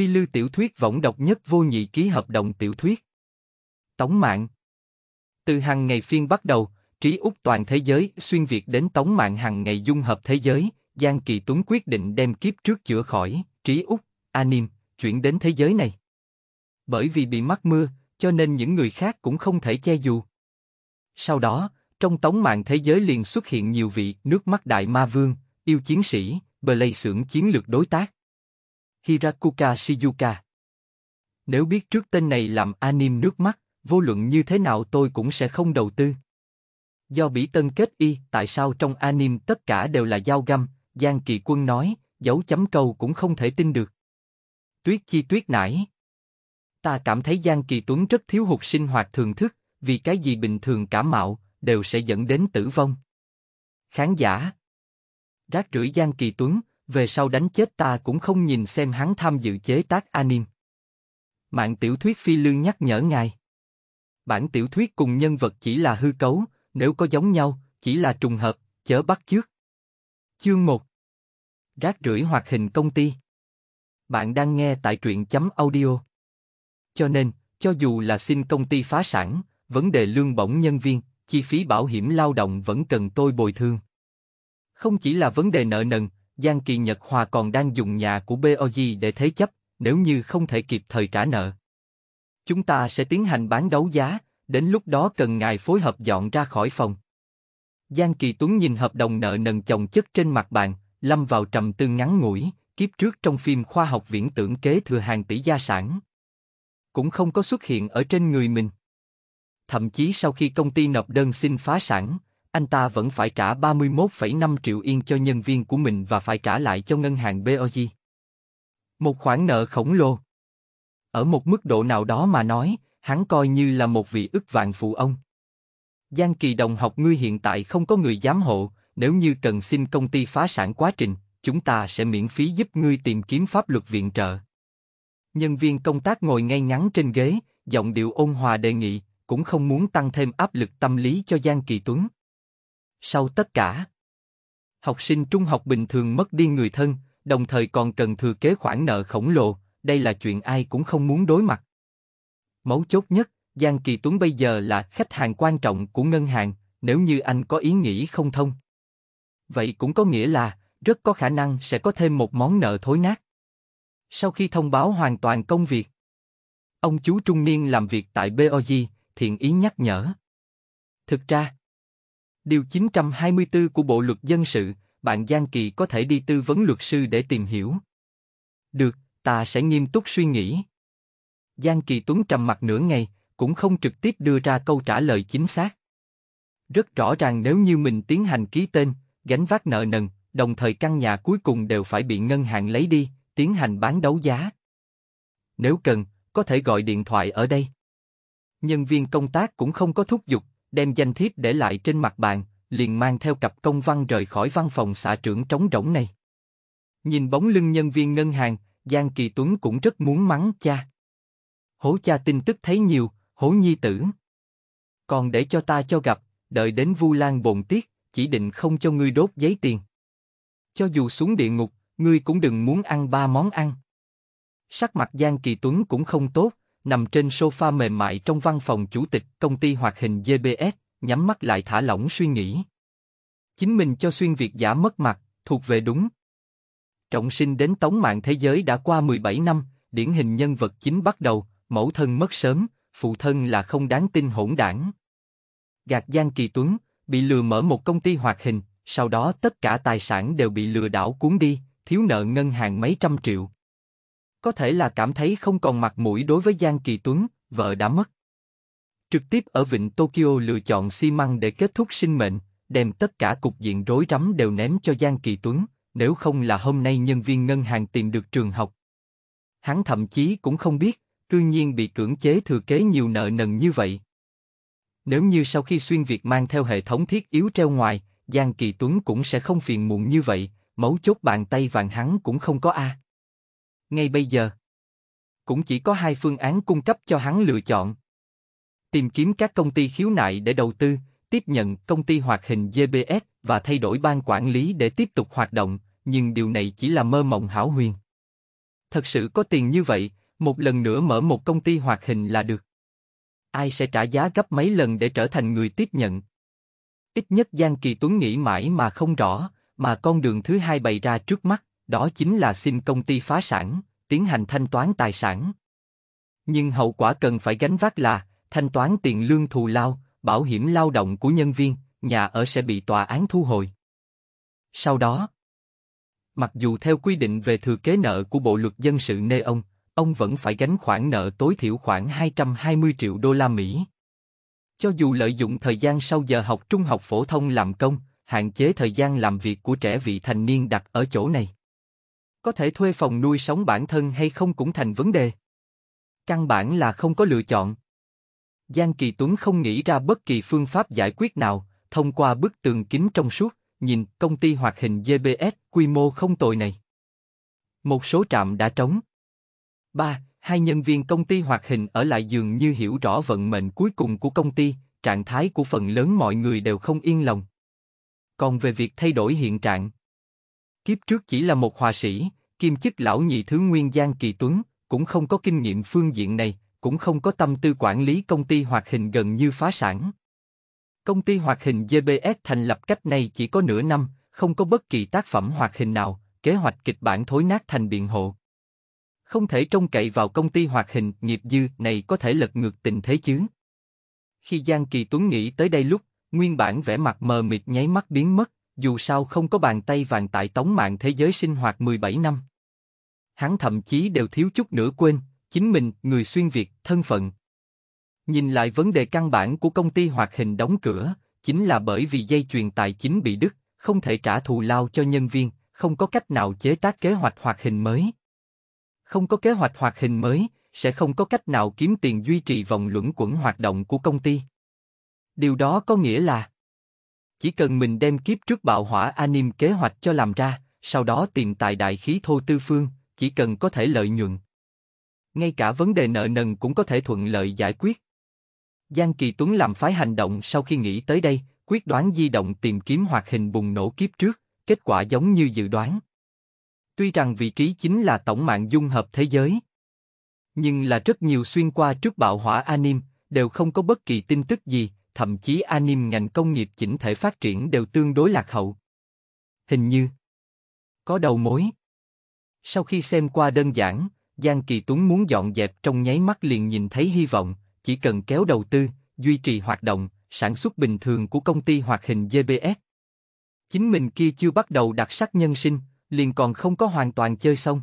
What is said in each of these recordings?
Phi Lưu tiểu thuyết võng độc nhất vô nhị ký hợp đồng tiểu thuyết. Tống mạng Từ hàng ngày phiên bắt đầu, trí út toàn thế giới xuyên việt đến tống mạng hàng ngày dung hợp thế giới, Giang Kỳ Tuấn quyết định đem kiếp trước chữa khỏi, trí út, anim, chuyển đến thế giới này. Bởi vì bị mắc mưa, cho nên những người khác cũng không thể che dù. Sau đó, trong tống mạng thế giới liền xuất hiện nhiều vị nước mắt đại ma vương, yêu chiến sĩ, bờ lây sưởng chiến lược đối tác. Hirakuka Shizuka. Nếu biết trước tên này làm anime nước mắt, vô luận như thế nào tôi cũng sẽ không đầu tư. Do bỉ tân kết y, tại sao trong anime tất cả đều là dao găm, Giang Kỳ Quân nói, dấu chấm câu cũng không thể tin được. Tuyết chi tuyết nải. Ta cảm thấy Giang Kỳ Tuấn rất thiếu hụt sinh hoạt thường thức, vì cái gì bình thường cảm mạo, đều sẽ dẫn đến tử vong. Khán giả Rác rưởi Giang Kỳ Tuấn, về sau đánh chết ta cũng không nhìn xem hắn tham dự chế tác anime. Mạng tiểu thuyết phi lương nhắc nhở ngài. Bản tiểu thuyết cùng nhân vật chỉ là hư cấu, nếu có giống nhau, chỉ là trùng hợp, chớ bắt chước. Chương 1 Rác rưởi hoạt hình công ty Bạn đang nghe tại truyện chấm audio. Cho nên, cho dù là xin công ty phá sản, vấn đề lương bổng nhân viên, chi phí bảo hiểm lao động vẫn cần tôi bồi thường. Không chỉ là vấn đề nợ nần, Giang Kỳ Nhật Hòa còn đang dùng nhà của BOG để thế chấp, nếu như không thể kịp thời trả nợ. Chúng ta sẽ tiến hành bán đấu giá, đến lúc đó cần ngài phối hợp dọn ra khỏi phòng. Giang Kỳ Tuấn nhìn hợp đồng nợ nần chồng chất trên mặt bàn, lâm vào trầm tư ngắn ngủi, kiếp trước trong phim khoa học viễn tưởng kế thừa hàng tỷ gia sản. Cũng không có xuất hiện ở trên người mình. Thậm chí sau khi công ty nộp đơn xin phá sản, anh ta vẫn phải trả 31,5 triệu yên cho nhân viên của mình và phải trả lại cho ngân hàng BOG. Một khoản nợ khổng lồ. Ở một mức độ nào đó mà nói, hắn coi như là một vị ức vạn phụ ông. Giang Kỳ đồng học ngươi hiện tại không có người giám hộ, nếu như cần xin công ty phá sản quá trình, chúng ta sẽ miễn phí giúp ngươi tìm kiếm pháp luật viện trợ. Nhân viên công tác ngồi ngay ngắn trên ghế, giọng điệu ôn hòa đề nghị, cũng không muốn tăng thêm áp lực tâm lý cho Giang Kỳ Tuấn sau tất cả. Học sinh trung học bình thường mất đi người thân, đồng thời còn cần thừa kế khoản nợ khổng lồ, đây là chuyện ai cũng không muốn đối mặt. Mấu chốt nhất, Giang Kỳ Tuấn bây giờ là khách hàng quan trọng của ngân hàng, nếu như anh có ý nghĩ không thông. Vậy cũng có nghĩa là, rất có khả năng sẽ có thêm một món nợ thối nát. Sau khi thông báo hoàn toàn công việc, ông chú trung niên làm việc tại BOG, thiện ý nhắc nhở. Thực ra, Điều 924 của Bộ Luật Dân sự, bạn Giang Kỳ có thể đi tư vấn luật sư để tìm hiểu. Được, ta sẽ nghiêm túc suy nghĩ. Giang Kỳ Tuấn trầm mặt nửa ngày, cũng không trực tiếp đưa ra câu trả lời chính xác. Rất rõ ràng nếu như mình tiến hành ký tên, gánh vác nợ nần, đồng thời căn nhà cuối cùng đều phải bị ngân hàng lấy đi, tiến hành bán đấu giá. Nếu cần, có thể gọi điện thoại ở đây. Nhân viên công tác cũng không có thúc giục, đem danh thiếp để lại trên mặt bàn, liền mang theo cặp công văn rời khỏi văn phòng xã trưởng trống rỗng này. Nhìn bóng lưng nhân viên ngân hàng, Giang Kỳ Tuấn cũng rất muốn mắng cha. Hố cha tin tức thấy nhiều, hố nhi tử. Còn để cho ta cho gặp, đợi đến Vu Lan bồn tiết, chỉ định không cho ngươi đốt giấy tiền. Cho dù xuống địa ngục, ngươi cũng đừng muốn ăn ba món ăn. Sắc mặt Giang Kỳ Tuấn cũng không tốt, nằm trên sofa mềm mại trong văn phòng chủ tịch công ty hoạt hình GBS, nhắm mắt lại thả lỏng suy nghĩ. Chính mình cho xuyên việc giả mất mặt, thuộc về đúng. Trọng sinh đến tống mạng thế giới đã qua 17 năm, điển hình nhân vật chính bắt đầu, mẫu thân mất sớm, phụ thân là không đáng tin hỗn đảng. Gạt Giang Kỳ Tuấn, bị lừa mở một công ty hoạt hình, sau đó tất cả tài sản đều bị lừa đảo cuốn đi, thiếu nợ ngân hàng mấy trăm triệu có thể là cảm thấy không còn mặt mũi đối với Giang Kỳ Tuấn, vợ đã mất. Trực tiếp ở vịnh Tokyo lựa chọn xi măng để kết thúc sinh mệnh, đem tất cả cục diện rối rắm đều ném cho Giang Kỳ Tuấn, nếu không là hôm nay nhân viên ngân hàng tìm được trường học. Hắn thậm chí cũng không biết, cư nhiên bị cưỡng chế thừa kế nhiều nợ nần như vậy. Nếu như sau khi xuyên Việt mang theo hệ thống thiết yếu treo ngoài, Giang Kỳ Tuấn cũng sẽ không phiền muộn như vậy, mấu chốt bàn tay vàng hắn cũng không có A. À ngay bây giờ. Cũng chỉ có hai phương án cung cấp cho hắn lựa chọn. Tìm kiếm các công ty khiếu nại để đầu tư, tiếp nhận công ty hoạt hình GBS và thay đổi ban quản lý để tiếp tục hoạt động, nhưng điều này chỉ là mơ mộng hảo huyền. Thật sự có tiền như vậy, một lần nữa mở một công ty hoạt hình là được. Ai sẽ trả giá gấp mấy lần để trở thành người tiếp nhận? Ít nhất Giang Kỳ Tuấn nghĩ mãi mà không rõ, mà con đường thứ hai bày ra trước mắt đó chính là xin công ty phá sản, tiến hành thanh toán tài sản. Nhưng hậu quả cần phải gánh vác là thanh toán tiền lương thù lao, bảo hiểm lao động của nhân viên, nhà ở sẽ bị tòa án thu hồi. Sau đó, mặc dù theo quy định về thừa kế nợ của Bộ luật dân sự nê ông, ông vẫn phải gánh khoản nợ tối thiểu khoảng 220 triệu đô la Mỹ. Cho dù lợi dụng thời gian sau giờ học trung học phổ thông làm công, hạn chế thời gian làm việc của trẻ vị thành niên đặt ở chỗ này. Có thể thuê phòng nuôi sống bản thân hay không cũng thành vấn đề. Căn bản là không có lựa chọn. Giang Kỳ Tuấn không nghĩ ra bất kỳ phương pháp giải quyết nào, thông qua bức tường kính trong suốt, nhìn công ty hoạt hình GBS quy mô không tồi này. Một số trạm đã trống. 3. Hai nhân viên công ty hoạt hình ở lại dường như hiểu rõ vận mệnh cuối cùng của công ty, trạng thái của phần lớn mọi người đều không yên lòng. Còn về việc thay đổi hiện trạng, Kiếp trước chỉ là một hòa sĩ, kim chức lão nhị thứ nguyên Giang Kỳ Tuấn, cũng không có kinh nghiệm phương diện này, cũng không có tâm tư quản lý công ty hoạt hình gần như phá sản. Công ty hoạt hình GBS thành lập cách này chỉ có nửa năm, không có bất kỳ tác phẩm hoạt hình nào, kế hoạch kịch bản thối nát thành biện hộ. Không thể trông cậy vào công ty hoạt hình nghiệp dư này có thể lật ngược tình thế chứ. Khi Giang Kỳ Tuấn nghĩ tới đây lúc, nguyên bản vẻ mặt mờ mịt nháy mắt biến mất, dù sao không có bàn tay vàng tại tống mạng thế giới sinh hoạt 17 năm. Hắn thậm chí đều thiếu chút nữa quên, chính mình, người xuyên Việt, thân phận. Nhìn lại vấn đề căn bản của công ty hoạt hình đóng cửa, chính là bởi vì dây chuyền tài chính bị đứt, không thể trả thù lao cho nhân viên, không có cách nào chế tác kế hoạch hoạt hình mới. Không có kế hoạch hoạt hình mới, sẽ không có cách nào kiếm tiền duy trì vòng luẩn quẩn hoạt động của công ty. Điều đó có nghĩa là chỉ cần mình đem kiếp trước bạo hỏa anim kế hoạch cho làm ra, sau đó tìm tài đại khí thô tư phương, chỉ cần có thể lợi nhuận. Ngay cả vấn đề nợ nần cũng có thể thuận lợi giải quyết. Giang Kỳ Tuấn làm phái hành động sau khi nghĩ tới đây, quyết đoán di động tìm kiếm hoạt hình bùng nổ kiếp trước, kết quả giống như dự đoán. Tuy rằng vị trí chính là tổng mạng dung hợp thế giới, nhưng là rất nhiều xuyên qua trước bạo hỏa anim, đều không có bất kỳ tin tức gì, thậm chí anime ngành công nghiệp chỉnh thể phát triển đều tương đối lạc hậu. Hình như có đầu mối. Sau khi xem qua đơn giản, Giang Kỳ Tuấn muốn dọn dẹp trong nháy mắt liền nhìn thấy hy vọng, chỉ cần kéo đầu tư, duy trì hoạt động, sản xuất bình thường của công ty hoạt hình JBS. Chính mình kia chưa bắt đầu đặt sắc nhân sinh, liền còn không có hoàn toàn chơi xong.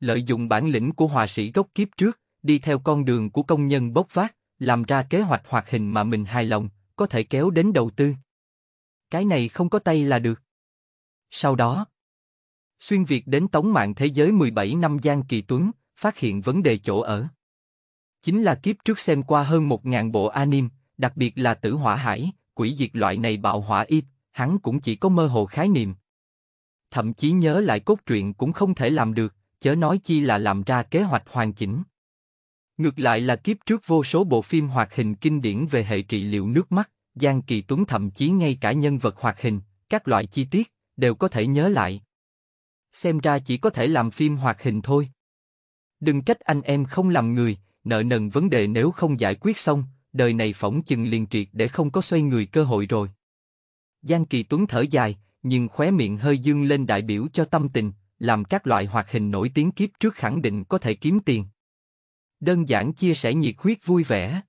Lợi dụng bản lĩnh của họa sĩ gốc kiếp trước, đi theo con đường của công nhân bốc phát làm ra kế hoạch hoạt hình mà mình hài lòng, có thể kéo đến đầu tư. Cái này không có tay là được. Sau đó, xuyên Việt đến tống mạng thế giới 17 năm Giang Kỳ Tuấn, phát hiện vấn đề chỗ ở. Chính là kiếp trước xem qua hơn 1.000 bộ anime, đặc biệt là tử hỏa hải, quỷ diệt loại này bạo hỏa ít, hắn cũng chỉ có mơ hồ khái niệm. Thậm chí nhớ lại cốt truyện cũng không thể làm được, chớ nói chi là làm ra kế hoạch hoàn chỉnh. Ngược lại là kiếp trước vô số bộ phim hoạt hình kinh điển về hệ trị liệu nước mắt, Giang Kỳ Tuấn thậm chí ngay cả nhân vật hoạt hình, các loại chi tiết, đều có thể nhớ lại. Xem ra chỉ có thể làm phim hoạt hình thôi. Đừng trách anh em không làm người, nợ nần vấn đề nếu không giải quyết xong, đời này phỏng chừng liền triệt để không có xoay người cơ hội rồi. Giang Kỳ Tuấn thở dài, nhưng khóe miệng hơi dương lên đại biểu cho tâm tình, làm các loại hoạt hình nổi tiếng kiếp trước khẳng định có thể kiếm tiền đơn giản chia sẻ nhiệt huyết vui vẻ.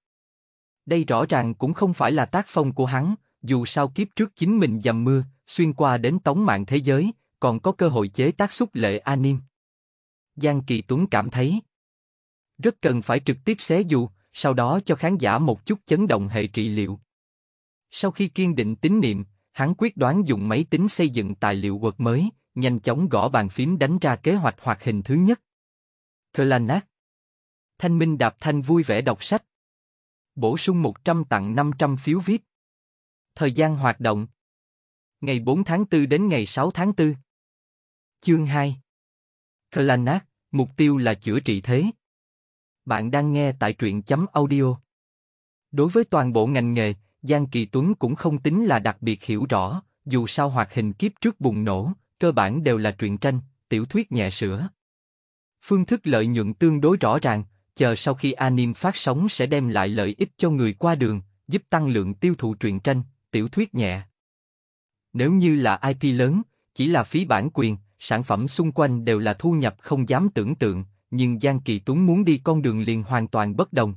Đây rõ ràng cũng không phải là tác phong của hắn, dù sao kiếp trước chính mình dầm mưa, xuyên qua đến tống mạng thế giới, còn có cơ hội chế tác xúc lệ anim. Giang Kỳ Tuấn cảm thấy rất cần phải trực tiếp xé dù, sau đó cho khán giả một chút chấn động hệ trị liệu. Sau khi kiên định tín niệm, hắn quyết đoán dùng máy tính xây dựng tài liệu quật mới, nhanh chóng gõ bàn phím đánh ra kế hoạch hoạt hình thứ nhất. Clanac Thanh Minh Đạp Thanh vui vẻ đọc sách. Bổ sung 100 tặng 500 phiếu viết. Thời gian hoạt động. Ngày 4 tháng 4 đến ngày 6 tháng 4. Chương 2. Clanac, mục tiêu là chữa trị thế. Bạn đang nghe tại truyện chấm audio. Đối với toàn bộ ngành nghề, Giang Kỳ Tuấn cũng không tính là đặc biệt hiểu rõ, dù sao hoạt hình kiếp trước bùng nổ, cơ bản đều là truyện tranh, tiểu thuyết nhẹ sửa. Phương thức lợi nhuận tương đối rõ ràng, chờ sau khi anime phát sóng sẽ đem lại lợi ích cho người qua đường, giúp tăng lượng tiêu thụ truyện tranh, tiểu thuyết nhẹ. Nếu như là IP lớn, chỉ là phí bản quyền, sản phẩm xung quanh đều là thu nhập không dám tưởng tượng, nhưng Giang Kỳ Tuấn muốn đi con đường liền hoàn toàn bất đồng.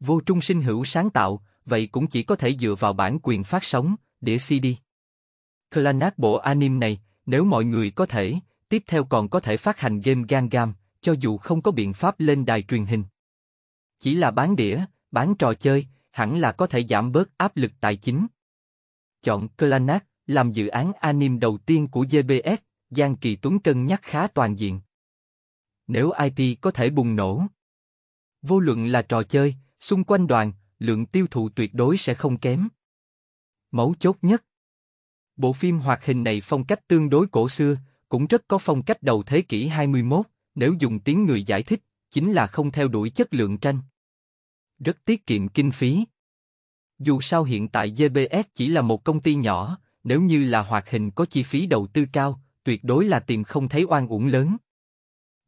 Vô trung sinh hữu sáng tạo, vậy cũng chỉ có thể dựa vào bản quyền phát sóng, đĩa CD. Clannad bộ anime này, nếu mọi người có thể, tiếp theo còn có thể phát hành game Gangam, cho dù không có biện pháp lên đài truyền hình. Chỉ là bán đĩa, bán trò chơi, hẳn là có thể giảm bớt áp lực tài chính. Chọn Clanac làm dự án anime đầu tiên của GBS, Giang Kỳ Tuấn cân nhắc khá toàn diện. Nếu IP có thể bùng nổ, vô luận là trò chơi, xung quanh đoàn, lượng tiêu thụ tuyệt đối sẽ không kém. Mấu chốt nhất Bộ phim hoạt hình này phong cách tương đối cổ xưa, cũng rất có phong cách đầu thế kỷ 21 nếu dùng tiếng người giải thích, chính là không theo đuổi chất lượng tranh. Rất tiết kiệm kinh phí. Dù sao hiện tại GBS chỉ là một công ty nhỏ, nếu như là hoạt hình có chi phí đầu tư cao, tuyệt đối là tìm không thấy oan uổng lớn.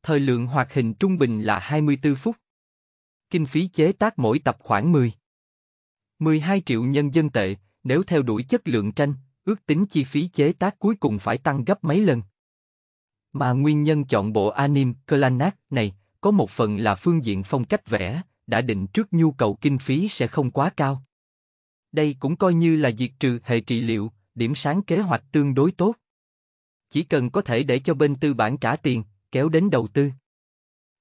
Thời lượng hoạt hình trung bình là 24 phút. Kinh phí chế tác mỗi tập khoảng 10. 12 triệu nhân dân tệ, nếu theo đuổi chất lượng tranh, ước tính chi phí chế tác cuối cùng phải tăng gấp mấy lần. Mà nguyên nhân chọn bộ anime Clanac này có một phần là phương diện phong cách vẽ, đã định trước nhu cầu kinh phí sẽ không quá cao. Đây cũng coi như là diệt trừ hệ trị liệu, điểm sáng kế hoạch tương đối tốt. Chỉ cần có thể để cho bên tư bản trả tiền, kéo đến đầu tư.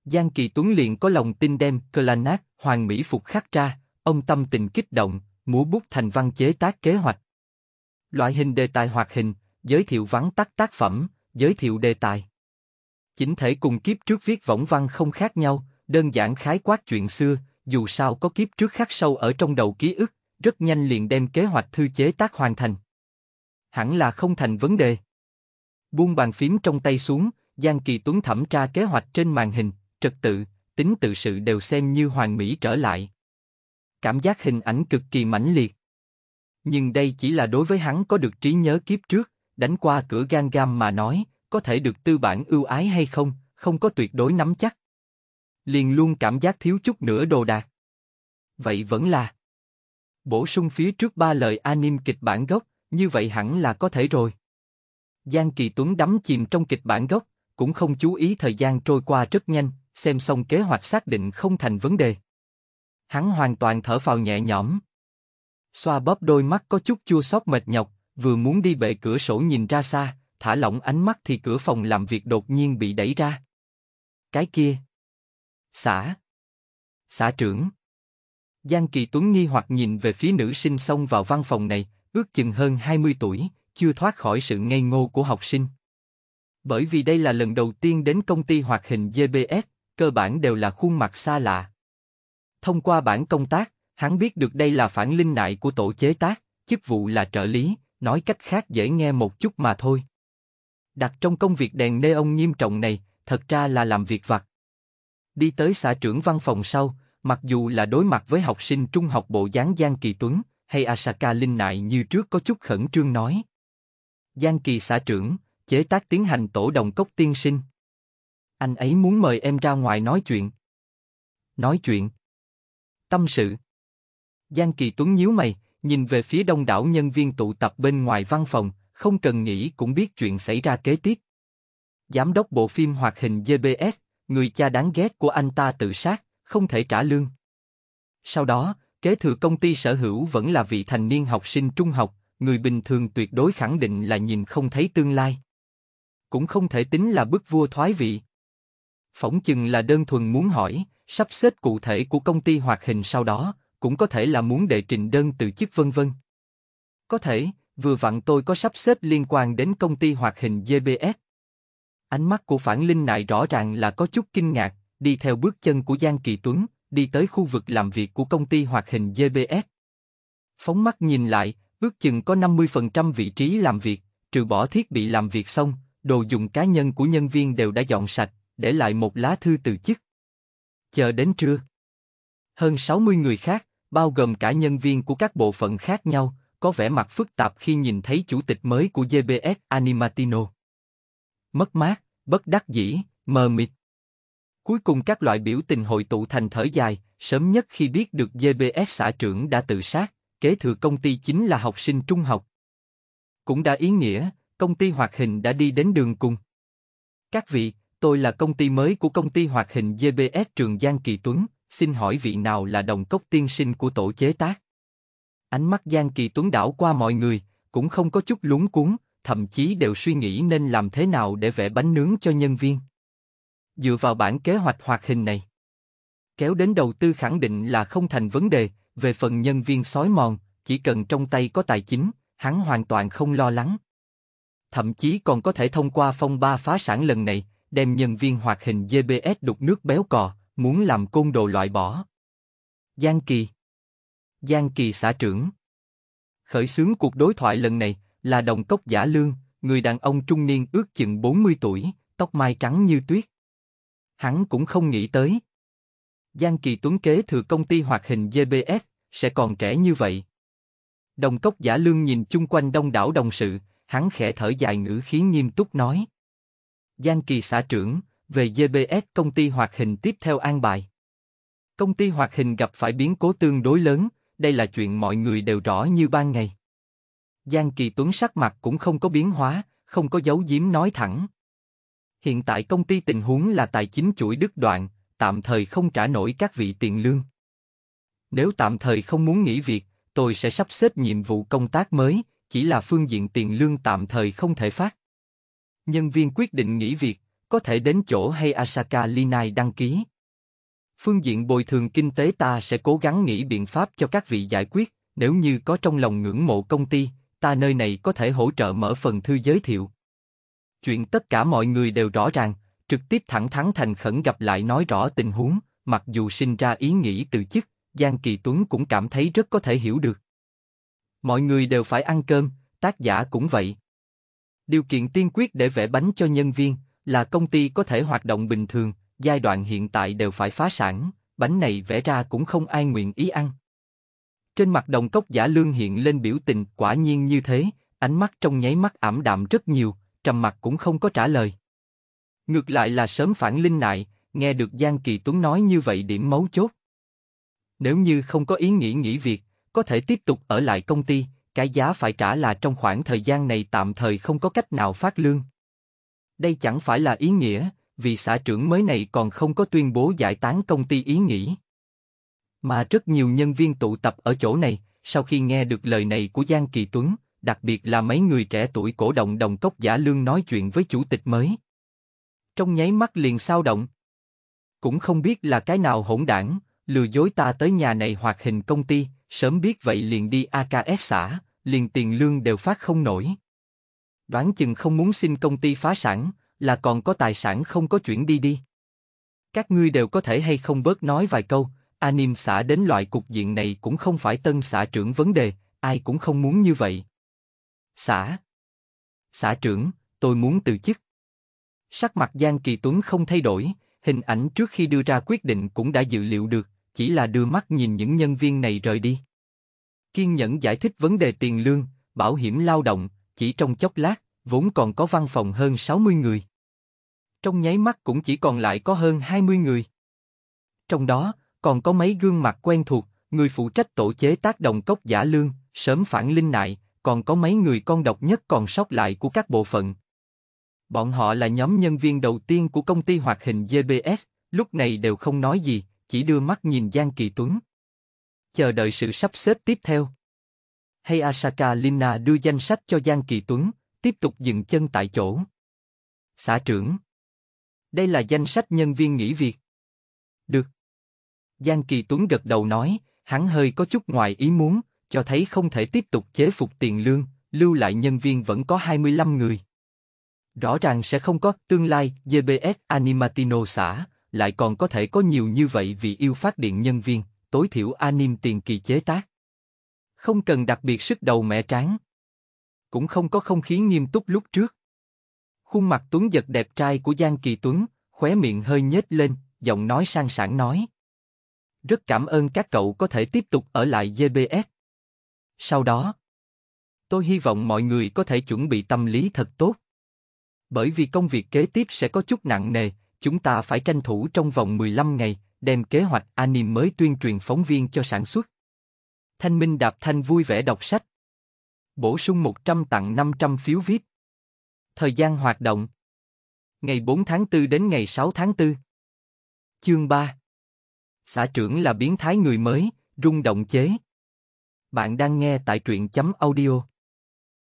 Giang Kỳ Tuấn liền có lòng tin đem Clanac hoàng mỹ phục khắc ra, ông tâm tình kích động, múa bút thành văn chế tác kế hoạch. Loại hình đề tài hoạt hình, giới thiệu vắn tắt tác phẩm, giới thiệu đề tài. Chính thể cùng kiếp trước viết võng văn không khác nhau, đơn giản khái quát chuyện xưa, dù sao có kiếp trước khắc sâu ở trong đầu ký ức, rất nhanh liền đem kế hoạch thư chế tác hoàn thành. Hẳn là không thành vấn đề. Buông bàn phím trong tay xuống, Giang Kỳ Tuấn thẩm tra kế hoạch trên màn hình, trật tự, tính tự sự đều xem như hoàn mỹ trở lại. Cảm giác hình ảnh cực kỳ mãnh liệt. Nhưng đây chỉ là đối với hắn có được trí nhớ kiếp trước, đánh qua cửa gan gam mà nói, có thể được tư bản ưu ái hay không, không có tuyệt đối nắm chắc. Liền luôn cảm giác thiếu chút nữa đồ đạc. Vậy vẫn là bổ sung phía trước ba lời anime kịch bản gốc, như vậy hẳn là có thể rồi. Giang Kỳ Tuấn đắm chìm trong kịch bản gốc, cũng không chú ý thời gian trôi qua rất nhanh, xem xong kế hoạch xác định không thành vấn đề. Hắn hoàn toàn thở phào nhẹ nhõm. Xoa bóp đôi mắt có chút chua xót mệt nhọc, vừa muốn đi bệ cửa sổ nhìn ra xa, thả lỏng ánh mắt thì cửa phòng làm việc đột nhiên bị đẩy ra. Cái kia. Xã. Xã trưởng. Giang Kỳ Tuấn nghi hoặc nhìn về phía nữ sinh xông vào văn phòng này, ước chừng hơn 20 tuổi, chưa thoát khỏi sự ngây ngô của học sinh. Bởi vì đây là lần đầu tiên đến công ty hoạt hình GBS, cơ bản đều là khuôn mặt xa lạ. Thông qua bản công tác, hắn biết được đây là phản linh nại của tổ chế tác, chức vụ là trợ lý, nói cách khác dễ nghe một chút mà thôi. Đặt trong công việc đèn nê ông nghiêm trọng này, thật ra là làm việc vặt. Đi tới xã trưởng văn phòng sau, mặc dù là đối mặt với học sinh trung học bộ dáng Giang Kỳ Tuấn, hay Asaka Linh Nại như trước có chút khẩn trương nói. Giang Kỳ xã trưởng, chế tác tiến hành tổ đồng cốc tiên sinh. Anh ấy muốn mời em ra ngoài nói chuyện. Nói chuyện. Tâm sự. Giang Kỳ Tuấn nhíu mày, Nhìn về phía đông đảo nhân viên tụ tập bên ngoài văn phòng, không cần nghĩ cũng biết chuyện xảy ra kế tiếp. Giám đốc bộ phim hoạt hình JBS, người cha đáng ghét của anh ta tự sát, không thể trả lương. Sau đó, kế thừa công ty sở hữu vẫn là vị thành niên học sinh trung học, người bình thường tuyệt đối khẳng định là nhìn không thấy tương lai. Cũng không thể tính là bức vua thoái vị. Phỏng chừng là đơn thuần muốn hỏi, sắp xếp cụ thể của công ty hoạt hình sau đó, cũng có thể là muốn đệ trình đơn từ chức vân vân. Có thể, vừa vặn tôi có sắp xếp liên quan đến công ty hoạt hình GBS. Ánh mắt của Phản Linh Nại rõ ràng là có chút kinh ngạc, đi theo bước chân của Giang Kỳ Tuấn, đi tới khu vực làm việc của công ty hoạt hình GBS. Phóng mắt nhìn lại, ước chừng có 50% vị trí làm việc, trừ bỏ thiết bị làm việc xong, đồ dùng cá nhân của nhân viên đều đã dọn sạch, để lại một lá thư từ chức. Chờ đến trưa. Hơn 60 người khác, bao gồm cả nhân viên của các bộ phận khác nhau, có vẻ mặt phức tạp khi nhìn thấy chủ tịch mới của GBS Animatino. Mất mát, bất đắc dĩ, mờ mịt. Cuối cùng các loại biểu tình hội tụ thành thở dài, sớm nhất khi biết được GBS xã trưởng đã tự sát, kế thừa công ty chính là học sinh trung học. Cũng đã ý nghĩa, công ty hoạt hình đã đi đến đường cùng. Các vị, tôi là công ty mới của công ty hoạt hình GBS Trường Giang Kỳ Tuấn, xin hỏi vị nào là đồng cốc tiên sinh của tổ chế tác? Ánh mắt Giang Kỳ Tuấn đảo qua mọi người, cũng không có chút lúng cuốn, thậm chí đều suy nghĩ nên làm thế nào để vẽ bánh nướng cho nhân viên. Dựa vào bản kế hoạch hoạt hình này, kéo đến đầu tư khẳng định là không thành vấn đề, về phần nhân viên sói mòn, chỉ cần trong tay có tài chính, hắn hoàn toàn không lo lắng. Thậm chí còn có thể thông qua phong ba phá sản lần này, đem nhân viên hoạt hình GBS đục nước béo cò, muốn làm côn đồ loại bỏ. Giang Kỳ Giang Kỳ xã trưởng Khởi xướng cuộc đối thoại lần này là đồng cốc giả lương, người đàn ông trung niên ước chừng 40 tuổi, tóc mai trắng như tuyết. Hắn cũng không nghĩ tới. Giang Kỳ Tuấn kế thừa công ty hoạt hình GBS, sẽ còn trẻ như vậy. Đồng cốc giả lương nhìn chung quanh đông đảo đồng sự, hắn khẽ thở dài ngữ khí nghiêm túc nói. Giang Kỳ xã trưởng, về GBS công ty hoạt hình tiếp theo an bài. Công ty hoạt hình gặp phải biến cố tương đối lớn, đây là chuyện mọi người đều rõ như ban ngày. Giang Kỳ Tuấn sắc mặt cũng không có biến hóa, không có giấu giếm nói thẳng. Hiện tại công ty tình huống là tài chính chuỗi đứt đoạn, tạm thời không trả nổi các vị tiền lương. Nếu tạm thời không muốn nghỉ việc, tôi sẽ sắp xếp nhiệm vụ công tác mới, chỉ là phương diện tiền lương tạm thời không thể phát. Nhân viên quyết định nghỉ việc, có thể đến chỗ hay Asaka Linai đăng ký. Phương diện bồi thường kinh tế ta sẽ cố gắng nghĩ biện pháp cho các vị giải quyết, nếu như có trong lòng ngưỡng mộ công ty, ta nơi này có thể hỗ trợ mở phần thư giới thiệu. Chuyện tất cả mọi người đều rõ ràng, trực tiếp thẳng thắn thành khẩn gặp lại nói rõ tình huống, mặc dù sinh ra ý nghĩ từ chức, Giang Kỳ Tuấn cũng cảm thấy rất có thể hiểu được. Mọi người đều phải ăn cơm, tác giả cũng vậy. Điều kiện tiên quyết để vẽ bánh cho nhân viên, là công ty có thể hoạt động bình thường, giai đoạn hiện tại đều phải phá sản, bánh này vẽ ra cũng không ai nguyện ý ăn. Trên mặt đồng cốc giả lương hiện lên biểu tình quả nhiên như thế, ánh mắt trong nháy mắt ảm đạm rất nhiều, trầm mặt cũng không có trả lời. Ngược lại là sớm phản linh lại, nghe được Giang Kỳ Tuấn nói như vậy điểm mấu chốt. Nếu như không có ý nghĩ nghỉ việc, có thể tiếp tục ở lại công ty, cái giá phải trả là trong khoảng thời gian này tạm thời không có cách nào phát lương. Đây chẳng phải là ý nghĩa, vì xã trưởng mới này còn không có tuyên bố giải tán công ty ý nghĩ. Mà rất nhiều nhân viên tụ tập ở chỗ này, sau khi nghe được lời này của Giang Kỳ Tuấn, đặc biệt là mấy người trẻ tuổi cổ động đồng cốc giả lương nói chuyện với chủ tịch mới. Trong nháy mắt liền sao động. Cũng không biết là cái nào hỗn đảng, lừa dối ta tới nhà này hoạt hình công ty, sớm biết vậy liền đi AKS xã, liền tiền lương đều phát không nổi đoán chừng không muốn xin công ty phá sản, là còn có tài sản không có chuyển đi đi. Các ngươi đều có thể hay không bớt nói vài câu, anim xã đến loại cục diện này cũng không phải tân xã trưởng vấn đề, ai cũng không muốn như vậy. Xã Xã trưởng, tôi muốn từ chức. Sắc mặt Giang Kỳ Tuấn không thay đổi, hình ảnh trước khi đưa ra quyết định cũng đã dự liệu được, chỉ là đưa mắt nhìn những nhân viên này rời đi. Kiên nhẫn giải thích vấn đề tiền lương, bảo hiểm lao động, chỉ trong chốc lát, vốn còn có văn phòng hơn 60 người. Trong nháy mắt cũng chỉ còn lại có hơn 20 người. Trong đó, còn có mấy gương mặt quen thuộc, người phụ trách tổ chế tác đồng cốc giả lương, sớm phản linh nại, còn có mấy người con độc nhất còn sót lại của các bộ phận. Bọn họ là nhóm nhân viên đầu tiên của công ty hoạt hình GBS, lúc này đều không nói gì, chỉ đưa mắt nhìn Giang Kỳ Tuấn. Chờ đợi sự sắp xếp tiếp theo hay Asaka Linna đưa danh sách cho Giang Kỳ Tuấn, tiếp tục dừng chân tại chỗ. Xã trưởng. Đây là danh sách nhân viên nghỉ việc. Được. Giang Kỳ Tuấn gật đầu nói, hắn hơi có chút ngoài ý muốn, cho thấy không thể tiếp tục chế phục tiền lương, lưu lại nhân viên vẫn có 25 người. Rõ ràng sẽ không có tương lai GBS Animatino xã, lại còn có thể có nhiều như vậy vì yêu phát điện nhân viên, tối thiểu anim tiền kỳ chế tác không cần đặc biệt sức đầu mẹ tráng. Cũng không có không khí nghiêm túc lúc trước. Khuôn mặt tuấn giật đẹp trai của Giang Kỳ Tuấn, khóe miệng hơi nhếch lên, giọng nói sang sảng nói. Rất cảm ơn các cậu có thể tiếp tục ở lại GBS. Sau đó, tôi hy vọng mọi người có thể chuẩn bị tâm lý thật tốt. Bởi vì công việc kế tiếp sẽ có chút nặng nề, chúng ta phải tranh thủ trong vòng 15 ngày, đem kế hoạch anime mới tuyên truyền phóng viên cho sản xuất. Thanh Minh Đạp Thanh vui vẻ đọc sách. Bổ sung 100 tặng 500 phiếu VIP. Thời gian hoạt động. Ngày 4 tháng 4 đến ngày 6 tháng 4. Chương 3. Xã trưởng là biến thái người mới, rung động chế. Bạn đang nghe tại truyện chấm audio.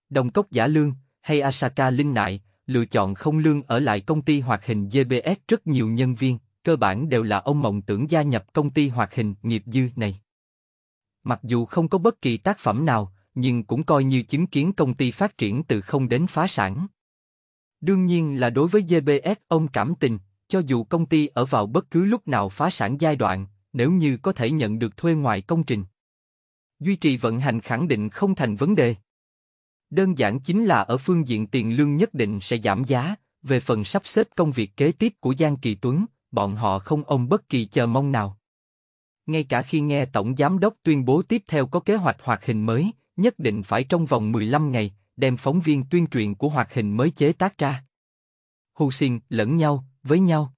Đồng cốc giả lương, hay Asaka Linh Nại, lựa chọn không lương ở lại công ty hoạt hình GBS rất nhiều nhân viên, cơ bản đều là ông mộng tưởng gia nhập công ty hoạt hình nghiệp dư này. Mặc dù không có bất kỳ tác phẩm nào, nhưng cũng coi như chứng kiến công ty phát triển từ không đến phá sản. Đương nhiên là đối với GBS ông cảm tình, cho dù công ty ở vào bất cứ lúc nào phá sản giai đoạn, nếu như có thể nhận được thuê ngoài công trình. Duy trì vận hành khẳng định không thành vấn đề. Đơn giản chính là ở phương diện tiền lương nhất định sẽ giảm giá, về phần sắp xếp công việc kế tiếp của Giang Kỳ Tuấn, bọn họ không ôm bất kỳ chờ mong nào ngay cả khi nghe Tổng Giám đốc tuyên bố tiếp theo có kế hoạch hoạt hình mới, nhất định phải trong vòng 15 ngày, đem phóng viên tuyên truyền của hoạt hình mới chế tác ra. Hù xin lẫn nhau, với nhau.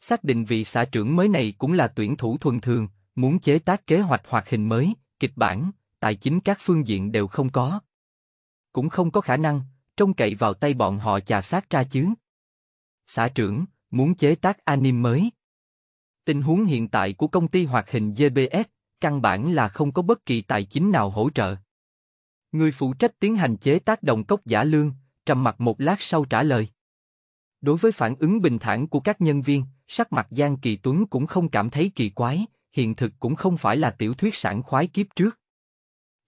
Xác định vị xã trưởng mới này cũng là tuyển thủ thuần thường, muốn chế tác kế hoạch hoạt hình mới, kịch bản, tài chính các phương diện đều không có. Cũng không có khả năng, trông cậy vào tay bọn họ chà sát ra chứ. Xã trưởng, muốn chế tác anime mới, Tình huống hiện tại của công ty hoạt hình GBS, căn bản là không có bất kỳ tài chính nào hỗ trợ. Người phụ trách tiến hành chế tác đồng cốc giả lương, trầm mặt một lát sau trả lời. Đối với phản ứng bình thản của các nhân viên, sắc mặt Giang Kỳ Tuấn cũng không cảm thấy kỳ quái, hiện thực cũng không phải là tiểu thuyết sản khoái kiếp trước.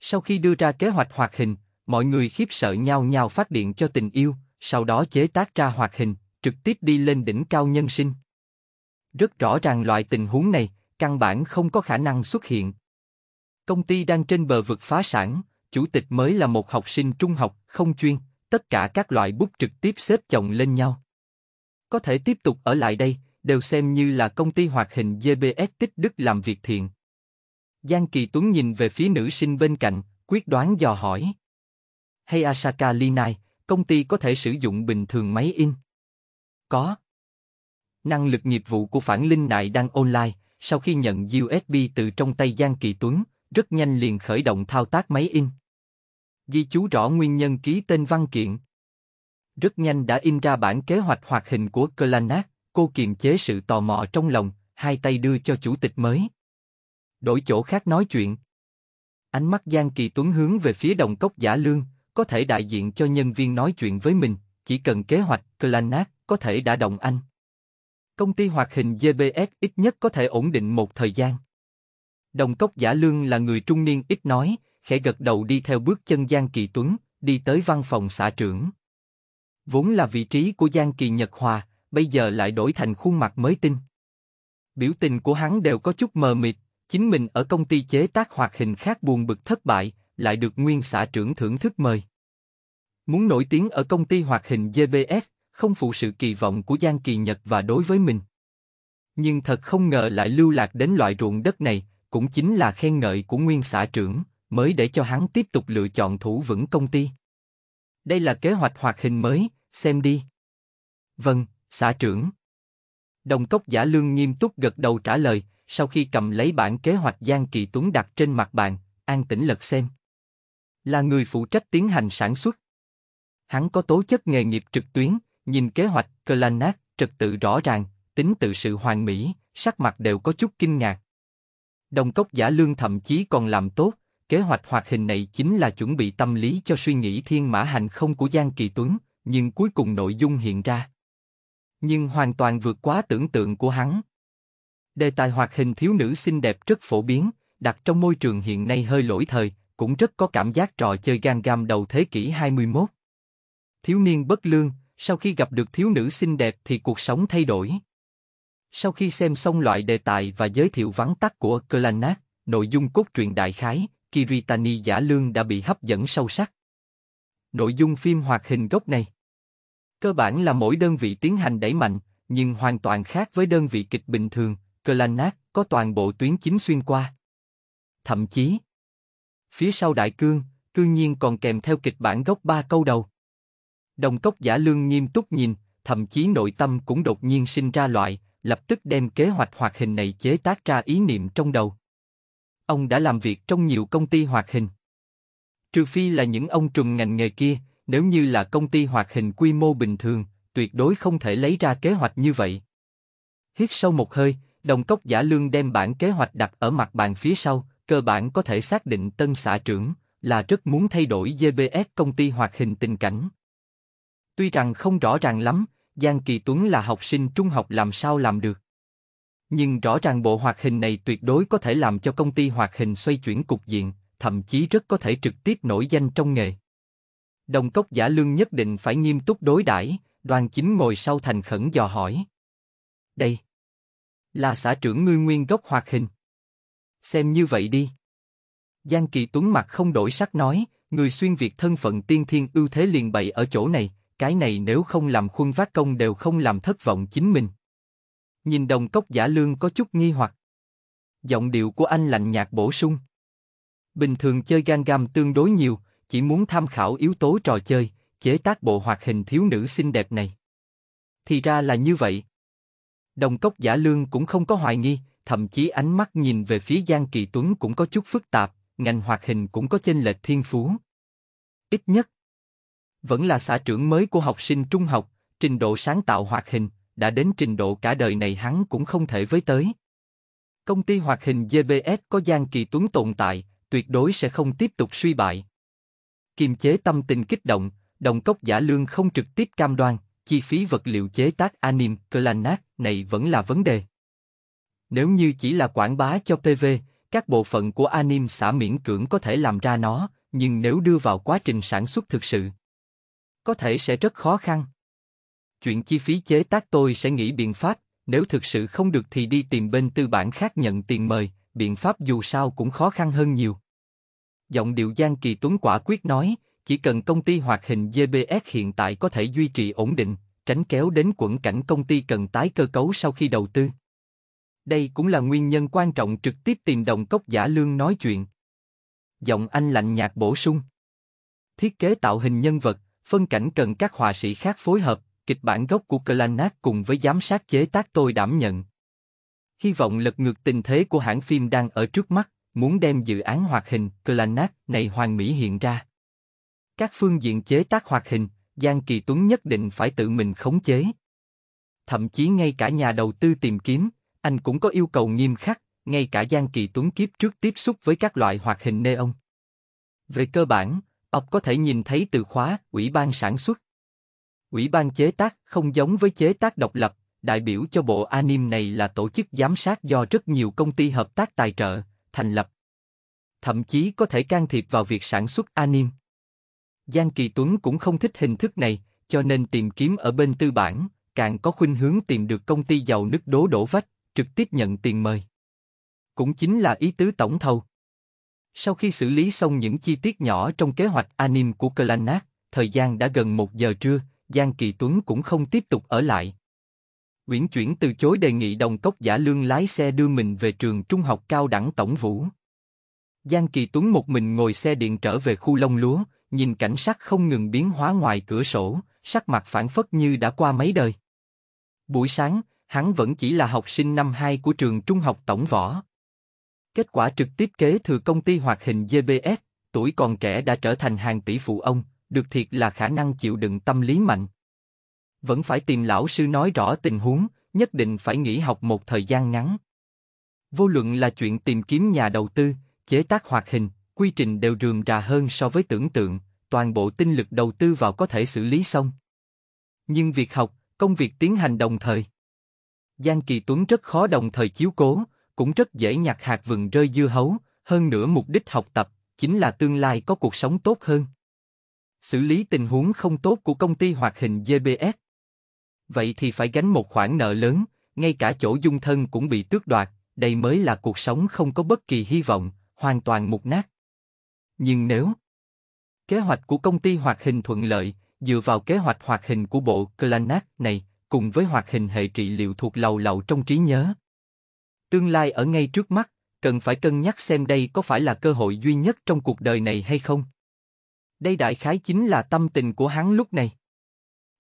Sau khi đưa ra kế hoạch hoạt hình, mọi người khiếp sợ nhau nhau phát điện cho tình yêu, sau đó chế tác ra hoạt hình, trực tiếp đi lên đỉnh cao nhân sinh. Rất rõ ràng loại tình huống này, căn bản không có khả năng xuất hiện. Công ty đang trên bờ vực phá sản, chủ tịch mới là một học sinh trung học, không chuyên, tất cả các loại bút trực tiếp xếp chồng lên nhau. Có thể tiếp tục ở lại đây, đều xem như là công ty hoạt hình GBS tích đức làm việc thiện. Giang Kỳ Tuấn nhìn về phía nữ sinh bên cạnh, quyết đoán dò hỏi. Hay Asaka Linai, công ty có thể sử dụng bình thường máy in? Có. Năng lực nghiệp vụ của Phản Linh Đại đang online, sau khi nhận USB từ trong tay Giang Kỳ Tuấn, rất nhanh liền khởi động thao tác máy in. Ghi chú rõ nguyên nhân ký tên văn kiện. Rất nhanh đã in ra bản kế hoạch hoạt hình của Clanac, cô kiềm chế sự tò mò trong lòng, hai tay đưa cho chủ tịch mới. Đổi chỗ khác nói chuyện. Ánh mắt Giang Kỳ Tuấn hướng về phía đồng cốc giả lương, có thể đại diện cho nhân viên nói chuyện với mình, chỉ cần kế hoạch Clanac có thể đã động anh. Công ty hoạt hình GBS ít nhất có thể ổn định một thời gian. Đồng cốc giả lương là người trung niên ít nói, khẽ gật đầu đi theo bước chân Giang Kỳ Tuấn, đi tới văn phòng xã trưởng. Vốn là vị trí của Giang Kỳ Nhật Hòa, bây giờ lại đổi thành khuôn mặt mới tinh. Biểu tình của hắn đều có chút mờ mịt, chính mình ở công ty chế tác hoạt hình khác buồn bực thất bại, lại được nguyên xã trưởng thưởng thức mời. Muốn nổi tiếng ở công ty hoạt hình GBS, không phụ sự kỳ vọng của Giang Kỳ Nhật và đối với mình. Nhưng thật không ngờ lại lưu lạc đến loại ruộng đất này, cũng chính là khen ngợi của nguyên xã trưởng, mới để cho hắn tiếp tục lựa chọn thủ vững công ty. Đây là kế hoạch hoạt hình mới, xem đi. Vâng, xã trưởng. Đồng cốc giả lương nghiêm túc gật đầu trả lời, sau khi cầm lấy bản kế hoạch Giang Kỳ Tuấn đặt trên mặt bàn, an tĩnh lật xem. Là người phụ trách tiến hành sản xuất. Hắn có tố chất nghề nghiệp trực tuyến, Nhìn kế hoạch, nát trật tự rõ ràng, tính tự sự hoàn mỹ, sắc mặt đều có chút kinh ngạc. Đồng cốc giả lương thậm chí còn làm tốt, kế hoạch hoạt hình này chính là chuẩn bị tâm lý cho suy nghĩ thiên mã hành không của Giang Kỳ Tuấn, nhưng cuối cùng nội dung hiện ra. Nhưng hoàn toàn vượt quá tưởng tượng của hắn. Đề tài hoạt hình thiếu nữ xinh đẹp rất phổ biến, đặt trong môi trường hiện nay hơi lỗi thời, cũng rất có cảm giác trò chơi gan gam đầu thế kỷ 21. Thiếu niên bất lương, sau khi gặp được thiếu nữ xinh đẹp thì cuộc sống thay đổi. Sau khi xem xong loại đề tài và giới thiệu vắn tắt của Clannad, nội dung cốt truyện đại khái, Kiritani giả lương đã bị hấp dẫn sâu sắc. Nội dung phim hoạt hình gốc này Cơ bản là mỗi đơn vị tiến hành đẩy mạnh, nhưng hoàn toàn khác với đơn vị kịch bình thường, Clannad có toàn bộ tuyến chính xuyên qua. Thậm chí, phía sau đại cương, cương nhiên còn kèm theo kịch bản gốc ba câu đầu. Đồng cốc giả lương nghiêm túc nhìn, thậm chí nội tâm cũng đột nhiên sinh ra loại, lập tức đem kế hoạch hoạt hình này chế tác ra ý niệm trong đầu. Ông đã làm việc trong nhiều công ty hoạt hình. Trừ phi là những ông trùm ngành nghề kia, nếu như là công ty hoạt hình quy mô bình thường, tuyệt đối không thể lấy ra kế hoạch như vậy. Hít sâu một hơi, đồng cốc giả lương đem bản kế hoạch đặt ở mặt bàn phía sau, cơ bản có thể xác định tân xã trưởng là rất muốn thay đổi GBS công ty hoạt hình tình cảnh. Tuy rằng không rõ ràng lắm, Giang Kỳ Tuấn là học sinh trung học làm sao làm được. Nhưng rõ ràng bộ hoạt hình này tuyệt đối có thể làm cho công ty hoạt hình xoay chuyển cục diện, thậm chí rất có thể trực tiếp nổi danh trong nghề. Đồng cốc giả lương nhất định phải nghiêm túc đối đãi. đoàn chính ngồi sau thành khẩn dò hỏi. Đây, là xã trưởng ngươi nguyên gốc hoạt hình. Xem như vậy đi. Giang Kỳ Tuấn mặt không đổi sắc nói, người xuyên việt thân phận tiên thiên ưu thế liền bày ở chỗ này, cái này nếu không làm khuân vác công đều không làm thất vọng chính mình. Nhìn đồng cốc giả lương có chút nghi hoặc. Giọng điệu của anh lạnh nhạt bổ sung. Bình thường chơi gan gam tương đối nhiều, chỉ muốn tham khảo yếu tố trò chơi, chế tác bộ hoạt hình thiếu nữ xinh đẹp này. Thì ra là như vậy. Đồng cốc giả lương cũng không có hoài nghi, thậm chí ánh mắt nhìn về phía Giang Kỳ Tuấn cũng có chút phức tạp, ngành hoạt hình cũng có chênh lệch thiên phú. Ít nhất, vẫn là xã trưởng mới của học sinh trung học, trình độ sáng tạo hoạt hình, đã đến trình độ cả đời này hắn cũng không thể với tới. Công ty hoạt hình GBS có Giang Kỳ Tuấn tồn tại, tuyệt đối sẽ không tiếp tục suy bại. Kiềm chế tâm tình kích động, đồng cốc giả lương không trực tiếp cam đoan, chi phí vật liệu chế tác anim, clanac này vẫn là vấn đề. Nếu như chỉ là quảng bá cho PV, các bộ phận của anime xã miễn cưỡng có thể làm ra nó, nhưng nếu đưa vào quá trình sản xuất thực sự, có thể sẽ rất khó khăn. Chuyện chi phí chế tác tôi sẽ nghĩ biện pháp, nếu thực sự không được thì đi tìm bên tư bản khác nhận tiền mời, biện pháp dù sao cũng khó khăn hơn nhiều. Giọng điệu Giang Kỳ Tuấn quả quyết nói, chỉ cần công ty hoạt hình GBS hiện tại có thể duy trì ổn định, tránh kéo đến quẫn cảnh công ty cần tái cơ cấu sau khi đầu tư. Đây cũng là nguyên nhân quan trọng trực tiếp tìm đồng cốc giả lương nói chuyện. Giọng anh lạnh nhạt bổ sung. Thiết kế tạo hình nhân vật, phân cảnh cần các họa sĩ khác phối hợp, kịch bản gốc của Clannad cùng với giám sát chế tác tôi đảm nhận. Hy vọng lật ngược tình thế của hãng phim đang ở trước mắt, muốn đem dự án hoạt hình Clannad này hoàn mỹ hiện ra. Các phương diện chế tác hoạt hình, Giang Kỳ Tuấn nhất định phải tự mình khống chế. Thậm chí ngay cả nhà đầu tư tìm kiếm, anh cũng có yêu cầu nghiêm khắc, ngay cả Giang Kỳ Tuấn kiếp trước tiếp xúc với các loại hoạt hình neon. Về cơ bản, ọc có thể nhìn thấy từ khóa Ủy ban sản xuất. Ủy ban chế tác không giống với chế tác độc lập, đại biểu cho bộ anim này là tổ chức giám sát do rất nhiều công ty hợp tác tài trợ, thành lập. Thậm chí có thể can thiệp vào việc sản xuất anim. Giang Kỳ Tuấn cũng không thích hình thức này, cho nên tìm kiếm ở bên tư bản, càng có khuynh hướng tìm được công ty giàu nước đố đổ vách, trực tiếp nhận tiền mời. Cũng chính là ý tứ tổng thầu. Sau khi xử lý xong những chi tiết nhỏ trong kế hoạch anime của Clannad, thời gian đã gần một giờ trưa, Giang Kỳ Tuấn cũng không tiếp tục ở lại. Nguyễn chuyển từ chối đề nghị đồng cốc giả lương lái xe đưa mình về trường trung học cao đẳng Tổng Vũ. Giang Kỳ Tuấn một mình ngồi xe điện trở về khu lông lúa, nhìn cảnh sắc không ngừng biến hóa ngoài cửa sổ, sắc mặt phản phất như đã qua mấy đời. Buổi sáng, hắn vẫn chỉ là học sinh năm 2 của trường trung học Tổng Võ, Kết quả trực tiếp kế thừa công ty hoạt hình GBS, tuổi còn trẻ đã trở thành hàng tỷ phụ ông, được thiệt là khả năng chịu đựng tâm lý mạnh. Vẫn phải tìm lão sư nói rõ tình huống, nhất định phải nghỉ học một thời gian ngắn. Vô luận là chuyện tìm kiếm nhà đầu tư, chế tác hoạt hình, quy trình đều rườm rà hơn so với tưởng tượng, toàn bộ tinh lực đầu tư vào có thể xử lý xong. Nhưng việc học, công việc tiến hành đồng thời. Giang Kỳ Tuấn rất khó đồng thời chiếu cố, cũng rất dễ nhặt hạt vừng rơi dưa hấu, hơn nữa mục đích học tập chính là tương lai có cuộc sống tốt hơn. Xử lý tình huống không tốt của công ty hoạt hình GBS. Vậy thì phải gánh một khoản nợ lớn, ngay cả chỗ dung thân cũng bị tước đoạt, đây mới là cuộc sống không có bất kỳ hy vọng, hoàn toàn mục nát. Nhưng nếu kế hoạch của công ty hoạt hình thuận lợi, dựa vào kế hoạch hoạt hình của bộ Clanac này, cùng với hoạt hình hệ trị liệu thuộc lầu lậu trong trí nhớ, Tương lai ở ngay trước mắt, cần phải cân nhắc xem đây có phải là cơ hội duy nhất trong cuộc đời này hay không. Đây đại khái chính là tâm tình của hắn lúc này.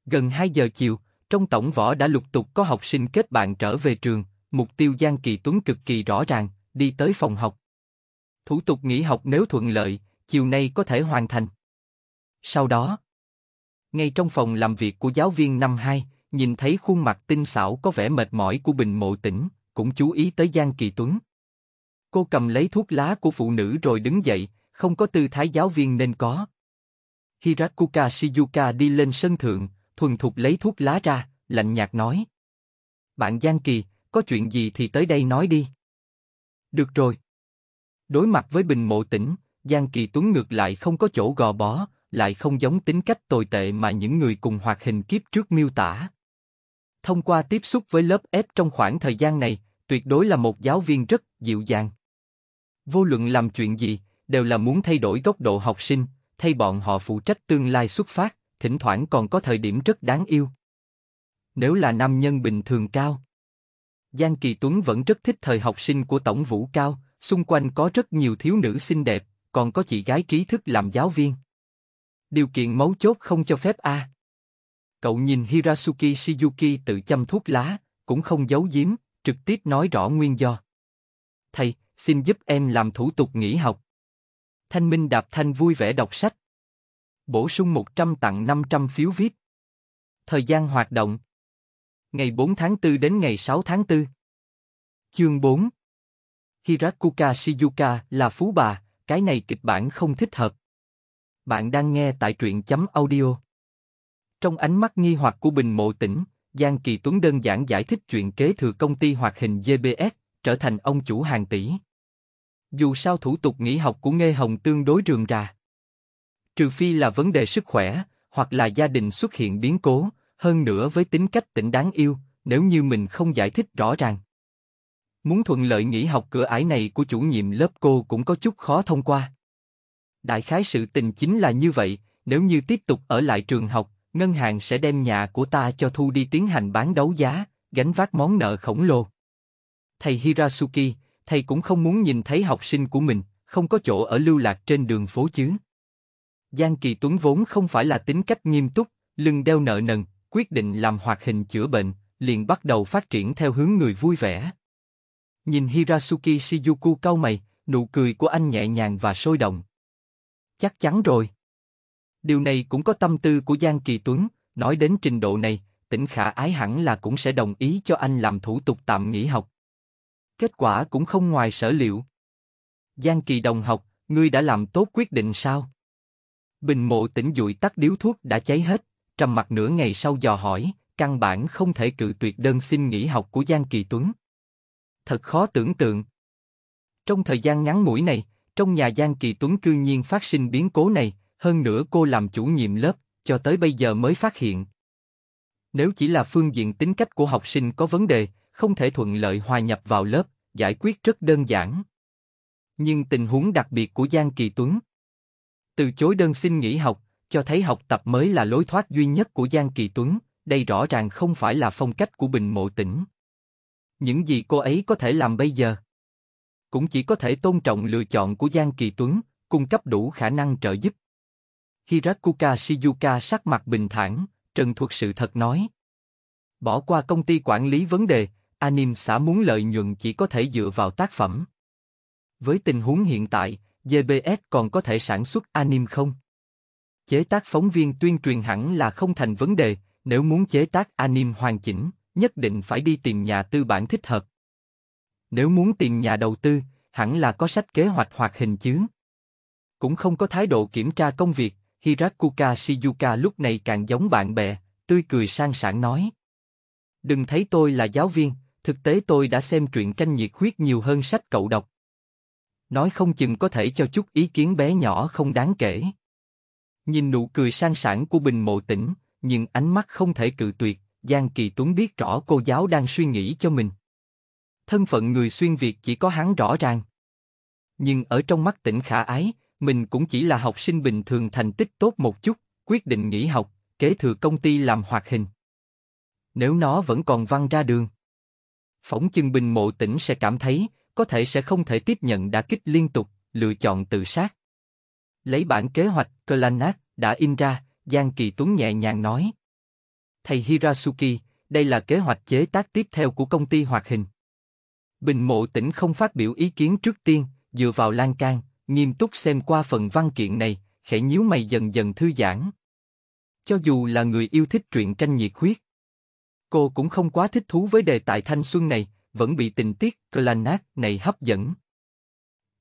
Gần 2 giờ chiều, trong tổng võ đã lục tục có học sinh kết bạn trở về trường, mục tiêu Giang Kỳ Tuấn cực kỳ rõ ràng, đi tới phòng học. Thủ tục nghỉ học nếu thuận lợi, chiều nay có thể hoàn thành. Sau đó, ngay trong phòng làm việc của giáo viên năm 2, nhìn thấy khuôn mặt tinh xảo có vẻ mệt mỏi của Bình Mộ Tĩnh, cũng chú ý tới Giang Kỳ Tuấn. Cô cầm lấy thuốc lá của phụ nữ rồi đứng dậy, không có tư thái giáo viên nên có. Hirakuka Shizuka đi lên sân thượng, thuần thục lấy thuốc lá ra, lạnh nhạt nói. Bạn Giang Kỳ, có chuyện gì thì tới đây nói đi. Được rồi. Đối mặt với Bình Mộ Tĩnh, Giang Kỳ Tuấn ngược lại không có chỗ gò bó, lại không giống tính cách tồi tệ mà những người cùng hoạt hình kiếp trước miêu tả. Thông qua tiếp xúc với lớp ép trong khoảng thời gian này, tuyệt đối là một giáo viên rất dịu dàng. Vô luận làm chuyện gì, đều là muốn thay đổi góc độ học sinh, thay bọn họ phụ trách tương lai xuất phát, thỉnh thoảng còn có thời điểm rất đáng yêu. Nếu là nam nhân bình thường cao, Giang Kỳ Tuấn vẫn rất thích thời học sinh của Tổng Vũ Cao, xung quanh có rất nhiều thiếu nữ xinh đẹp, còn có chị gái trí thức làm giáo viên. Điều kiện mấu chốt không cho phép a. Cậu nhìn Hirasuki Shizuki tự chăm thuốc lá, cũng không giấu giếm, trực tiếp nói rõ nguyên do. Thầy, xin giúp em làm thủ tục nghỉ học. Thanh Minh Đạp Thanh vui vẻ đọc sách. Bổ sung 100 tặng 500 phiếu VIP. Thời gian hoạt động. Ngày 4 tháng 4 đến ngày 6 tháng 4. Chương 4 Hirakuka Shizuka là phú bà, cái này kịch bản không thích hợp. Bạn đang nghe tại truyện chấm audio. Trong ánh mắt nghi hoặc của Bình Mộ Tĩnh, Giang Kỳ Tuấn đơn giản giải thích chuyện kế thừa công ty hoạt hình GBS, trở thành ông chủ hàng tỷ. Dù sao thủ tục nghỉ học của Nghê Hồng tương đối rườm rà. Trừ phi là vấn đề sức khỏe, hoặc là gia đình xuất hiện biến cố, hơn nữa với tính cách tỉnh đáng yêu, nếu như mình không giải thích rõ ràng. Muốn thuận lợi nghỉ học cửa ải này của chủ nhiệm lớp cô cũng có chút khó thông qua. Đại khái sự tình chính là như vậy, nếu như tiếp tục ở lại trường học, ngân hàng sẽ đem nhà của ta cho thu đi tiến hành bán đấu giá, gánh vác món nợ khổng lồ. Thầy Hirasuki, thầy cũng không muốn nhìn thấy học sinh của mình, không có chỗ ở lưu lạc trên đường phố chứ. Giang Kỳ Tuấn vốn không phải là tính cách nghiêm túc, lưng đeo nợ nần, quyết định làm hoạt hình chữa bệnh, liền bắt đầu phát triển theo hướng người vui vẻ. Nhìn Hirasuki Shizuku cau mày, nụ cười của anh nhẹ nhàng và sôi động. Chắc chắn rồi. Điều này cũng có tâm tư của Giang Kỳ Tuấn, nói đến trình độ này, tỉnh khả ái hẳn là cũng sẽ đồng ý cho anh làm thủ tục tạm nghỉ học. Kết quả cũng không ngoài sở liệu. Giang Kỳ đồng học, ngươi đã làm tốt quyết định sao? Bình mộ tỉnh dụi tắt điếu thuốc đã cháy hết, trầm mặc nửa ngày sau dò hỏi, căn bản không thể cự tuyệt đơn xin nghỉ học của Giang Kỳ Tuấn. Thật khó tưởng tượng. Trong thời gian ngắn ngủi này, trong nhà Giang Kỳ Tuấn cư nhiên phát sinh biến cố này, hơn nữa cô làm chủ nhiệm lớp, cho tới bây giờ mới phát hiện. Nếu chỉ là phương diện tính cách của học sinh có vấn đề, không thể thuận lợi hòa nhập vào lớp, giải quyết rất đơn giản. Nhưng tình huống đặc biệt của Giang Kỳ Tuấn, từ chối đơn xin nghỉ học, cho thấy học tập mới là lối thoát duy nhất của Giang Kỳ Tuấn, đây rõ ràng không phải là phong cách của Bình Mộ Tĩnh. Những gì cô ấy có thể làm bây giờ, cũng chỉ có thể tôn trọng lựa chọn của Giang Kỳ Tuấn, cung cấp đủ khả năng trợ giúp. Hirakuka Shizuka sắc mặt bình thản, trần thuật sự thật nói. Bỏ qua công ty quản lý vấn đề, anime xã muốn lợi nhuận chỉ có thể dựa vào tác phẩm. Với tình huống hiện tại, JBS còn có thể sản xuất anime không? Chế tác phóng viên tuyên truyền hẳn là không thành vấn đề, nếu muốn chế tác anime hoàn chỉnh, nhất định phải đi tìm nhà tư bản thích hợp. Nếu muốn tìm nhà đầu tư, hẳn là có sách kế hoạch hoạt hình chứ. Cũng không có thái độ kiểm tra công việc, Hirakuka Shizuka lúc này càng giống bạn bè, tươi cười sang sảng nói. Đừng thấy tôi là giáo viên, thực tế tôi đã xem truyện tranh nhiệt huyết nhiều hơn sách cậu đọc. Nói không chừng có thể cho chút ý kiến bé nhỏ không đáng kể. Nhìn nụ cười sang sảng của Bình Mộ Tĩnh, nhưng ánh mắt không thể cự tuyệt, Giang Kỳ Tuấn biết rõ cô giáo đang suy nghĩ cho mình. Thân phận người xuyên Việt chỉ có hắn rõ ràng. Nhưng ở trong mắt tỉnh khả ái, mình cũng chỉ là học sinh bình thường thành tích tốt một chút, quyết định nghỉ học, kế thừa công ty làm hoạt hình. Nếu nó vẫn còn văng ra đường, phỏng chừng bình mộ tỉnh sẽ cảm thấy, có thể sẽ không thể tiếp nhận đã kích liên tục, lựa chọn tự sát. Lấy bản kế hoạch Clanac đã in ra, Giang Kỳ Tuấn nhẹ nhàng nói. Thầy Hirasuki, đây là kế hoạch chế tác tiếp theo của công ty hoạt hình. Bình mộ tỉnh không phát biểu ý kiến trước tiên, dựa vào lan can, nghiêm túc xem qua phần văn kiện này, khẽ nhíu mày dần dần thư giãn. Cho dù là người yêu thích truyện tranh nhiệt huyết, cô cũng không quá thích thú với đề tài thanh xuân này, vẫn bị tình tiết Clannad này hấp dẫn.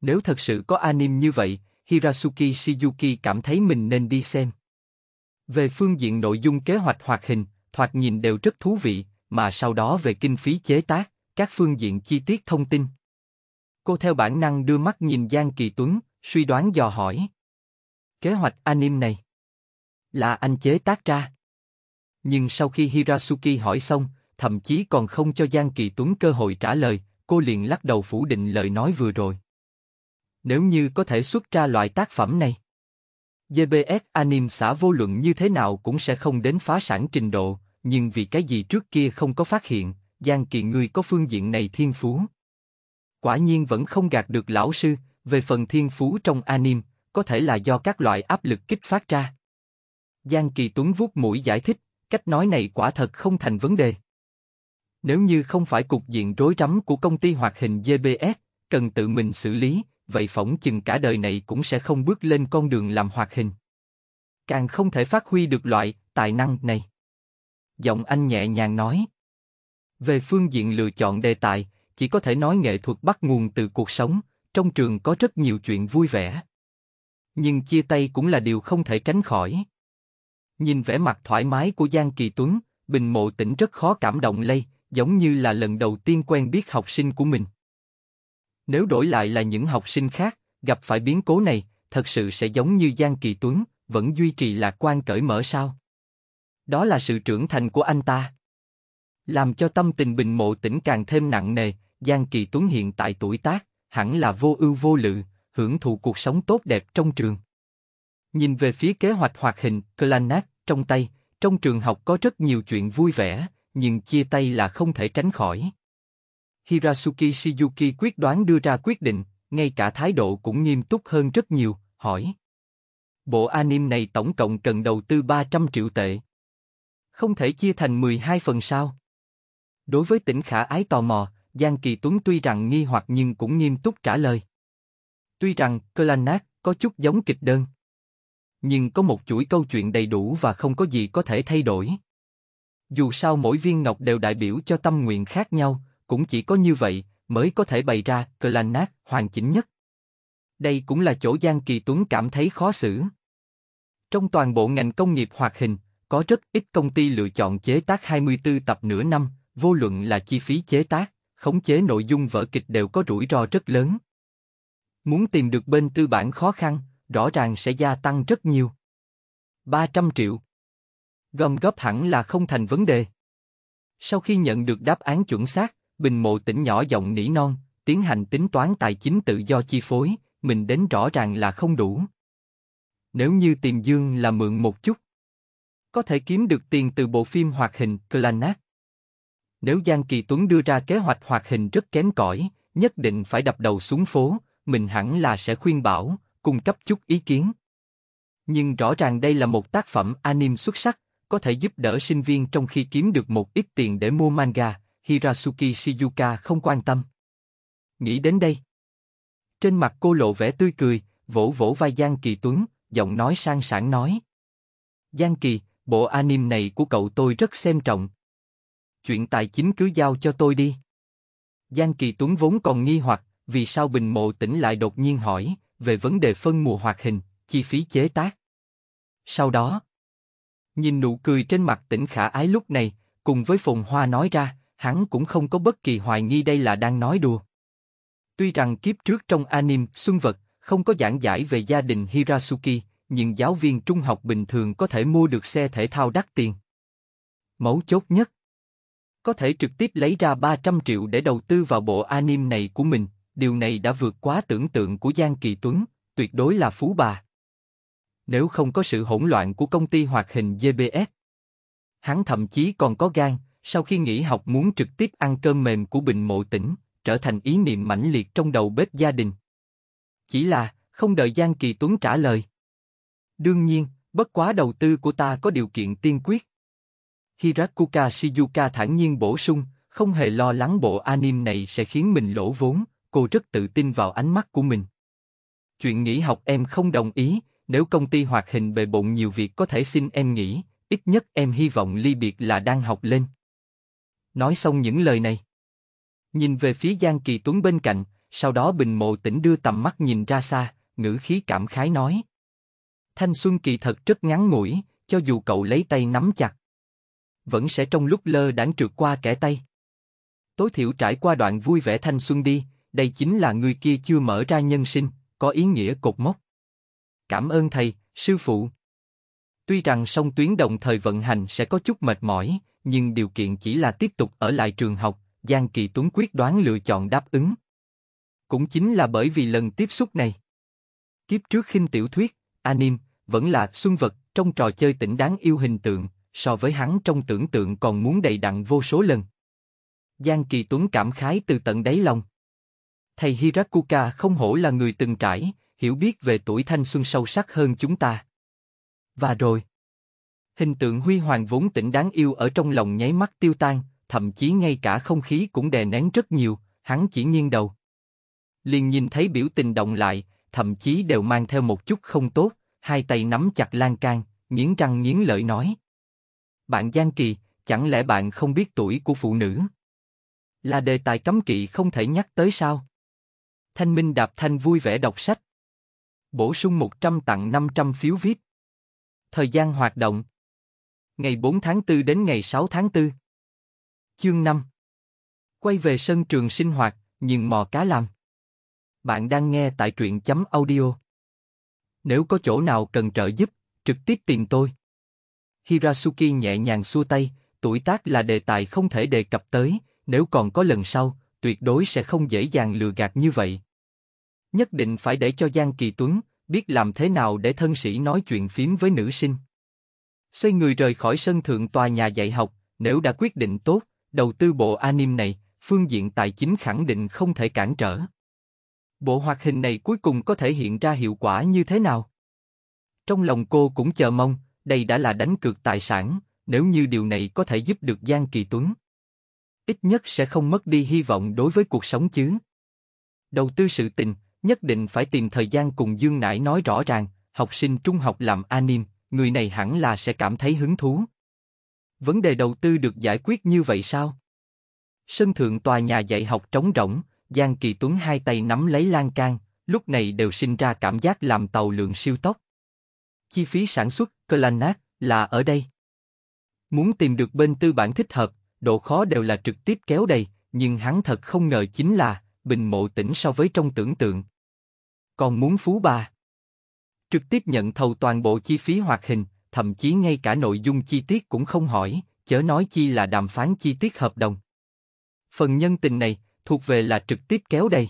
Nếu thật sự có anime như vậy, Hirasuki Shizuki cảm thấy mình nên đi xem. Về phương diện nội dung kế hoạch hoạt hình, thoạt nhìn đều rất thú vị, mà sau đó về kinh phí chế tác, các phương diện chi tiết thông tin, Cô theo bản năng đưa mắt nhìn Giang Kỳ Tuấn, suy đoán dò hỏi. Kế hoạch anime này là anh chế tác ra. Nhưng sau khi Hirasuki hỏi xong, thậm chí còn không cho Giang Kỳ Tuấn cơ hội trả lời, cô liền lắc đầu phủ định lời nói vừa rồi. Nếu như có thể xuất ra loại tác phẩm này, GBS Anim xã vô luận như thế nào cũng sẽ không đến phá sản trình độ, nhưng vì cái gì trước kia không có phát hiện, Giang Kỳ ngươi có phương diện này thiên phú. Quả nhiên vẫn không gạt được lão sư, về phần thiên phú trong anim, có thể là do các loại áp lực kích phát ra. Giang Kỳ Tuấn vuốt mũi giải thích, cách nói này quả thật không thành vấn đề. Nếu như không phải cục diện rối rắm của công ty hoạt hình GBS, cần tự mình xử lý, vậy phỏng chừng cả đời này cũng sẽ không bước lên con đường làm hoạt hình. Càng không thể phát huy được loại tài năng này. Giọng anh nhẹ nhàng nói. Về phương diện lựa chọn đề tài, chỉ có thể nói nghệ thuật bắt nguồn từ cuộc sống, trong trường có rất nhiều chuyện vui vẻ. Nhưng chia tay cũng là điều không thể tránh khỏi. Nhìn vẻ mặt thoải mái của Giang Kỳ Tuấn, Bình Mộ Tĩnh rất khó cảm động lây, giống như là lần đầu tiên quen biết học sinh của mình. Nếu đổi lại là những học sinh khác, gặp phải biến cố này, thật sự sẽ giống như Giang Kỳ Tuấn, vẫn duy trì lạc quan cởi mở sao? Đó là sự trưởng thành của anh ta. Làm cho tâm tình bình mộ Tĩnh càng thêm nặng nề, Giang Kỳ Tuấn hiện tại tuổi tác, hẳn là vô ưu vô lự, hưởng thụ cuộc sống tốt đẹp trong trường. Nhìn về phía kế hoạch hoạt hình, Clanac, trong tay, trong trường học có rất nhiều chuyện vui vẻ, nhưng chia tay là không thể tránh khỏi. Hirasuki Shizuki quyết đoán đưa ra quyết định, ngay cả thái độ cũng nghiêm túc hơn rất nhiều, hỏi. Bộ anime này tổng cộng cần đầu tư 300 triệu tệ. Không thể chia thành 12 phần sao? Đối với tỉnh khả ái tò mò, Giang Kỳ Tuấn tuy rằng nghi hoặc nhưng cũng nghiêm túc trả lời. Tuy rằng Clannad có chút giống kịch đơn, nhưng có một chuỗi câu chuyện đầy đủ và không có gì có thể thay đổi. Dù sao mỗi viên ngọc đều đại biểu cho tâm nguyện khác nhau, cũng chỉ có như vậy mới có thể bày ra Clannad hoàn chỉnh nhất. Đây cũng là chỗ Giang Kỳ Tuấn cảm thấy khó xử. Trong toàn bộ ngành công nghiệp hoạt hình, có rất ít công ty lựa chọn chế tác 24 tập nửa năm, vô luận là chi phí chế tác khống chế nội dung vở kịch đều có rủi ro rất lớn. Muốn tìm được bên tư bản khó khăn, rõ ràng sẽ gia tăng rất nhiều. 300 triệu. Gom góp hẳn là không thành vấn đề. Sau khi nhận được đáp án chuẩn xác, Bình Mộ tỉnh nhỏ giọng nỉ non, tiến hành tính toán tài chính tự do chi phối, mình đến rõ ràng là không đủ. Nếu như tìm Dương là mượn một chút, có thể kiếm được tiền từ bộ phim hoạt hình Clannad. Nếu Giang Kỳ Tuấn đưa ra kế hoạch hoạt hình rất kém cỏi, nhất định phải đập đầu xuống phố, mình hẳn là sẽ khuyên bảo, cung cấp chút ý kiến. Nhưng rõ ràng đây là một tác phẩm anime xuất sắc, có thể giúp đỡ sinh viên trong khi kiếm được một ít tiền để mua manga, Hirasuki Shizuka không quan tâm. Nghĩ đến đây. Trên mặt cô lộ vẻ tươi cười, vỗ vỗ vai Giang Kỳ Tuấn, giọng nói sang sảng nói. Giang Kỳ, bộ anime này của cậu tôi rất xem trọng, chuyện tài chính cứ giao cho tôi đi. Giang Kỳ Tuấn vốn còn nghi hoặc, vì sao Bình Mộ tỉnh lại đột nhiên hỏi, về vấn đề phân mùa hoạt hình, chi phí chế tác. Sau đó, nhìn nụ cười trên mặt tỉnh khả ái lúc này, cùng với Phùng hoa nói ra, hắn cũng không có bất kỳ hoài nghi đây là đang nói đùa. Tuy rằng kiếp trước trong anime Xuân Vật không có giảng giải về gia đình Hirasuki, nhưng giáo viên trung học bình thường có thể mua được xe thể thao đắt tiền. Mấu chốt nhất có thể trực tiếp lấy ra 300 triệu để đầu tư vào bộ anime này của mình, điều này đã vượt quá tưởng tượng của Giang Kỳ Tuấn, tuyệt đối là phú bà. Nếu không có sự hỗn loạn của công ty hoạt hình JBS, hắn thậm chí còn có gan, sau khi nghỉ học muốn trực tiếp ăn cơm mềm của Bình Mộ Tỉnh, trở thành ý niệm mãnh liệt trong đầu bếp gia đình. Chỉ là, không đợi Giang Kỳ Tuấn trả lời. Đương nhiên, bất quá đầu tư của ta có điều kiện tiên quyết. Hirakuka Shizuka thản nhiên bổ sung, không hề lo lắng bộ anime này sẽ khiến mình lỗ vốn, cô rất tự tin vào ánh mắt của mình. Chuyện nghỉ học em không đồng ý, nếu công ty hoạt hình bề bộn nhiều việc có thể xin em nghỉ, ít nhất em hy vọng ly biệt là đang học lên. Nói xong những lời này. Nhìn về phía Giang Kỳ Tuấn bên cạnh, sau đó Bình Mộ tỉnh đưa tầm mắt nhìn ra xa, ngữ khí cảm khái nói. Thanh xuân kỳ thật rất ngắn ngủi, cho dù cậu lấy tay nắm chặt, vẫn sẽ trong lúc lơ đãng trượt qua kẻ tay. Tối thiểu trải qua đoạn vui vẻ thanh xuân đi, đây chính là người kia chưa mở ra nhân sinh, có ý nghĩa cột mốc. Cảm ơn thầy, sư phụ. Tuy rằng song tuyến đồng thời vận hành sẽ có chút mệt mỏi, nhưng điều kiện chỉ là tiếp tục ở lại trường học, Giang Kỳ Tuấn quyết đoán lựa chọn đáp ứng. Cũng chính là bởi vì lần tiếp xúc này. Kiếp trước khinh tiểu thuyết, anime vẫn là xuân vật trong trò chơi tỉnh đáng yêu hình tượng, so với hắn trong tưởng tượng còn muốn đầy đặn vô số lần. Giang Kỳ Tuấn cảm khái từ tận đáy lòng. Thầy Hirakuka không hổ là người từng trải, hiểu biết về tuổi thanh xuân sâu sắc hơn chúng ta. Và rồi, hình tượng huy hoàng vốn tỉnh đáng yêu ở trong lòng nháy mắt tiêu tan, thậm chí ngay cả không khí cũng đè nén rất nhiều, hắn chỉ nghiêng đầu. Liền nhìn thấy biểu tình động lại, thậm chí đều mang theo một chút không tốt, hai tay nắm chặt lan can, nghiến răng nghiến lợi nói. Bạn Giang Kỳ, chẳng lẽ bạn không biết tuổi của phụ nữ? Là đề tài cấm kỵ không thể nhắc tới sao? Thanh Minh Đạp Thanh vui vẻ đọc sách. Bổ sung 100 tặng 500 phiếu VIP. Thời gian hoạt động. Ngày 4 tháng 4 đến ngày 6 tháng 4. Chương 5. Quay về sân trường sinh hoạt, nhưng mò cá làm. Bạn đang nghe tại truyện chấm audio. Nếu có chỗ nào cần trợ giúp, trực tiếp tìm tôi. Hirasuki nhẹ nhàng xua tay, tuổi tác là đề tài không thể đề cập tới, nếu còn có lần sau, tuyệt đối sẽ không dễ dàng lừa gạt như vậy. Nhất định phải để cho Giang Kỳ Tuấn biết làm thế nào để thân sĩ nói chuyện phím với nữ sinh. Xoay người rời khỏi sân thượng tòa nhà dạy học, nếu đã quyết định tốt, đầu tư bộ anime này, phương diện tài chính khẳng định không thể cản trở. Bộ hoạt hình này cuối cùng có thể hiện ra hiệu quả như thế nào? Trong lòng cô cũng chờ mong, đây đã là đánh cược tài sản, nếu như điều này có thể giúp được Giang Kỳ Tuấn. Ít nhất sẽ không mất đi hy vọng đối với cuộc sống chứ. Đầu tư sự tình, nhất định phải tìm thời gian cùng Dương Nải nói rõ ràng, học sinh trung học làm anime người này hẳn là sẽ cảm thấy hứng thú. Vấn đề đầu tư được giải quyết như vậy sao? Sân thượng tòa nhà dạy học trống rỗng, Giang Kỳ Tuấn hai tay nắm lấy lan can, lúc này đều sinh ra cảm giác làm tàu lượng siêu tốc. Chi phí sản xuất Clanac là ở đây. Muốn tìm được bên tư bản thích hợp, độ khó đều là trực tiếp kéo đầy, nhưng hắn thật không ngờ chính là bình mộ tỉnh so với trong tưởng tượng. Còn muốn phú bà. Trực tiếp nhận thầu toàn bộ chi phí hoạt hình, thậm chí ngay cả nội dung chi tiết cũng không hỏi, chớ nói chi là đàm phán chi tiết hợp đồng. Phần nhân tình này thuộc về là trực tiếp kéo đầy.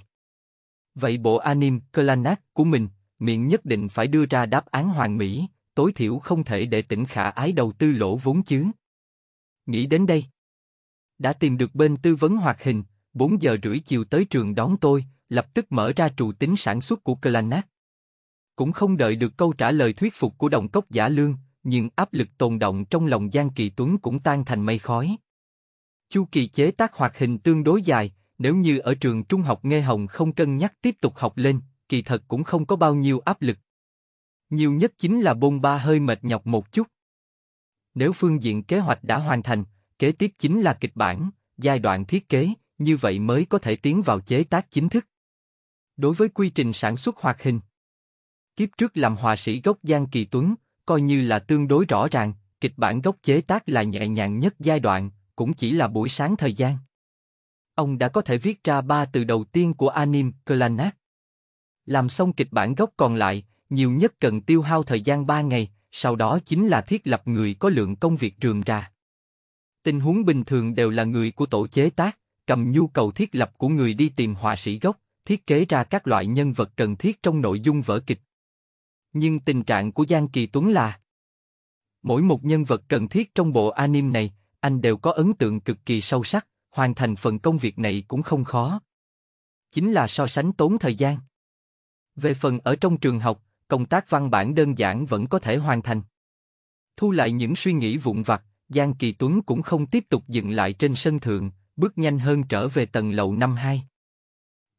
Vậy bộ anim Clanac của mình, miệng nhất định phải đưa ra đáp án hoàn mỹ, tối thiểu không thể để tỉnh khả ái đầu tư lỗ vốn chứ. Nghĩ đến đây. Đã tìm được bên tư vấn hoạt hình, 4 giờ rưỡi chiều tới trường đón tôi, lập tức mở ra trụ tính sản xuất của Clanac. Cũng không đợi được câu trả lời thuyết phục của đồng cốc giả lương, nhưng áp lực tồn động trong lòng Giang Kỳ Tuấn cũng tan thành mây khói. Chu kỳ chế tác hoạt hình tương đối dài, nếu như ở trường trung học Nghe Hồng không cân nhắc tiếp tục học lên, kỳ thật cũng không có bao nhiêu áp lực. Nhiều nhất chính là bôn ba hơi mệt nhọc một chút. Nếu phương diện kế hoạch đã hoàn thành, kế tiếp chính là kịch bản, giai đoạn thiết kế, như vậy mới có thể tiến vào chế tác chính thức. Đối với quy trình sản xuất hoạt hình, kiếp trước làm họa sĩ gốc Giang Kỳ Tuấn, coi như là tương đối rõ ràng, kịch bản gốc chế tác là nhẹ nhàng nhất giai đoạn, cũng chỉ là buổi sáng thời gian. Ông đã có thể viết ra ba từ đầu tiên của anime Clannad. Làm xong kịch bản gốc còn lại, nhiều nhất cần tiêu hao thời gian 3 ngày, sau đó chính là thiết lập người có lượng công việc rườm ra. Tình huống bình thường đều là người của tổ chế tác, cầm nhu cầu thiết lập của người đi tìm họa sĩ gốc, thiết kế ra các loại nhân vật cần thiết trong nội dung vở kịch. Nhưng tình trạng của Giang Kỳ Tuấn là Mỗi một nhân vật cần thiết trong bộ anime này, anh đều có ấn tượng cực kỳ sâu sắc, hoàn thành phần công việc này cũng không khó. Chính là so sánh tốn thời gian. Về phần ở trong trường học, công tác văn bản đơn giản vẫn có thể hoàn thành. Thu lại những suy nghĩ vụn vặt, Giang Kỳ Tuấn cũng không tiếp tục dựng lại trên sân thượng, bước nhanh hơn trở về tầng lầu năm hai.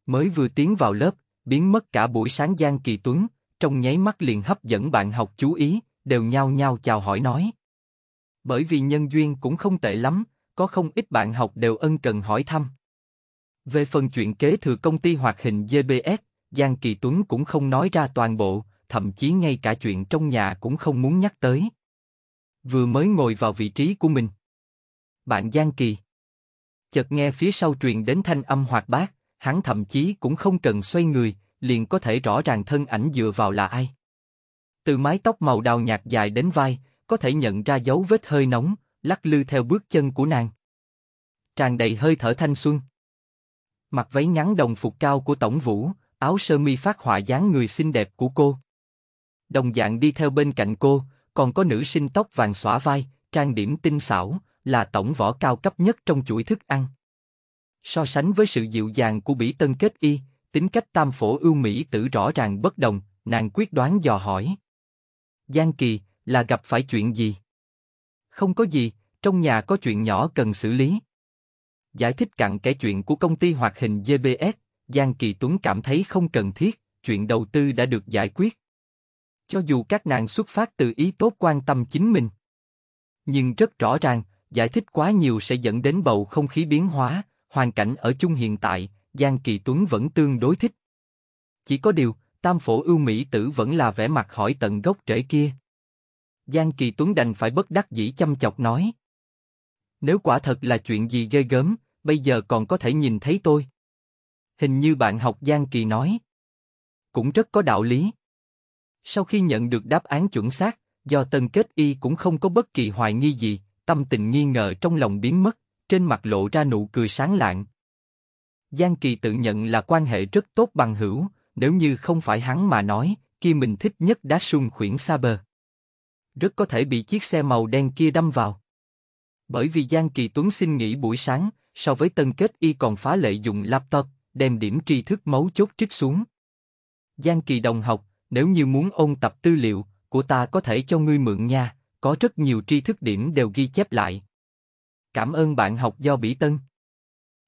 Mới vừa tiến vào lớp, biến mất cả buổi sáng Giang Kỳ Tuấn, trong nháy mắt liền hấp dẫn bạn học chú ý, đều nhao nhao chào hỏi nói. Bởi vì nhân duyên cũng không tệ lắm, có không ít bạn học đều ân cần hỏi thăm. Về phần chuyện kế thừa công ty hoạt hình GBS, Giang Kỳ Tuấn cũng không nói ra toàn bộ, thậm chí ngay cả chuyện trong nhà cũng không muốn nhắc tới. Vừa mới ngồi vào vị trí của mình. Bạn Giang Kỳ. Chợt nghe phía sau truyền đến thanh âm hoạt bát, hắn thậm chí cũng không cần xoay người, liền có thể rõ ràng thân ảnh dựa vào là ai. Từ mái tóc màu đào nhạt dài đến vai, có thể nhận ra dấu vết hơi nóng, lắc lư theo bước chân của nàng. Tràn đầy hơi thở thanh xuân. Mặc váy ngắn đồng phục cao của Tổng Vũ, áo sơ mi phát họa dáng người xinh đẹp của cô đồng dạng đi theo bên cạnh cô, còn có nữ sinh tóc vàng xõa vai, trang điểm tinh xảo, là tổng võ cao cấp nhất trong chuỗi thức ăn. So sánh với sự dịu dàng của Bỉ Tân Kết Y, tính cách tam phổ ưu Mỹ tử rõ ràng bất đồng, nàng quyết đoán dò hỏi. Giang Kỳ, là gặp phải chuyện gì? Không có gì, trong nhà có chuyện nhỏ cần xử lý. Giải thích cặn kẽ chuyện của công ty hoạt hình GBS, Giang Kỳ Tuấn cảm thấy không cần thiết, chuyện đầu tư đã được giải quyết cho dù các nàng xuất phát từ ý tốt quan tâm chính mình. Nhưng rất rõ ràng, giải thích quá nhiều sẽ dẫn đến bầu không khí biến hóa, hoàn cảnh ở chung hiện tại, Giang Kỳ Tuấn vẫn tương đối thích. Chỉ có điều, tam phổ ưu mỹ tử vẫn là vẻ mặt hỏi tận gốc rễ kia. Giang Kỳ Tuấn đành phải bất đắc dĩ chăm chọc nói. Nếu quả thật là chuyện gì ghê gớm, bây giờ còn có thể nhìn thấy tôi. Hình như bạn học Giang Kỳ nói. Cũng rất có đạo lý. Sau khi nhận được đáp án chuẩn xác, do Tân Kết Y cũng không có bất kỳ hoài nghi gì, tâm tình nghi ngờ trong lòng biến mất, trên mặt lộ ra nụ cười sáng lạng. Giang Kỳ tự nhận là quan hệ rất tốt bằng hữu, nếu như không phải hắn mà nói, kia mình thích nhất đá sung khuyển xa bờ. Rất có thể bị chiếc xe màu đen kia đâm vào. Bởi vì Giang Kỳ Tuấn xin nghỉ buổi sáng, so với tân kết y còn phá lệ dùng laptop, đem điểm tri thức mấu chốt trích xuống. Giang Kỳ đồng học, nếu như muốn ôn tập tư liệu, của ta có thể cho ngươi mượn nha, có rất nhiều tri thức điểm đều ghi chép lại. Cảm ơn bạn học do Bỉ Tân.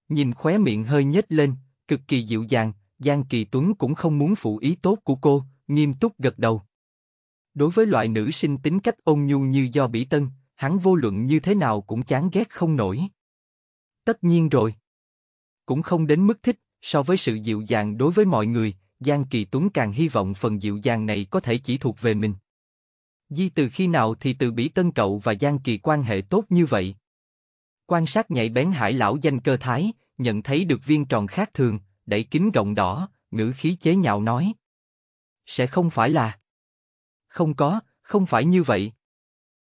Nhìn khóe miệng hơi nhếch lên, cực kỳ dịu dàng, Giang Kỳ Tuấn cũng không muốn phụ ý tốt của cô, nghiêm túc gật đầu. Đối với loại nữ sinh tính cách ôn nhu như do Bỉ Tân, hắn vô luận như thế nào cũng chán ghét không nổi. Tất nhiên rồi. Cũng không đến mức thích, so với sự dịu dàng đối với mọi người, Giang Kỳ Tuấn càng hy vọng phần dịu dàng này có thể chỉ thuộc về mình. Di từ khi nào thì từ Bỉ Tân Cậu và Giang Kỳ quan hệ tốt như vậy? Quan sát nhạy bén hải lão danh cơ thái, nhận thấy được viên tròn khác thường, đẩy kính rộng đỏ, ngữ khí chế nhạo nói. Sẽ không phải là... Không có, không phải như vậy.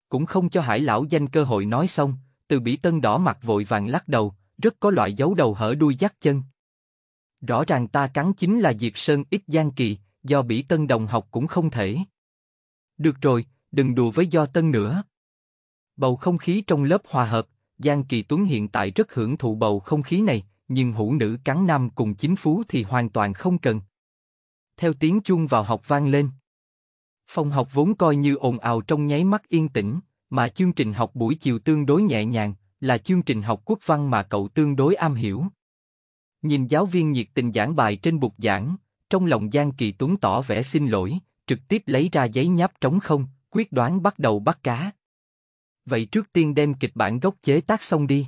Cũng không cho hải lão danh cơ hội nói xong, từ Bỉ Tân đỏ mặt vội vàng lắc đầu, rất có loại dấu đầu hở đuôi dắt chân. Rõ ràng ta cắn chính là Diệp Sơn ít gian kỳ, do bỉ tân đồng học cũng không thể. Được rồi, đừng đùa với do tân nữa. Bầu không khí trong lớp hòa hợp, Giang Kỳ Tuấn hiện tại rất hưởng thụ bầu không khí này, nhưng hữu nữ cắn nam cùng chính phú thì hoàn toàn không cần. Theo tiếng chuông vào học vang lên. Phòng học vốn coi như ồn ào trong nháy mắt yên tĩnh, mà chương trình học buổi chiều tương đối nhẹ nhàng, là chương trình học quốc văn mà cậu tương đối am hiểu. Nhìn giáo viên nhiệt tình giảng bài trên bục giảng, trong lòng Giang Kỳ Tuấn tỏ vẻ xin lỗi, trực tiếp lấy ra giấy nháp trống không, quyết đoán bắt đầu bắt cá. Vậy trước tiên đem kịch bản gốc chế tác xong đi.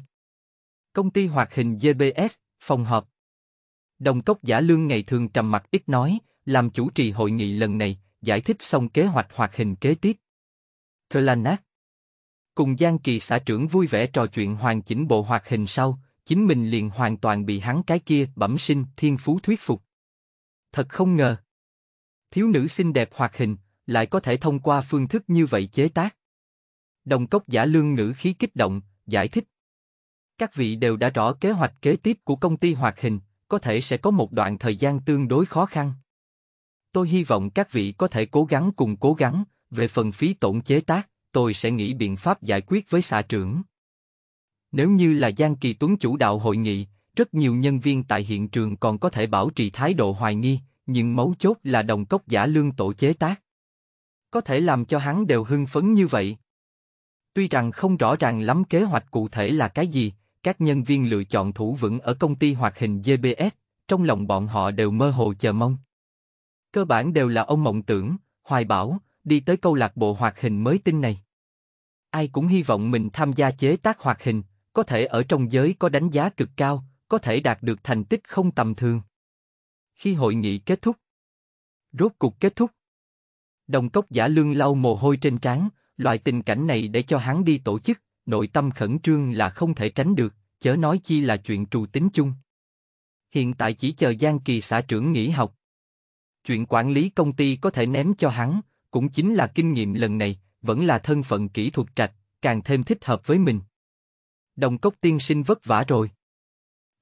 Công ty hoạt hình GBS, phòng họp. Đồng cốc giả lương ngày thường trầm mặt ít nói, làm chủ trì hội nghị lần này, giải thích xong kế hoạch hoạt hình kế tiếp. Thơ Cùng Giang Kỳ xã trưởng vui vẻ trò chuyện hoàn chỉnh bộ hoạt hình sau, chính mình liền hoàn toàn bị hắn cái kia bẩm sinh thiên phú thuyết phục. Thật không ngờ. Thiếu nữ xinh đẹp hoạt hình, lại có thể thông qua phương thức như vậy chế tác. Đồng cốc giả lương ngữ khí kích động, giải thích. Các vị đều đã rõ kế hoạch kế tiếp của công ty hoạt hình, có thể sẽ có một đoạn thời gian tương đối khó khăn. Tôi hy vọng các vị có thể cố gắng cùng cố gắng, về phần phí tổn chế tác, tôi sẽ nghĩ biện pháp giải quyết với xã trưởng. Nếu như là Giang Kỳ Tuấn chủ đạo hội nghị, rất nhiều nhân viên tại hiện trường còn có thể bảo trì thái độ hoài nghi, nhưng mấu chốt là đồng cốc giả lương tổ chế tác. Có thể làm cho hắn đều hưng phấn như vậy. Tuy rằng không rõ ràng lắm kế hoạch cụ thể là cái gì, các nhân viên lựa chọn thủ vững ở công ty hoạt hình GBS, trong lòng bọn họ đều mơ hồ chờ mong. Cơ bản đều là ông mộng tưởng, hoài bảo, đi tới câu lạc bộ hoạt hình mới tin này. Ai cũng hy vọng mình tham gia chế tác hoạt hình, có thể ở trong giới có đánh giá cực cao, có thể đạt được thành tích không tầm thường. Khi hội nghị kết thúc, rốt cục kết thúc. Đồng cốc giả lương lau mồ hôi trên trán, loại tình cảnh này để cho hắn đi tổ chức, nội tâm khẩn trương là không thể tránh được, chớ nói chi là chuyện trù tính chung. Hiện tại chỉ chờ Giang Kỳ xã trưởng nghỉ học. Chuyện quản lý công ty có thể ném cho hắn, cũng chính là kinh nghiệm lần này, vẫn là thân phận kỹ thuật trạch, càng thêm thích hợp với mình đồng cốc tiên sinh vất vả rồi.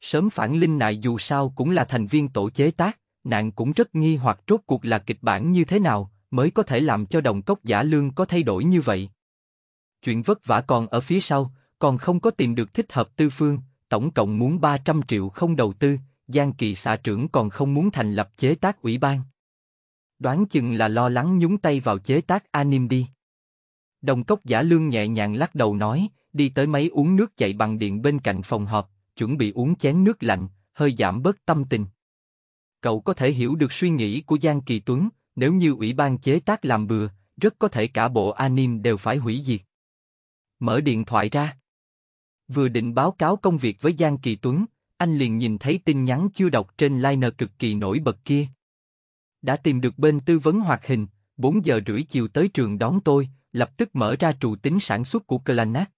Sớm phản linh nại dù sao cũng là thành viên tổ chế tác, nạn cũng rất nghi hoặc rốt cuộc là kịch bản như thế nào mới có thể làm cho đồng cốc giả lương có thay đổi như vậy. Chuyện vất vả còn ở phía sau, còn không có tìm được thích hợp tư phương, tổng cộng muốn 300 triệu không đầu tư, Giang Kỳ xã trưởng còn không muốn thành lập chế tác ủy ban. Đoán chừng là lo lắng nhúng tay vào chế tác anim đi. Đồng cốc giả lương nhẹ nhàng lắc đầu nói, đi tới máy uống nước chạy bằng điện bên cạnh phòng họp, chuẩn bị uống chén nước lạnh, hơi giảm bớt tâm tình. Cậu có thể hiểu được suy nghĩ của Giang Kỳ Tuấn, nếu như ủy ban chế tác làm bừa, rất có thể cả bộ anime đều phải hủy diệt. Mở điện thoại ra. Vừa định báo cáo công việc với Giang Kỳ Tuấn, anh liền nhìn thấy tin nhắn chưa đọc trên liner cực kỳ nổi bật kia. Đã tìm được bên tư vấn hoạt hình, 4 giờ rưỡi chiều tới trường đón tôi, lập tức mở ra trụ tính sản xuất của Clanac.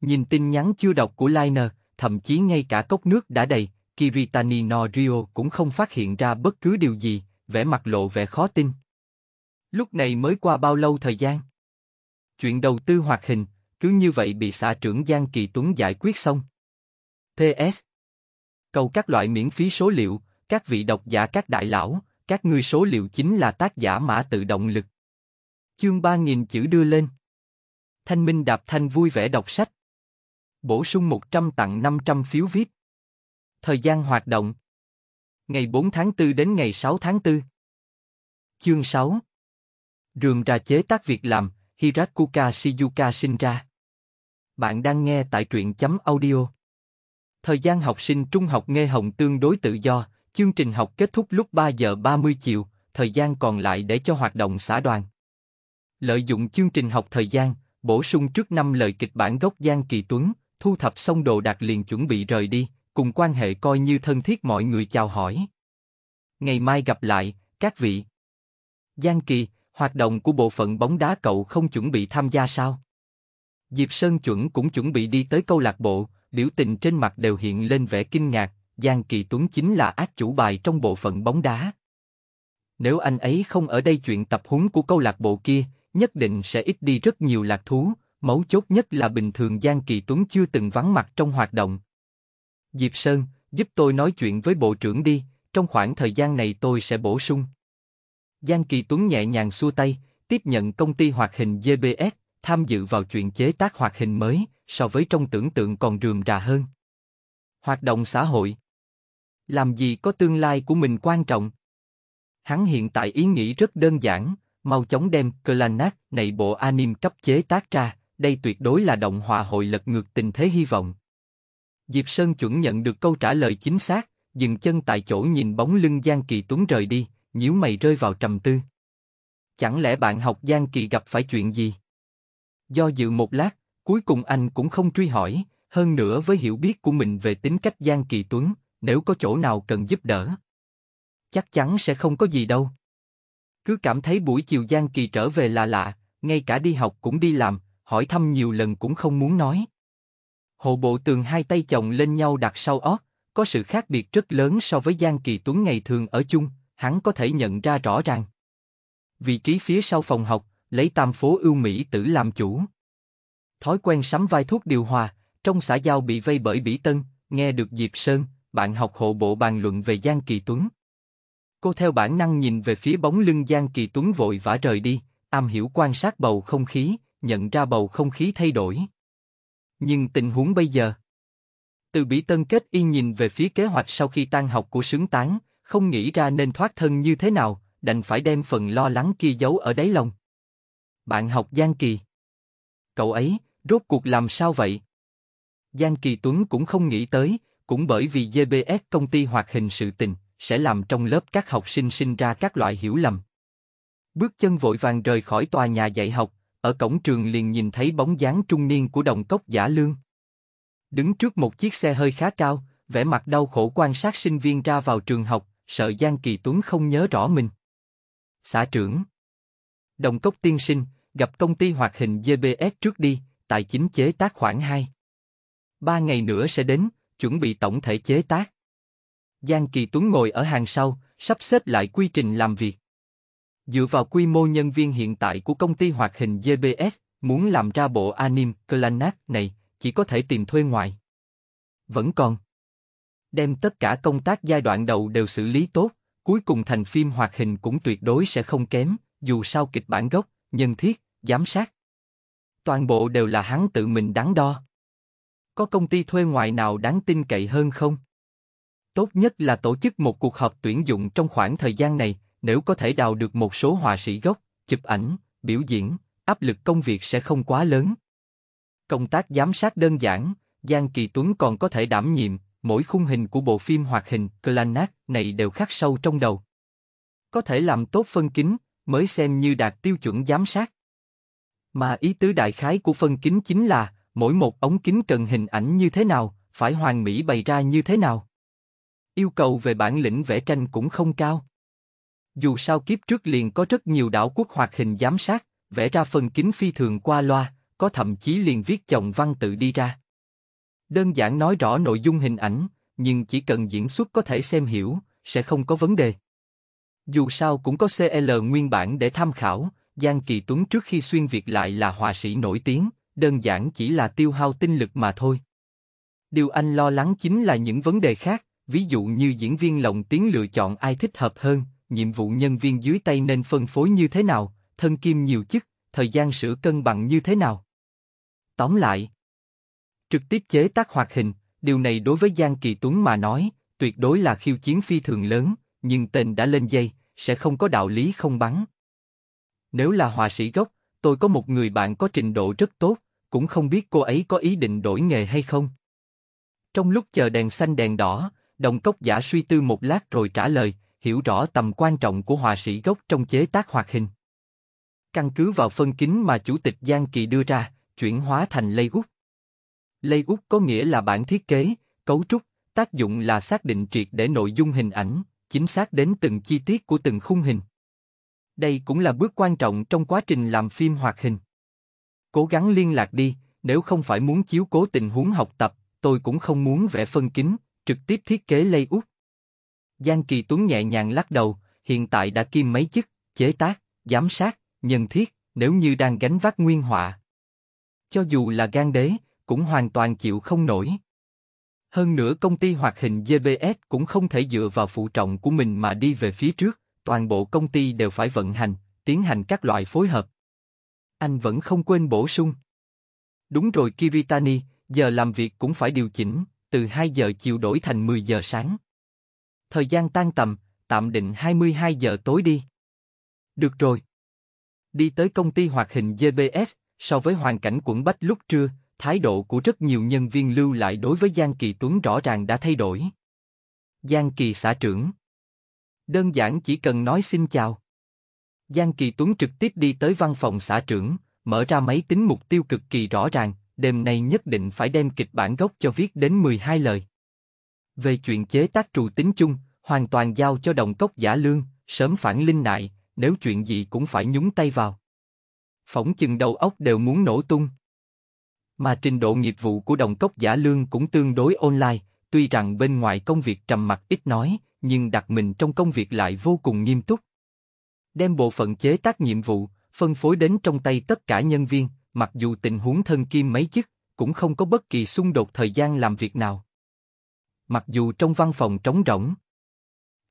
Nhìn tin nhắn chưa đọc của Liner, thậm chí ngay cả cốc nước đã đầy, Kiritani no Rio cũng không phát hiện ra bất cứ điều gì, vẻ mặt lộ vẻ khó tin. Lúc này mới qua bao lâu thời gian? Chuyện đầu tư hoạt hình, cứ như vậy bị xã trưởng Giang Kỳ Tuấn giải quyết xong. PS Cầu các loại miễn phí số liệu, các vị độc giả các đại lão, các ngươi số liệu chính là tác giả mã tự động lực. Chương 3000 chữ đưa lên. Thanh Minh đạp thanh vui vẻ đọc sách. Bổ sung 100 tặng 500 phiếu VIP. Thời gian hoạt động Ngày 4 tháng 4 đến ngày 6 tháng 4 Chương 6 Rường ra chế tác việc làm, Hirakuka Shizuka sinh ra. Bạn đang nghe tại truyện chấm audio. Thời gian học sinh trung học nghe hồng tương đối tự do, chương trình học kết thúc lúc 3 giờ 30 chiều, thời gian còn lại để cho hoạt động xã đoàn. Lợi dụng chương trình học thời gian, bổ sung trước năm lời kịch bản gốc Giang Kỳ Tuấn, thu thập xong đồ đạc liền chuẩn bị rời đi, cùng quan hệ coi như thân thiết mọi người chào hỏi. Ngày mai gặp lại, các vị. Giang Kỳ, hoạt động của bộ phận bóng đá cậu không chuẩn bị tham gia sao? Diệp Sơn chuẩn cũng chuẩn bị đi tới câu lạc bộ, biểu tình trên mặt đều hiện lên vẻ kinh ngạc. Giang Kỳ Tuấn chính là ác chủ bài trong bộ phận bóng đá. Nếu anh ấy không ở đây chuyện tập huấn của câu lạc bộ kia, nhất định sẽ ít đi rất nhiều lạc thú, Mấu chốt nhất là bình thường Giang Kỳ Tuấn chưa từng vắng mặt trong hoạt động. Diệp Sơn, giúp tôi nói chuyện với bộ trưởng đi, trong khoảng thời gian này tôi sẽ bổ sung. Giang Kỳ Tuấn nhẹ nhàng xua tay, tiếp nhận công ty hoạt hình GBS, tham dự vào chuyện chế tác hoạt hình mới, so với trong tưởng tượng còn rườm rà hơn. Hoạt động xã hội Làm gì có tương lai của mình quan trọng? Hắn hiện tại ý nghĩ rất đơn giản, mau chóng đem Clannad này bộ anime cấp chế tác ra, đây tuyệt đối là động hòa hội lật ngược tình thế hy vọng. Diệp Sơn chuẩn nhận được câu trả lời chính xác, dừng chân tại chỗ nhìn bóng lưng Giang Kỳ Tuấn rời đi, nhíu mày rơi vào trầm tư. Chẳng lẽ bạn học Giang Kỳ gặp phải chuyện gì? Do dự một lát, cuối cùng anh cũng không truy hỏi, hơn nữa với hiểu biết của mình về tính cách Giang Kỳ Tuấn, nếu có chỗ nào cần giúp đỡ, chắc chắn sẽ không có gì đâu. Cứ cảm thấy buổi chiều Giang Kỳ trở về là lạ, ngay cả đi học cũng đi làm, hỏi thăm nhiều lần cũng không muốn nói. Hộ bộ tường hai tay chồng lên nhau đặt sau ót, có sự khác biệt rất lớn so với Giang Kỳ Tuấn ngày thường ở chung, hắn có thể nhận ra rõ ràng. Vị trí phía sau phòng học, lấy tam phố ưu Mỹ tử làm chủ. Thói quen sắm vai thuốc điều hòa, trong xã giao bị vây bởi Bỉ Tân, nghe được Diệp Sơn, bạn học hộ bộ bàn luận về Giang Kỳ Tuấn. Cô theo bản năng nhìn về phía bóng lưng Giang Kỳ Tuấn vội vã rời đi, am hiểu quan sát bầu không khí, nhận ra bầu không khí thay đổi. Nhưng tình huống bây giờ... Từ Bỉ Tân Kết Y nhìn về phía kế hoạch sau khi tan học của sướng tán, không nghĩ ra nên thoát thân như thế nào, đành phải đem phần lo lắng kia giấu ở đáy lòng. Bạn học Giang Kỳ Cậu ấy, rốt cuộc làm sao vậy? Giang Kỳ Tuấn cũng không nghĩ tới, cũng bởi vì GBS công ty hoạt hình sự tình, sẽ làm trong lớp các học sinh sinh ra các loại hiểu lầm. Bước chân vội vàng rời khỏi tòa nhà dạy học, ở cổng trường liền nhìn thấy bóng dáng trung niên của đồng cốc giả lương. Đứng trước một chiếc xe hơi khá cao, vẻ mặt đau khổ quan sát sinh viên ra vào trường học, sợ Giang Kỳ Tuấn không nhớ rõ mình. Xã trưởng Đồng cốc tiên sinh, gặp công ty hoạt hình GBS trước đi, tài chính chế tác khoảng 2. Ba ngày nữa sẽ đến, chuẩn bị tổng thể chế tác. Giang Kỳ Tuấn ngồi ở hàng sau, sắp xếp lại quy trình làm việc. Dựa vào quy mô nhân viên hiện tại của công ty hoạt hình GBS, muốn làm ra bộ anime Clannad này, chỉ có thể tìm thuê ngoài. Vẫn còn. Đem tất cả công tác giai đoạn đầu đều xử lý tốt, cuối cùng thành phim hoạt hình cũng tuyệt đối sẽ không kém, dù sao kịch bản gốc, nhân thiết, giám sát. Toàn bộ đều là hắn tự mình đáng đo. Có công ty thuê ngoài nào đáng tin cậy hơn không? Tốt nhất là tổ chức một cuộc họp tuyển dụng trong khoảng thời gian này, nếu có thể đào được một số họa sĩ gốc, chụp ảnh, biểu diễn, áp lực công việc sẽ không quá lớn. Công tác giám sát đơn giản, Giang Kỳ Tuấn còn có thể đảm nhiệm, mỗi khung hình của bộ phim hoạt hình Clannad này đều khắc sâu trong đầu. Có thể làm tốt phân kính, mới xem như đạt tiêu chuẩn giám sát. Mà ý tứ đại khái của phân kính chính là, mỗi một ống kính cần hình ảnh như thế nào, phải hoàn mỹ bày ra như thế nào. Yêu cầu về bản lĩnh vẽ tranh cũng không cao. Dù sao kiếp trước liền có rất nhiều đảo quốc hoạt hình giám sát, vẽ ra phần kính phi thường qua loa, có thậm chí liền viết chồng văn tự đi ra. Đơn giản nói rõ nội dung hình ảnh, nhưng chỉ cần diễn xuất có thể xem hiểu, sẽ không có vấn đề. Dù sao cũng có CL nguyên bản để tham khảo, Giang Kỳ Tuấn trước khi xuyên Việt lại là họa sĩ nổi tiếng, đơn giản chỉ là tiêu hao tinh lực mà thôi. Điều anh lo lắng chính là những vấn đề khác, ví dụ như diễn viên lồng tiếng lựa chọn ai thích hợp hơn, nhiệm vụ nhân viên dưới tay nên phân phối như thế nào, thân kim nhiều chức, thời gian sửa cân bằng như thế nào. Tóm lại, trực tiếp chế tác hoạt hình, điều này đối với Giang Kỳ Tuấn mà nói, tuyệt đối là khiêu chiến phi thường lớn, nhưng tên đã lên dây, sẽ không có đạo lý không bắn. Nếu là họa sĩ gốc, tôi có một người bạn có trình độ rất tốt, cũng không biết cô ấy có ý định đổi nghề hay không. Trong lúc chờ đèn xanh đèn đỏ, đồng cốc giả suy tư một lát rồi trả lời, hiểu rõ tầm quan trọng của họa sĩ gốc trong chế tác hoạt hình. Căn cứ vào phân kính mà Chủ tịch Giang Kỳ đưa ra, chuyển hóa thành layout. Layout có nghĩa là bản thiết kế, cấu trúc, tác dụng là xác định triệt để nội dung hình ảnh, chính xác đến từng chi tiết của từng khung hình. Đây cũng là bước quan trọng trong quá trình làm phim hoạt hình. Cố gắng liên lạc đi, nếu không phải muốn chiếu cố tình huống học tập, tôi cũng không muốn vẽ phân kính, trực tiếp thiết kế layout. Giang Kỳ Tuấn nhẹ nhàng lắc đầu, hiện tại đã kim mấy chức, chế tác, giám sát, nhân thiết, nếu như đang gánh vác nguyên họa. Cho dù là gan đế, cũng hoàn toàn chịu không nổi. Hơn nữa công ty hoạt hình GBS cũng không thể dựa vào phụ trọng của mình mà đi về phía trước, toàn bộ công ty đều phải vận hành, tiến hành các loại phối hợp. Anh vẫn không quên bổ sung. Đúng rồi Kiritani, giờ làm việc cũng phải điều chỉnh, từ 2 giờ chiều đổi thành 10 giờ sáng thời gian tan tầm, tạm định 22 giờ tối đi. Được rồi. Đi tới công ty hoạt hình GBS so với hoàn cảnh quận Bách lúc trưa, thái độ của rất nhiều nhân viên lưu lại đối với Giang Kỳ Tuấn rõ ràng đã thay đổi. Giang Kỳ xã trưởng. Đơn giản chỉ cần nói xin chào. Giang Kỳ Tuấn trực tiếp đi tới văn phòng xã trưởng, mở ra máy tính mục tiêu cực kỳ rõ ràng, đêm nay nhất định phải đem kịch bản gốc cho viết đến 12 lời. Về chuyện chế tác trù tính chung, hoàn toàn giao cho đồng cốc giả lương, sớm phản linh nại, nếu chuyện gì cũng phải nhúng tay vào. Phỏng chừng đầu óc đều muốn nổ tung. Mà trình độ nghiệp vụ của đồng cốc giả lương cũng tương đối online, tuy rằng bên ngoài công việc trầm mặc ít nói, nhưng đặt mình trong công việc lại vô cùng nghiêm túc. Đem bộ phận chế tác nhiệm vụ, phân phối đến trong tay tất cả nhân viên, mặc dù tình huống thân kim mấy chức, cũng không có bất kỳ xung đột thời gian làm việc nào mặc dù trong văn phòng trống rỗng.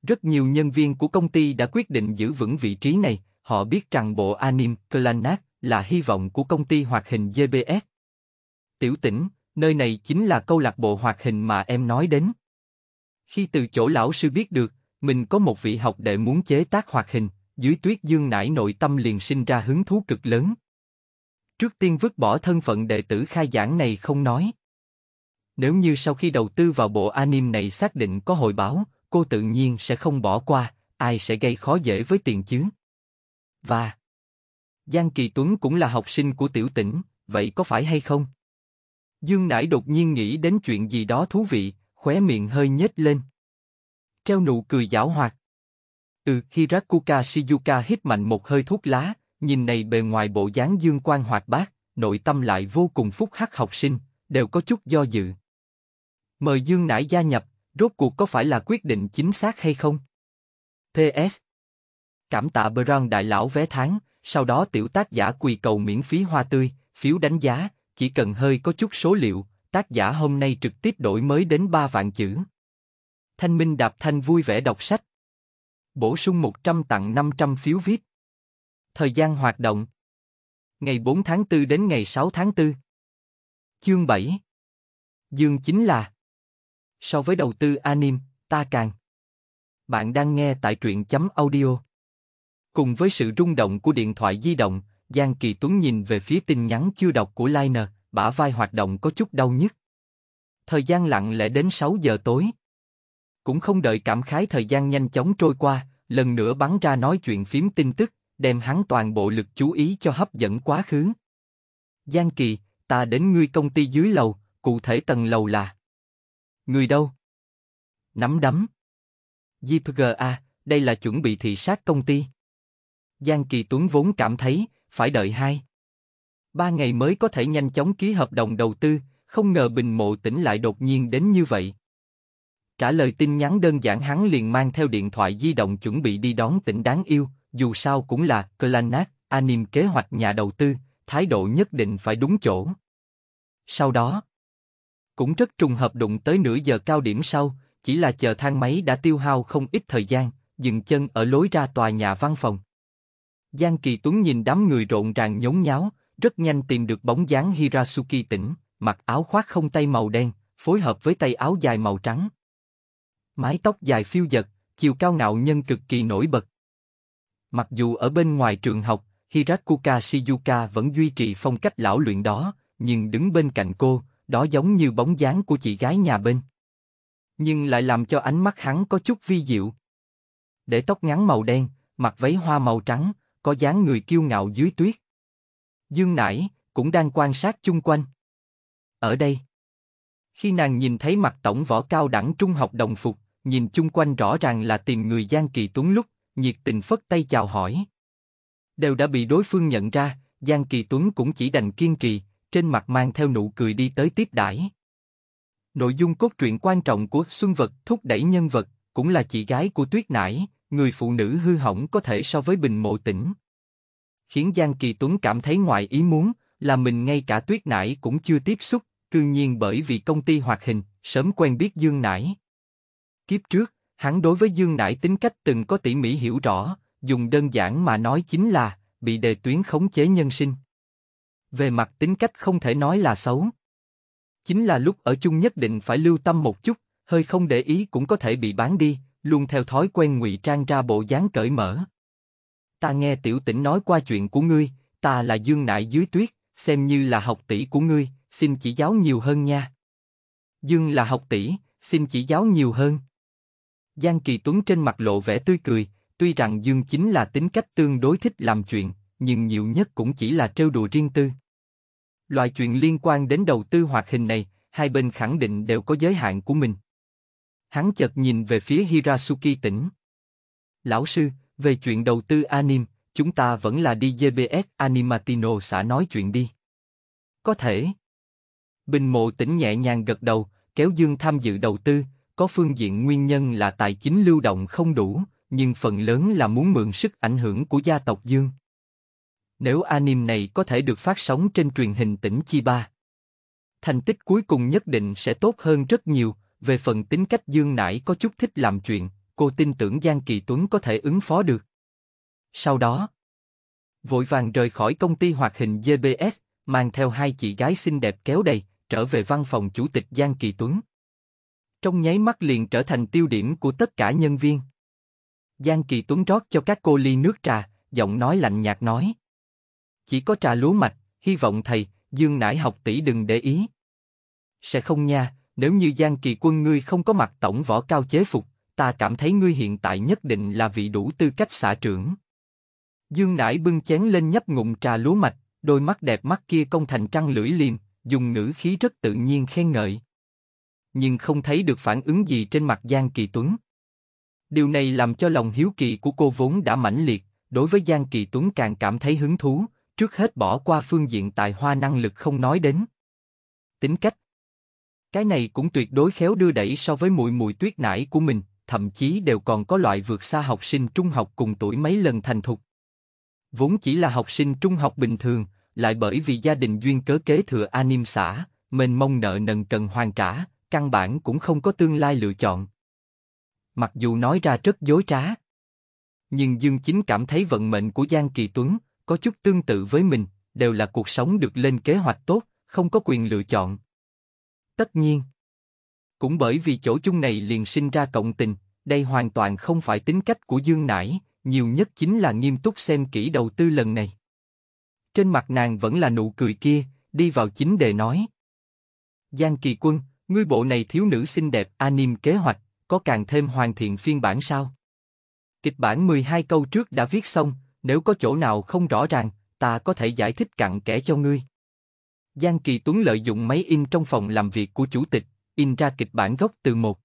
Rất nhiều nhân viên của công ty đã quyết định giữ vững vị trí này, họ biết rằng bộ anime Clannad là hy vọng của công ty hoạt hình JBS. Tiểu tỉnh, nơi này chính là câu lạc bộ hoạt hình mà em nói đến. Khi từ chỗ lão sư biết được, mình có một vị học đệ muốn chế tác hoạt hình, dưới tuyết dương nải nội tâm liền sinh ra hứng thú cực lớn. Trước tiên vứt bỏ thân phận đệ tử khai giảng này không nói. Nếu như sau khi đầu tư vào bộ anime này xác định có hồi báo, cô tự nhiên sẽ không bỏ qua, ai sẽ gây khó dễ với tiền chứ. Và Giang Kỳ Tuấn cũng là học sinh của tiểu tỉnh, vậy có phải hay không? Dương Nải đột nhiên nghĩ đến chuyện gì đó thú vị, khóe miệng hơi nhếch lên. Treo nụ cười giảo hoạt. Ừ, Hirakuka Shizuka hít mạnh một hơi thuốc lá, nhìn này bề ngoài bộ dáng dương quan hoạt bát, nội tâm lại vô cùng phúc hắc học sinh, đều có chút do dự. Mời Dương Nãi gia nhập, rốt cuộc có phải là quyết định chính xác hay không? PS Cảm tạ Brown đại lão vé tháng, sau đó tiểu tác giả quỳ cầu miễn phí hoa tươi, phiếu đánh giá, chỉ cần hơi có chút số liệu, tác giả hôm nay trực tiếp đổi mới đến 3 vạn chữ. Thanh Minh Đạp Thanh vui vẻ đọc sách. Bổ sung 100 tặng 500 phiếu VIP. Thời gian hoạt động. Ngày 4 tháng 4 đến ngày 6 tháng 4. Chương 7. Dương chính là So với đầu tư anime, ta càng. Bạn đang nghe tại truyện chấm audio. Cùng với sự rung động của điện thoại di động, Giang Kỳ Tuấn nhìn về phía tin nhắn chưa đọc của Liner, bả vai hoạt động có chút đau nhức. Thời gian lặng lẽ đến 6 giờ tối. Cũng không đợi cảm khái thời gian nhanh chóng trôi qua, lần nữa bắn ra nói chuyện phím tin tức, đem hắn toàn bộ lực chú ý cho hấp dẫn quá khứ. Giang Kỳ, ta đến ngươi công ty dưới lầu, cụ thể tầng lầu là. Người đâu? Nắm đấm. JPGA, đây là chuẩn bị thị sát công ty. Giang Kỳ Tuấn vốn cảm thấy, phải đợi hai. Ba ngày mới có thể nhanh chóng ký hợp đồng đầu tư, không ngờ Bình Mộ tỉnh lại đột nhiên đến như vậy. Trả lời tin nhắn đơn giản hắn liền mang theo điện thoại di động chuẩn bị đi đón tỉnh đáng yêu, dù sao cũng là Clanac, anim kế hoạch nhà đầu tư, thái độ nhất định phải đúng chỗ. Sau đó, cũng rất trùng hợp đụng tới nửa giờ cao điểm sau, chỉ là chờ thang máy đã tiêu hao không ít thời gian, dừng chân ở lối ra tòa nhà văn phòng. Giang Kỳ Tuấn nhìn đám người rộn ràng nhốn nháo, rất nhanh tìm được bóng dáng Hirasuki tỉnh, mặc áo khoác không tay màu đen, phối hợp với tay áo dài màu trắng. Mái tóc dài phiêu giật, chiều cao ngạo nhân cực kỳ nổi bật. Mặc dù ở bên ngoài trường học, Hirakuka Shizuka vẫn duy trì phong cách lão luyện đó, nhưng đứng bên cạnh cô, đó giống như bóng dáng của chị gái nhà bên. Nhưng lại làm cho ánh mắt hắn có chút vi diệu. Để tóc ngắn màu đen, mặc váy hoa màu trắng, có dáng người kiêu ngạo dưới tuyết. Dương Nải cũng đang quan sát chung quanh. Ở đây, khi nàng nhìn thấy mặt tổng võ cao đẳng trung học đồng phục, nhìn chung quanh rõ ràng là tìm người Giang Kỳ Tuấn lúc, nhiệt tình phất tay chào hỏi. Đều đã bị đối phương nhận ra, Giang Kỳ Tuấn cũng chỉ đành kiên trì, trên mặt mang theo nụ cười đi tới tiếp đãi. Nội dung cốt truyện quan trọng của Xuân Vật thúc đẩy nhân vật, cũng là chị gái của Tuyết Nải, người phụ nữ hư hỏng có thể so với Bình Mộ Tĩnh. Khiến Giang Kỳ Tuấn cảm thấy ngoài ý muốn, là mình ngay cả Tuyết Nải cũng chưa tiếp xúc, cư nhiên bởi vì công ty hoạt hình, sớm quen biết Dương Nải. Kiếp trước, hắn đối với Dương Nải tính cách từng có tỉ mỉ hiểu rõ, dùng đơn giản mà nói chính là bị đề tuyến khống chế nhân sinh về mặt tính cách không thể nói là xấu. Chính là lúc ở chung nhất định phải lưu tâm một chút, hơi không để ý cũng có thể bị bán đi, luôn theo thói quen ngụy trang ra bộ dáng cởi mở. Ta nghe tiểu tỉnh nói qua chuyện của ngươi, ta là dương nại dưới tuyết, xem như là học tỷ của ngươi, xin chỉ giáo nhiều hơn nha. Dương là học tỷ, xin chỉ giáo nhiều hơn. Giang Kỳ Tuấn trên mặt lộ vẻ tươi cười, tuy rằng Dương chính là tính cách tương đối thích làm chuyện, nhưng nhiều nhất cũng chỉ là trêu đùa riêng tư. Loại chuyện liên quan đến đầu tư hoạt hình này, hai bên khẳng định đều có giới hạn của mình. Hắn chợt nhìn về phía Hirasuki tỉnh. Lão sư, về chuyện đầu tư anime, chúng ta vẫn là đi GBS Animatino xã nói chuyện đi. Có thể. Bình mộ tỉnh nhẹ nhàng gật đầu, kéo Dương tham dự đầu tư, có phương diện nguyên nhân là tài chính lưu động không đủ, nhưng phần lớn là muốn mượn sức ảnh hưởng của gia tộc Dương. Nếu anime này có thể được phát sóng trên truyền hình tỉnh Chiba, thành tích cuối cùng nhất định sẽ tốt hơn rất nhiều. Về phần tính cách Dương Nải có chút thích làm chuyện, cô tin tưởng Giang Kỳ Tuấn có thể ứng phó được. Sau đó, vội vàng rời khỏi công ty hoạt hình GBS, mang theo hai chị gái xinh đẹp kéo đầy, trở về văn phòng chủ tịch Giang Kỳ Tuấn. Trong nháy mắt liền trở thành tiêu điểm của tất cả nhân viên. Giang Kỳ Tuấn rót cho các cô ly nước trà, giọng nói lạnh nhạt nói. Chỉ có trà lúa mạch, hy vọng thầy, Dương Nải học tỷ đừng để ý. Sẽ không nha, nếu như Giang Kỳ Quân ngươi không có mặt tổng võ cao chế phục, ta cảm thấy ngươi hiện tại nhất định là vị đủ tư cách xã trưởng. Dương Nải bưng chén lên nhấp ngụm trà lúa mạch, đôi mắt đẹp mắt kia công thành trăng lưỡi liềm, dùng ngữ khí rất tự nhiên khen ngợi. Nhưng không thấy được phản ứng gì trên mặt Giang Kỳ Tuấn. Điều này làm cho lòng hiếu kỳ của cô vốn đã mãnh liệt, đối với Giang Kỳ Tuấn càng cảm thấy hứng thú, Trước hết bỏ qua phương diện tài hoa năng lực không nói đến. Tính cách. Cái này cũng tuyệt đối khéo đưa đẩy so với mùi mùi tuyết nải của mình, thậm chí đều còn có loại vượt xa học sinh trung học cùng tuổi mấy lần thành thục. Vốn chỉ là học sinh trung học bình thường, lại bởi vì gia đình duyên cớ kế thừa anim xã, mình mông nợ nần cần hoàn trả, căn bản cũng không có tương lai lựa chọn. Mặc dù nói ra rất dối trá, nhưng Dương Chính cảm thấy vận mệnh của Giang Kỳ Tuấn, có chút tương tự với mình, đều là cuộc sống được lên kế hoạch tốt, không có quyền lựa chọn. Tất nhiên, cũng bởi vì chỗ chung này liền sinh ra cộng tình, đây hoàn toàn không phải tính cách của Dương Nải, nhiều nhất chính là nghiêm túc xem kỹ đầu tư lần này. Trên mặt nàng vẫn là nụ cười kia, đi vào chính đề nói. Giang Kỳ Quân, ngươi bộ này thiếu nữ xinh đẹp anime kế hoạch, có càng thêm hoàn thiện phiên bản sao? Kịch bản 12 câu trước đã viết xong, nếu có chỗ nào không rõ ràng, ta có thể giải thích cặn kẽ cho ngươi. Giang Kỳ Tuấn lợi dụng máy in trong phòng làm việc của chủ tịch, in ra kịch bản gốc từ 1.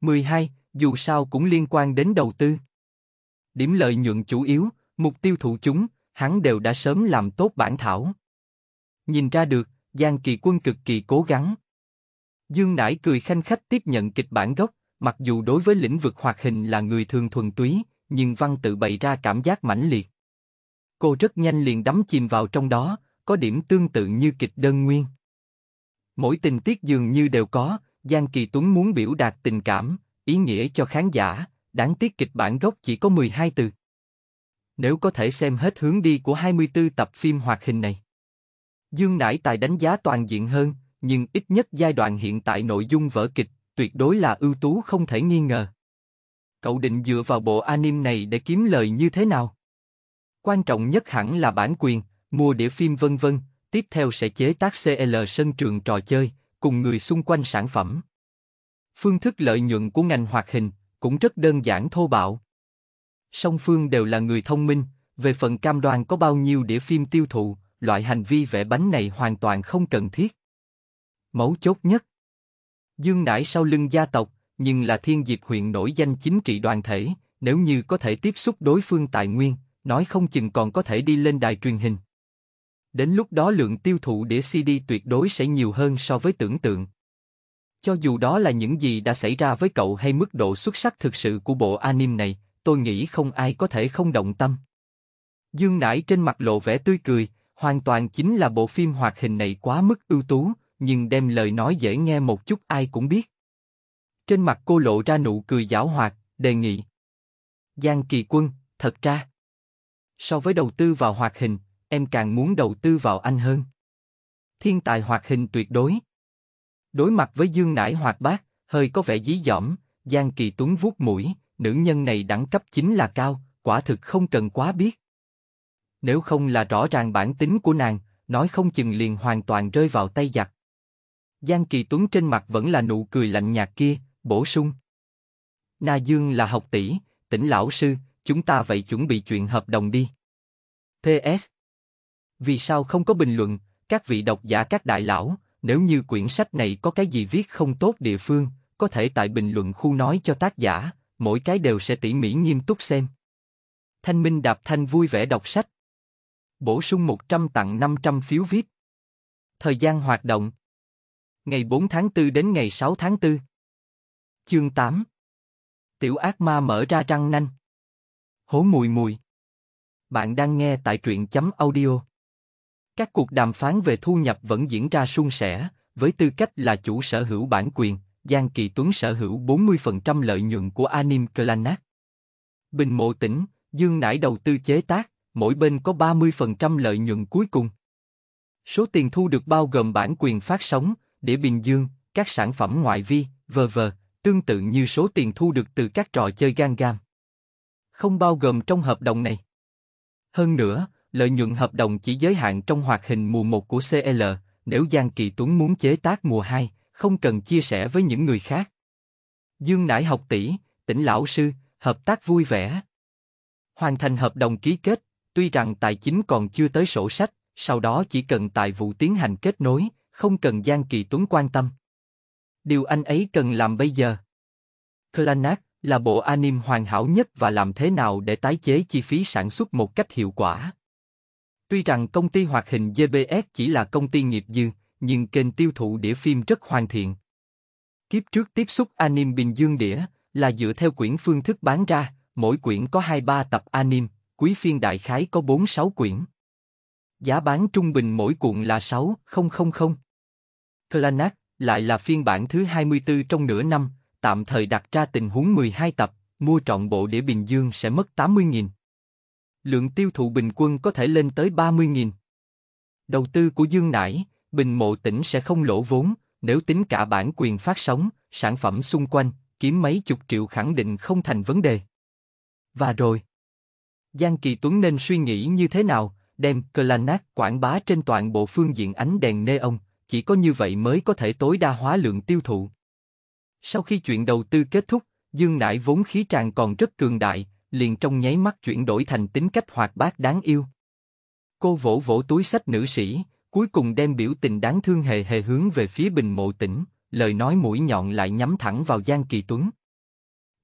12, dù sao cũng liên quan đến đầu tư. Điểm lợi nhuận chủ yếu, mục tiêu thụ chúng, hắn đều đã sớm làm tốt bản thảo. Nhìn ra được, Giang Kỳ Quân cực kỳ cố gắng. Dương Nải cười khanh khách tiếp nhận kịch bản gốc, mặc dù đối với lĩnh vực hoạt hình là người thường thuần túy, nhưng văn tự bày ra cảm giác mãnh liệt. Cô rất nhanh liền đắm chìm vào trong đó, có điểm tương tự như kịch đơn nguyên. Mỗi tình tiết dường như đều có, Giang Kỳ Tuấn muốn biểu đạt tình cảm, ý nghĩa cho khán giả, đáng tiếc kịch bản gốc chỉ có 12 từ. Nếu có thể xem hết hướng đi của 24 tập phim hoạt hình này. Dương Nải Tài đánh giá toàn diện hơn, nhưng ít nhất giai đoạn hiện tại nội dung vở kịch tuyệt đối là ưu tú không thể nghi ngờ. Cậu định dựa vào bộ anime này để kiếm lời như thế nào? Quan trọng nhất hẳn là bản quyền, mua đĩa phim vân vân, tiếp theo sẽ chế tác CL sân trường trò chơi, cùng người xung quanh sản phẩm. Phương thức lợi nhuận của ngành hoạt hình cũng rất đơn giản thô bạo. Song phương đều là người thông minh, về phần cam đoan có bao nhiêu đĩa phim tiêu thụ, loại hành vi vẽ bánh này hoàn toàn không cần thiết. Mấu chốt nhất Dương nải sau lưng gia tộc, nhưng là thiên diệp huyện nổi danh chính trị đoàn thể, nếu như có thể tiếp xúc đối phương tài nguyên, nói không chừng còn có thể đi lên đài truyền hình. Đến lúc đó lượng tiêu thụ đĩa CD tuyệt đối sẽ nhiều hơn so với tưởng tượng. Cho dù đó là những gì đã xảy ra với cậu hay mức độ xuất sắc thực sự của bộ anime này, tôi nghĩ không ai có thể không động tâm. Dương Nải trên mặt lộ vẻ tươi cười, hoàn toàn chính là bộ phim hoạt hình này quá mức ưu tú, nhưng đem lời nói dễ nghe một chút ai cũng biết. Trên mặt cô lộ ra nụ cười giảo hoạt, đề nghị. Giang Kỳ Quân, thật ra, so với đầu tư vào hoạt hình, em càng muốn đầu tư vào anh hơn. Thiên tài hoạt hình tuyệt đối. Đối mặt với Dương Nải hoạt bát, hơi có vẻ dí dỏm, Giang Kỳ Tuấn vuốt mũi, nữ nhân này đẳng cấp chính là cao, quả thực không cần quá biết. Nếu không là rõ ràng bản tính của nàng, nói không chừng liền hoàn toàn rơi vào tay giặc. Giang Kỳ Tuấn trên mặt vẫn là nụ cười lạnh nhạt kia, bổ sung. Na Dương là học tỷ, tỉnh lão sư, chúng ta vậy chuẩn bị chuyện hợp đồng đi. PS. Vì sao không có bình luận, các vị độc giả các đại lão, nếu như quyển sách này có cái gì viết không tốt địa phương, có thể tại bình luận khu nói cho tác giả, mỗi cái đều sẽ tỉ mỉ nghiêm túc xem. Thanh Minh Đạp Thanh vui vẻ đọc sách. Bổ sung 100 tặng 500 phiếu VIP. Thời gian hoạt động Ngày 4 tháng 4 đến ngày 6 tháng 4 Chương 8 Tiểu ác ma mở ra răng nanh. Hố mùi mùi. Bạn đang nghe tại truyện chấm audio. Các cuộc đàm phán về thu nhập vẫn diễn ra suôn sẻ, với tư cách là chủ sở hữu bản quyền, Giang Kỳ Tuấn sở hữu 40% lợi nhuận của Anim Clanac. Bình Mộ Tỉnh, Dương Nải đầu tư chế tác, mỗi bên có 30% lợi nhuận cuối cùng. Số tiền thu được bao gồm bản quyền phát sóng, đĩa bình dương, các sản phẩm ngoại vi, v.v., tương tự như số tiền thu được từ các trò chơi gan gam. Không bao gồm trong hợp đồng này. Hơn nữa, lợi nhuận hợp đồng chỉ giới hạn trong hoạt hình mùa 1 của CL, nếu Giang Kỳ Tuấn muốn chế tác mùa 2, không cần chia sẻ với những người khác. Dương Nải học tỷ, tỉ, tỉnh lão sư, hợp tác vui vẻ. Hoàn thành hợp đồng ký kết, tuy rằng tài chính còn chưa tới sổ sách, sau đó chỉ cần tài vụ tiến hành kết nối, không cần Giang Kỳ Tuấn quan tâm. Điều anh ấy cần làm bây giờ. Clanac là bộ anim hoàn hảo nhất và làm thế nào để tái chế chi phí sản xuất một cách hiệu quả. Tuy rằng công ty hoạt hình GBS chỉ là công ty nghiệp dư, nhưng kênh tiêu thụ đĩa phim rất hoàn thiện. Kiếp trước tiếp xúc anim Bình Dương đĩa là dựa theo quyển phương thức bán ra, mỗi quyển có 2-3 tập anim, quý phiên đại khái có 4-6 quyển. Giá bán trung bình mỗi cuộn là 6,000. Clanac lại là phiên bản thứ 24 trong nửa năm, tạm thời đặt ra tình huống 12 tập, mua trọn bộ để Bình Dương sẽ mất 80.000. Lượng tiêu thụ bình quân có thể lên tới 30.000. Đầu tư của Dương Nải, Bình Mộ Tỉnh sẽ không lỗ vốn, nếu tính cả bản quyền phát sóng, sản phẩm xung quanh, kiếm mấy chục triệu khẳng định không thành vấn đề. Và rồi, Giang Kỳ Tuấn nên suy nghĩ như thế nào, đem Clanac quảng bá trên toàn bộ phương diện ánh đèn nê ông chỉ có như vậy mới có thể tối đa hóa lượng tiêu thụ. Sau khi chuyện đầu tư kết thúc, Dương Nải vốn khí tràn còn rất cường đại, liền trong nháy mắt chuyển đổi thành tính cách hoạt bát đáng yêu. Cô vỗ vỗ túi sách nữ sĩ, cuối cùng đem biểu tình đáng thương hề hề hướng về phía Bình Mộ Tĩnh, lời nói mũi nhọn lại nhắm thẳng vào Giang Kỳ Tuấn.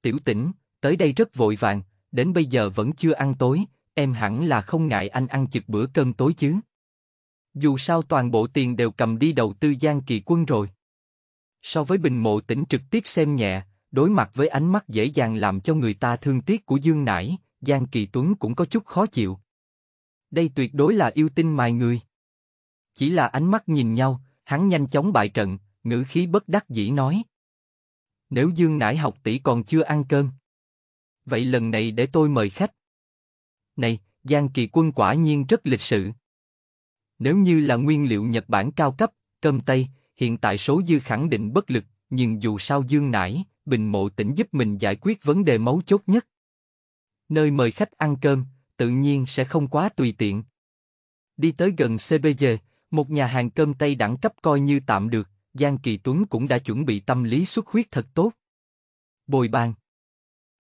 Tiểu Tĩnh, tới đây rất vội vàng, đến bây giờ vẫn chưa ăn tối, em hẳn là không ngại anh ăn chực bữa cơm tối chứ? Dù sao toàn bộ tiền đều cầm đi đầu tư Giang Kỳ Quân rồi. So với Bình Mộ Tĩnh trực tiếp xem nhẹ, đối mặt với ánh mắt dễ dàng làm cho người ta thương tiếc của Dương Nải, Giang Kỳ Tuấn cũng có chút khó chịu. Đây tuyệt đối là yêu tinh mài người. Chỉ là ánh mắt nhìn nhau, hắn nhanh chóng bại trận, ngữ khí bất đắc dĩ nói. Nếu Dương Nải học tỷ còn chưa ăn cơm, vậy lần này để tôi mời khách. Này, Giang Kỳ Quân quả nhiên rất lịch sự. Nếu như là nguyên liệu Nhật Bản cao cấp, cơm tây, hiện tại số dư khẳng định bất lực, nhưng dù sao dương nải, bình mộ tỉnh giúp mình giải quyết vấn đề mấu chốt nhất. Nơi mời khách ăn cơm, tự nhiên sẽ không quá tùy tiện. Đi tới gần CBG, một nhà hàng cơm tây đẳng cấp coi như tạm được, Giang Kỳ Tuấn cũng đã chuẩn bị tâm lý xuất huyết thật tốt. Bồi bàn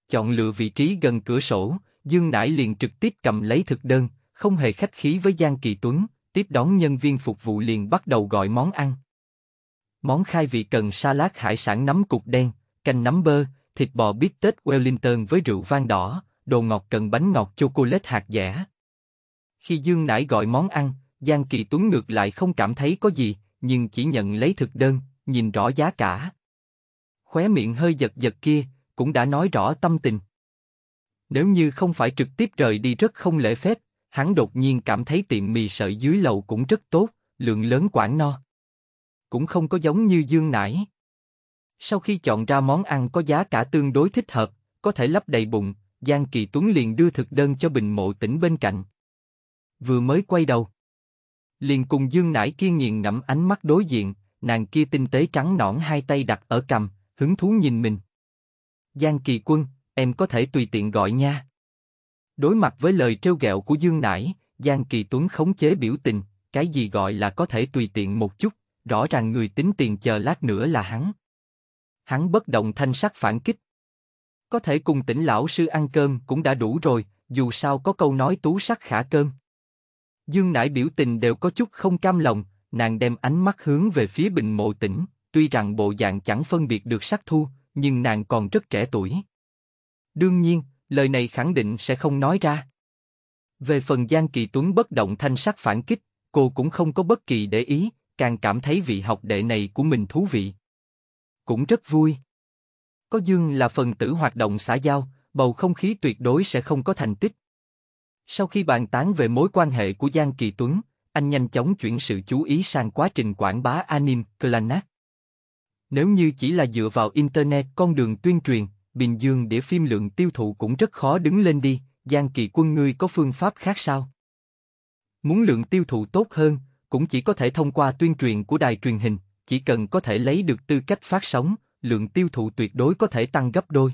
Chọn lựa vị trí gần cửa sổ, Dương Nải liền trực tiếp cầm lấy thực đơn, không hề khách khí với Giang Kỳ Tuấn, tiếp đón nhân viên phục vụ liền bắt đầu gọi món ăn. Món khai vị cần salad hải sản nấm cục đen, canh nấm bơ, thịt bò bít tết Wellington với rượu vang đỏ, đồ ngọt cần bánh ngọt chocolate hạt dẻ. Khi Dương Nải gọi món ăn, Giang Kỳ Tuấn ngược lại không cảm thấy có gì, nhưng chỉ nhận lấy thực đơn, nhìn rõ giá cả. Khóe miệng hơi giật giật kia, cũng đã nói rõ tâm tình. Nếu như không phải trực tiếp rời đi rất không lễ phép, hắn đột nhiên cảm thấy tiệm mì sợi dưới lầu cũng rất tốt, lượng lớn quản no. Cũng không có giống như dương nải. Sau khi chọn ra món ăn có giá cả tương đối thích hợp, có thể lấp đầy bụng, Giang Kỳ Tuấn liền đưa thực đơn cho Bình Mộ Tỉnh bên cạnh. Vừa mới quay đầu, liền cùng Dương Nải kia nghiền ngẫm ánh mắt đối diện, nàng kia tinh tế trắng nõn hai tay đặt ở cầm, hứng thú nhìn mình. Giang Kỳ Quân, em có thể tùy tiện gọi nha. Đối mặt với lời trêu ghẹo của Dương Nải, Giang Kỳ Tuấn khống chế biểu tình, cái gì gọi là có thể tùy tiện một chút, rõ ràng người tính tiền chờ lát nữa là hắn. Hắn bất động thanh sắc phản kích. Có thể cùng tỉnh lão sư ăn cơm cũng đã đủ rồi, dù sao có câu nói tú sắc khả cơm. Dương Nải biểu tình đều có chút không cam lòng, nàng đem ánh mắt hướng về phía bình mộ tỉnh, tuy rằng bộ dạng chẳng phân biệt được sắc thu, nhưng nàng còn rất trẻ tuổi. Đương nhiên, lời này khẳng định sẽ không nói ra. Về phần Giang Kỳ Tuấn bất động thanh sắc phản kích, cô cũng không có bất kỳ để ý, càng cảm thấy vị học đệ này của mình thú vị. Cũng rất vui. Có Dương là phần tử hoạt động xã giao, bầu không khí tuyệt đối sẽ không có thành tích. Sau khi bàn tán về mối quan hệ của Giang Kỳ Tuấn, anh nhanh chóng chuyển sự chú ý sang quá trình quảng bá anime clannad Nếu như chỉ là dựa vào Internet con đường tuyên truyền, Bình Dương để phim lượng tiêu thụ cũng rất khó đứng lên đi, Giang Kỳ Quân ngươi có phương pháp khác sao? Muốn lượng tiêu thụ tốt hơn, cũng chỉ có thể thông qua tuyên truyền của đài truyền hình, chỉ cần có thể lấy được tư cách phát sóng, lượng tiêu thụ tuyệt đối có thể tăng gấp đôi.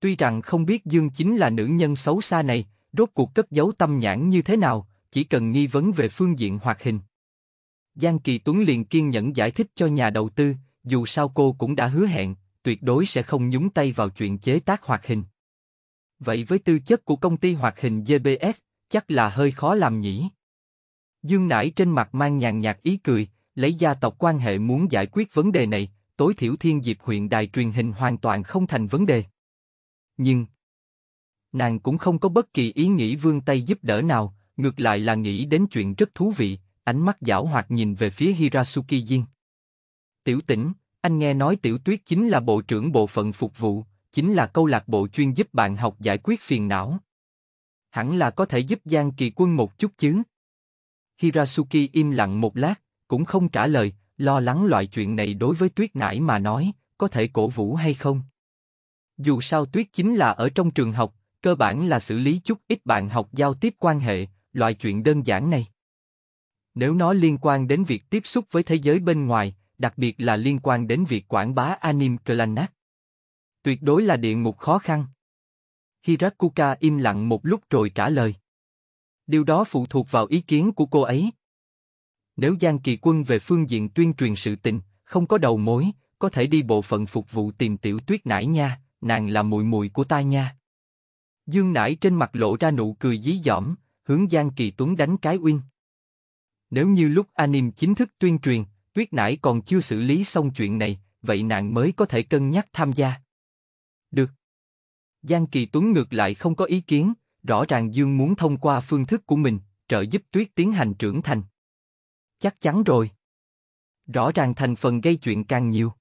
Tuy rằng không biết Dương chính là nữ nhân xấu xa này, rốt cuộc cất giấu tâm nhãn như thế nào, chỉ cần nghi vấn về phương diện hoạt hình. Giang Kỳ Tuấn liền kiên nhẫn giải thích cho nhà đầu tư, dù sao cô cũng đã hứa hẹn, tuyệt đối sẽ không nhúng tay vào chuyện chế tác hoạt hình. Vậy với tư chất của công ty hoạt hình GBS, chắc là hơi khó làm nhỉ? Dương Nải trên mặt mang nhàn nhạt ý cười, lấy gia tộc quan hệ muốn giải quyết vấn đề này, tối thiểu thiên diệp huyện đài truyền hình hoàn toàn không thành vấn đề. Nhưng, nàng cũng không có bất kỳ ý nghĩ vương tay giúp đỡ nào, ngược lại là nghĩ đến chuyện rất thú vị, ánh mắt giảo hoạt nhìn về phía Hirasuki Jin. Tiểu tỉnh, anh nghe nói Tiểu Tuyết chính là bộ trưởng bộ phận phục vụ, chính là câu lạc bộ chuyên giúp bạn học giải quyết phiền não. Hẳn là có thể giúp Giang Kỳ Quân một chút chứ. Hirasuki im lặng một lát, cũng không trả lời, lo lắng loại chuyện này đối với Tuyết nãi mà nói, có thể cổ vũ hay không. Dù sao Tuyết chính là ở trong trường học, cơ bản là xử lý chút ít bạn học giao tiếp quan hệ, loại chuyện đơn giản này. Nếu nó liên quan đến việc tiếp xúc với thế giới bên ngoài, đặc biệt là liên quan đến việc quảng bá anime Clannad. Tuyệt đối là địa ngục khó khăn. Hirakuka im lặng một lúc rồi trả lời. Điều đó phụ thuộc vào ý kiến của cô ấy. Nếu Giang Kỳ Quân về phương diện tuyên truyền sự tình, không có đầu mối, có thể đi bộ phận phục vụ tìm tiểu tuyết nải nha, nàng là mùi mùi của ta nha. Dương nải trên mặt lộ ra nụ cười dí dỏm, hướng Giang Kỳ Tuấn đánh cái uyên. Nếu như lúc anime chính thức tuyên truyền, Tuyết nải còn chưa xử lý xong chuyện này, vậy nàng mới có thể cân nhắc tham gia. Được. Giang Kỳ Tuấn ngược lại không có ý kiến, rõ ràng Dương muốn thông qua phương thức của mình, trợ giúp Tuyết tiến hành trưởng thành. Chắc chắn rồi. Rõ ràng thành phần gây chuyện càng nhiều.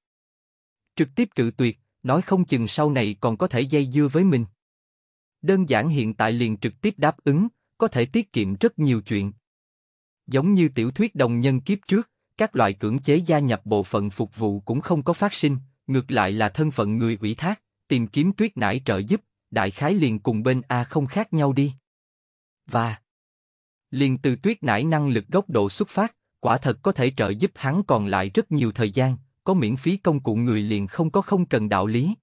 Trực tiếp cự tuyệt, nói không chừng sau này còn có thể dây dưa với mình. Đơn giản hiện tại liền trực tiếp đáp ứng, có thể tiết kiệm rất nhiều chuyện. Giống như tiểu thuyết đồng nhân kiếp trước, các loại cưỡng chế gia nhập bộ phận phục vụ cũng không có phát sinh, ngược lại là thân phận người ủy thác, tìm kiếm tuyết nải trợ giúp, đại khái liền cùng bên A không khác nhau đi. Và liền từ tuyết nải năng lực góc độ xuất phát, quả thật có thể trợ giúp hắn còn lại rất nhiều thời gian, có miễn phí công cụ người liền không có không cần đạo lý.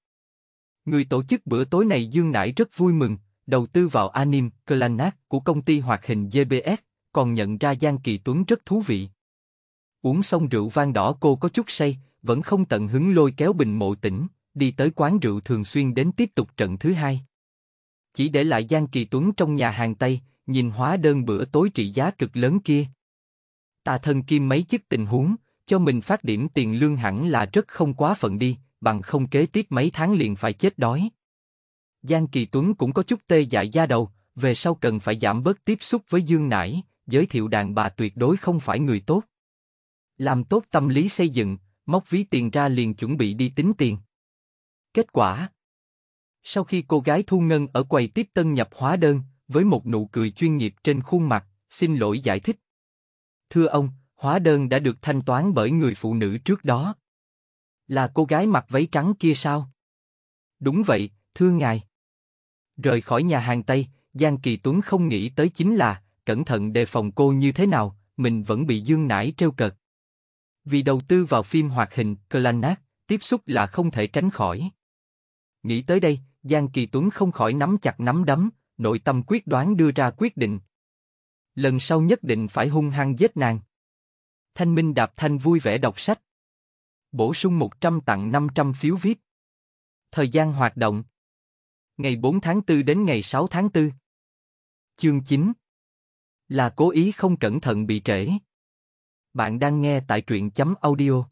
Người tổ chức bữa tối này Dương Nải rất vui mừng, đầu tư vào Anim, Clannad của công ty hoạt hình gbs còn nhận ra Giang Kỳ Tuấn rất thú vị. Uống xong rượu vang đỏ cô có chút say, vẫn không tận hứng lôi kéo bình mộ tỉnh, đi tới quán rượu thường xuyên đến tiếp tục trận thứ hai. Chỉ để lại Giang Kỳ Tuấn trong nhà hàng Tây, nhìn hóa đơn bữa tối trị giá cực lớn kia. Tà thân kim mấy chức tình huống, cho mình phát điểm tiền lương hẳn là rất không quá phận đi, bằng không kế tiếp mấy tháng liền phải chết đói. Giang Kỳ Tuấn cũng có chút tê dại da đầu, về sau cần phải giảm bớt tiếp xúc với Dương Nải, giới thiệu đàn bà tuyệt đối không phải người tốt. Làm tốt tâm lý xây dựng, móc ví tiền ra liền chuẩn bị đi tính tiền. Kết quả Sau khi cô gái thu ngân ở quầy tiếp tân nhập hóa đơn, với một nụ cười chuyên nghiệp trên khuôn mặt, xin lỗi giải thích. Thưa ông, hóa đơn đã được thanh toán bởi người phụ nữ trước đó. Là cô gái mặc váy trắng kia sao? Đúng vậy, thưa ngài. Rời khỏi nhà hàng Tây, Giang Kỳ Tuấn không nghĩ tới chính là, cẩn thận đề phòng cô như thế nào, mình vẫn bị Dương Nải treo cợt vì đầu tư vào phim hoạt hình, Clannad, tiếp xúc là không thể tránh khỏi. Nghĩ tới đây, Giang Kỳ Tuấn không khỏi nắm chặt nắm đấm, nội tâm quyết đoán đưa ra quyết định. Lần sau nhất định phải hung hăng giết nàng. Thanh Minh Đạp Thanh vui vẻ đọc sách. Bổ sung 100 tặng 500 phiếu VIP. Thời gian hoạt động. Ngày 4 tháng 4 đến ngày 6 tháng 4. Chương 9. Là cố ý không cẩn thận bị trễ. Bạn đang nghe tại truyện chấm audio.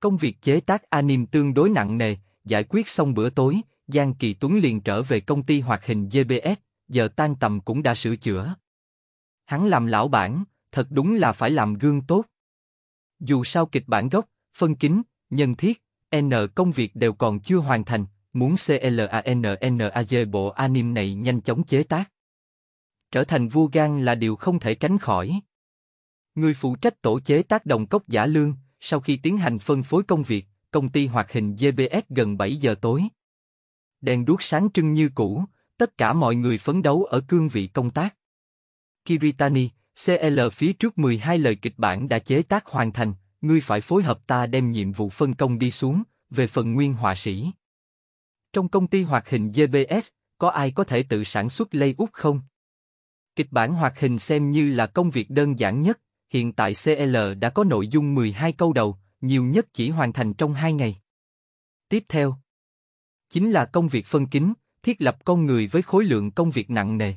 Công việc chế tác anime tương đối nặng nề, giải quyết xong bữa tối, Giang Kỳ Tuấn liền trở về công ty hoạt hình JBS. giờ tan tầm cũng đã sửa chữa. Hắn làm lão bản, thật đúng là phải làm gương tốt. Dù sao kịch bản gốc, phân kính, nhân thiết, N công việc đều còn chưa hoàn thành, muốn CLANNAG bộ anime này nhanh chóng chế tác. Trở thành vua gan là điều không thể tránh khỏi. Người phụ trách tổ chế tác đồng cốc giả lương, sau khi tiến hành phân phối công việc, công ty hoạt hình GBS gần 7 giờ tối. Đèn đuốc sáng trưng như cũ, tất cả mọi người phấn đấu ở cương vị công tác. Kiritani, CL phía trước 12 lời kịch bản đã chế tác hoàn thành, ngươi phải phối hợp ta đem nhiệm vụ phân công đi xuống, về phần nguyên họa sĩ. Trong công ty hoạt hình GBS, có ai có thể tự sản xuất út không? Kịch bản hoạt hình xem như là công việc đơn giản nhất, hiện tại CL đã có nội dung 12 câu đầu, nhiều nhất chỉ hoàn thành trong 2 ngày. Tiếp theo, chính là công việc phân kính, thiết lập con người với khối lượng công việc nặng nề.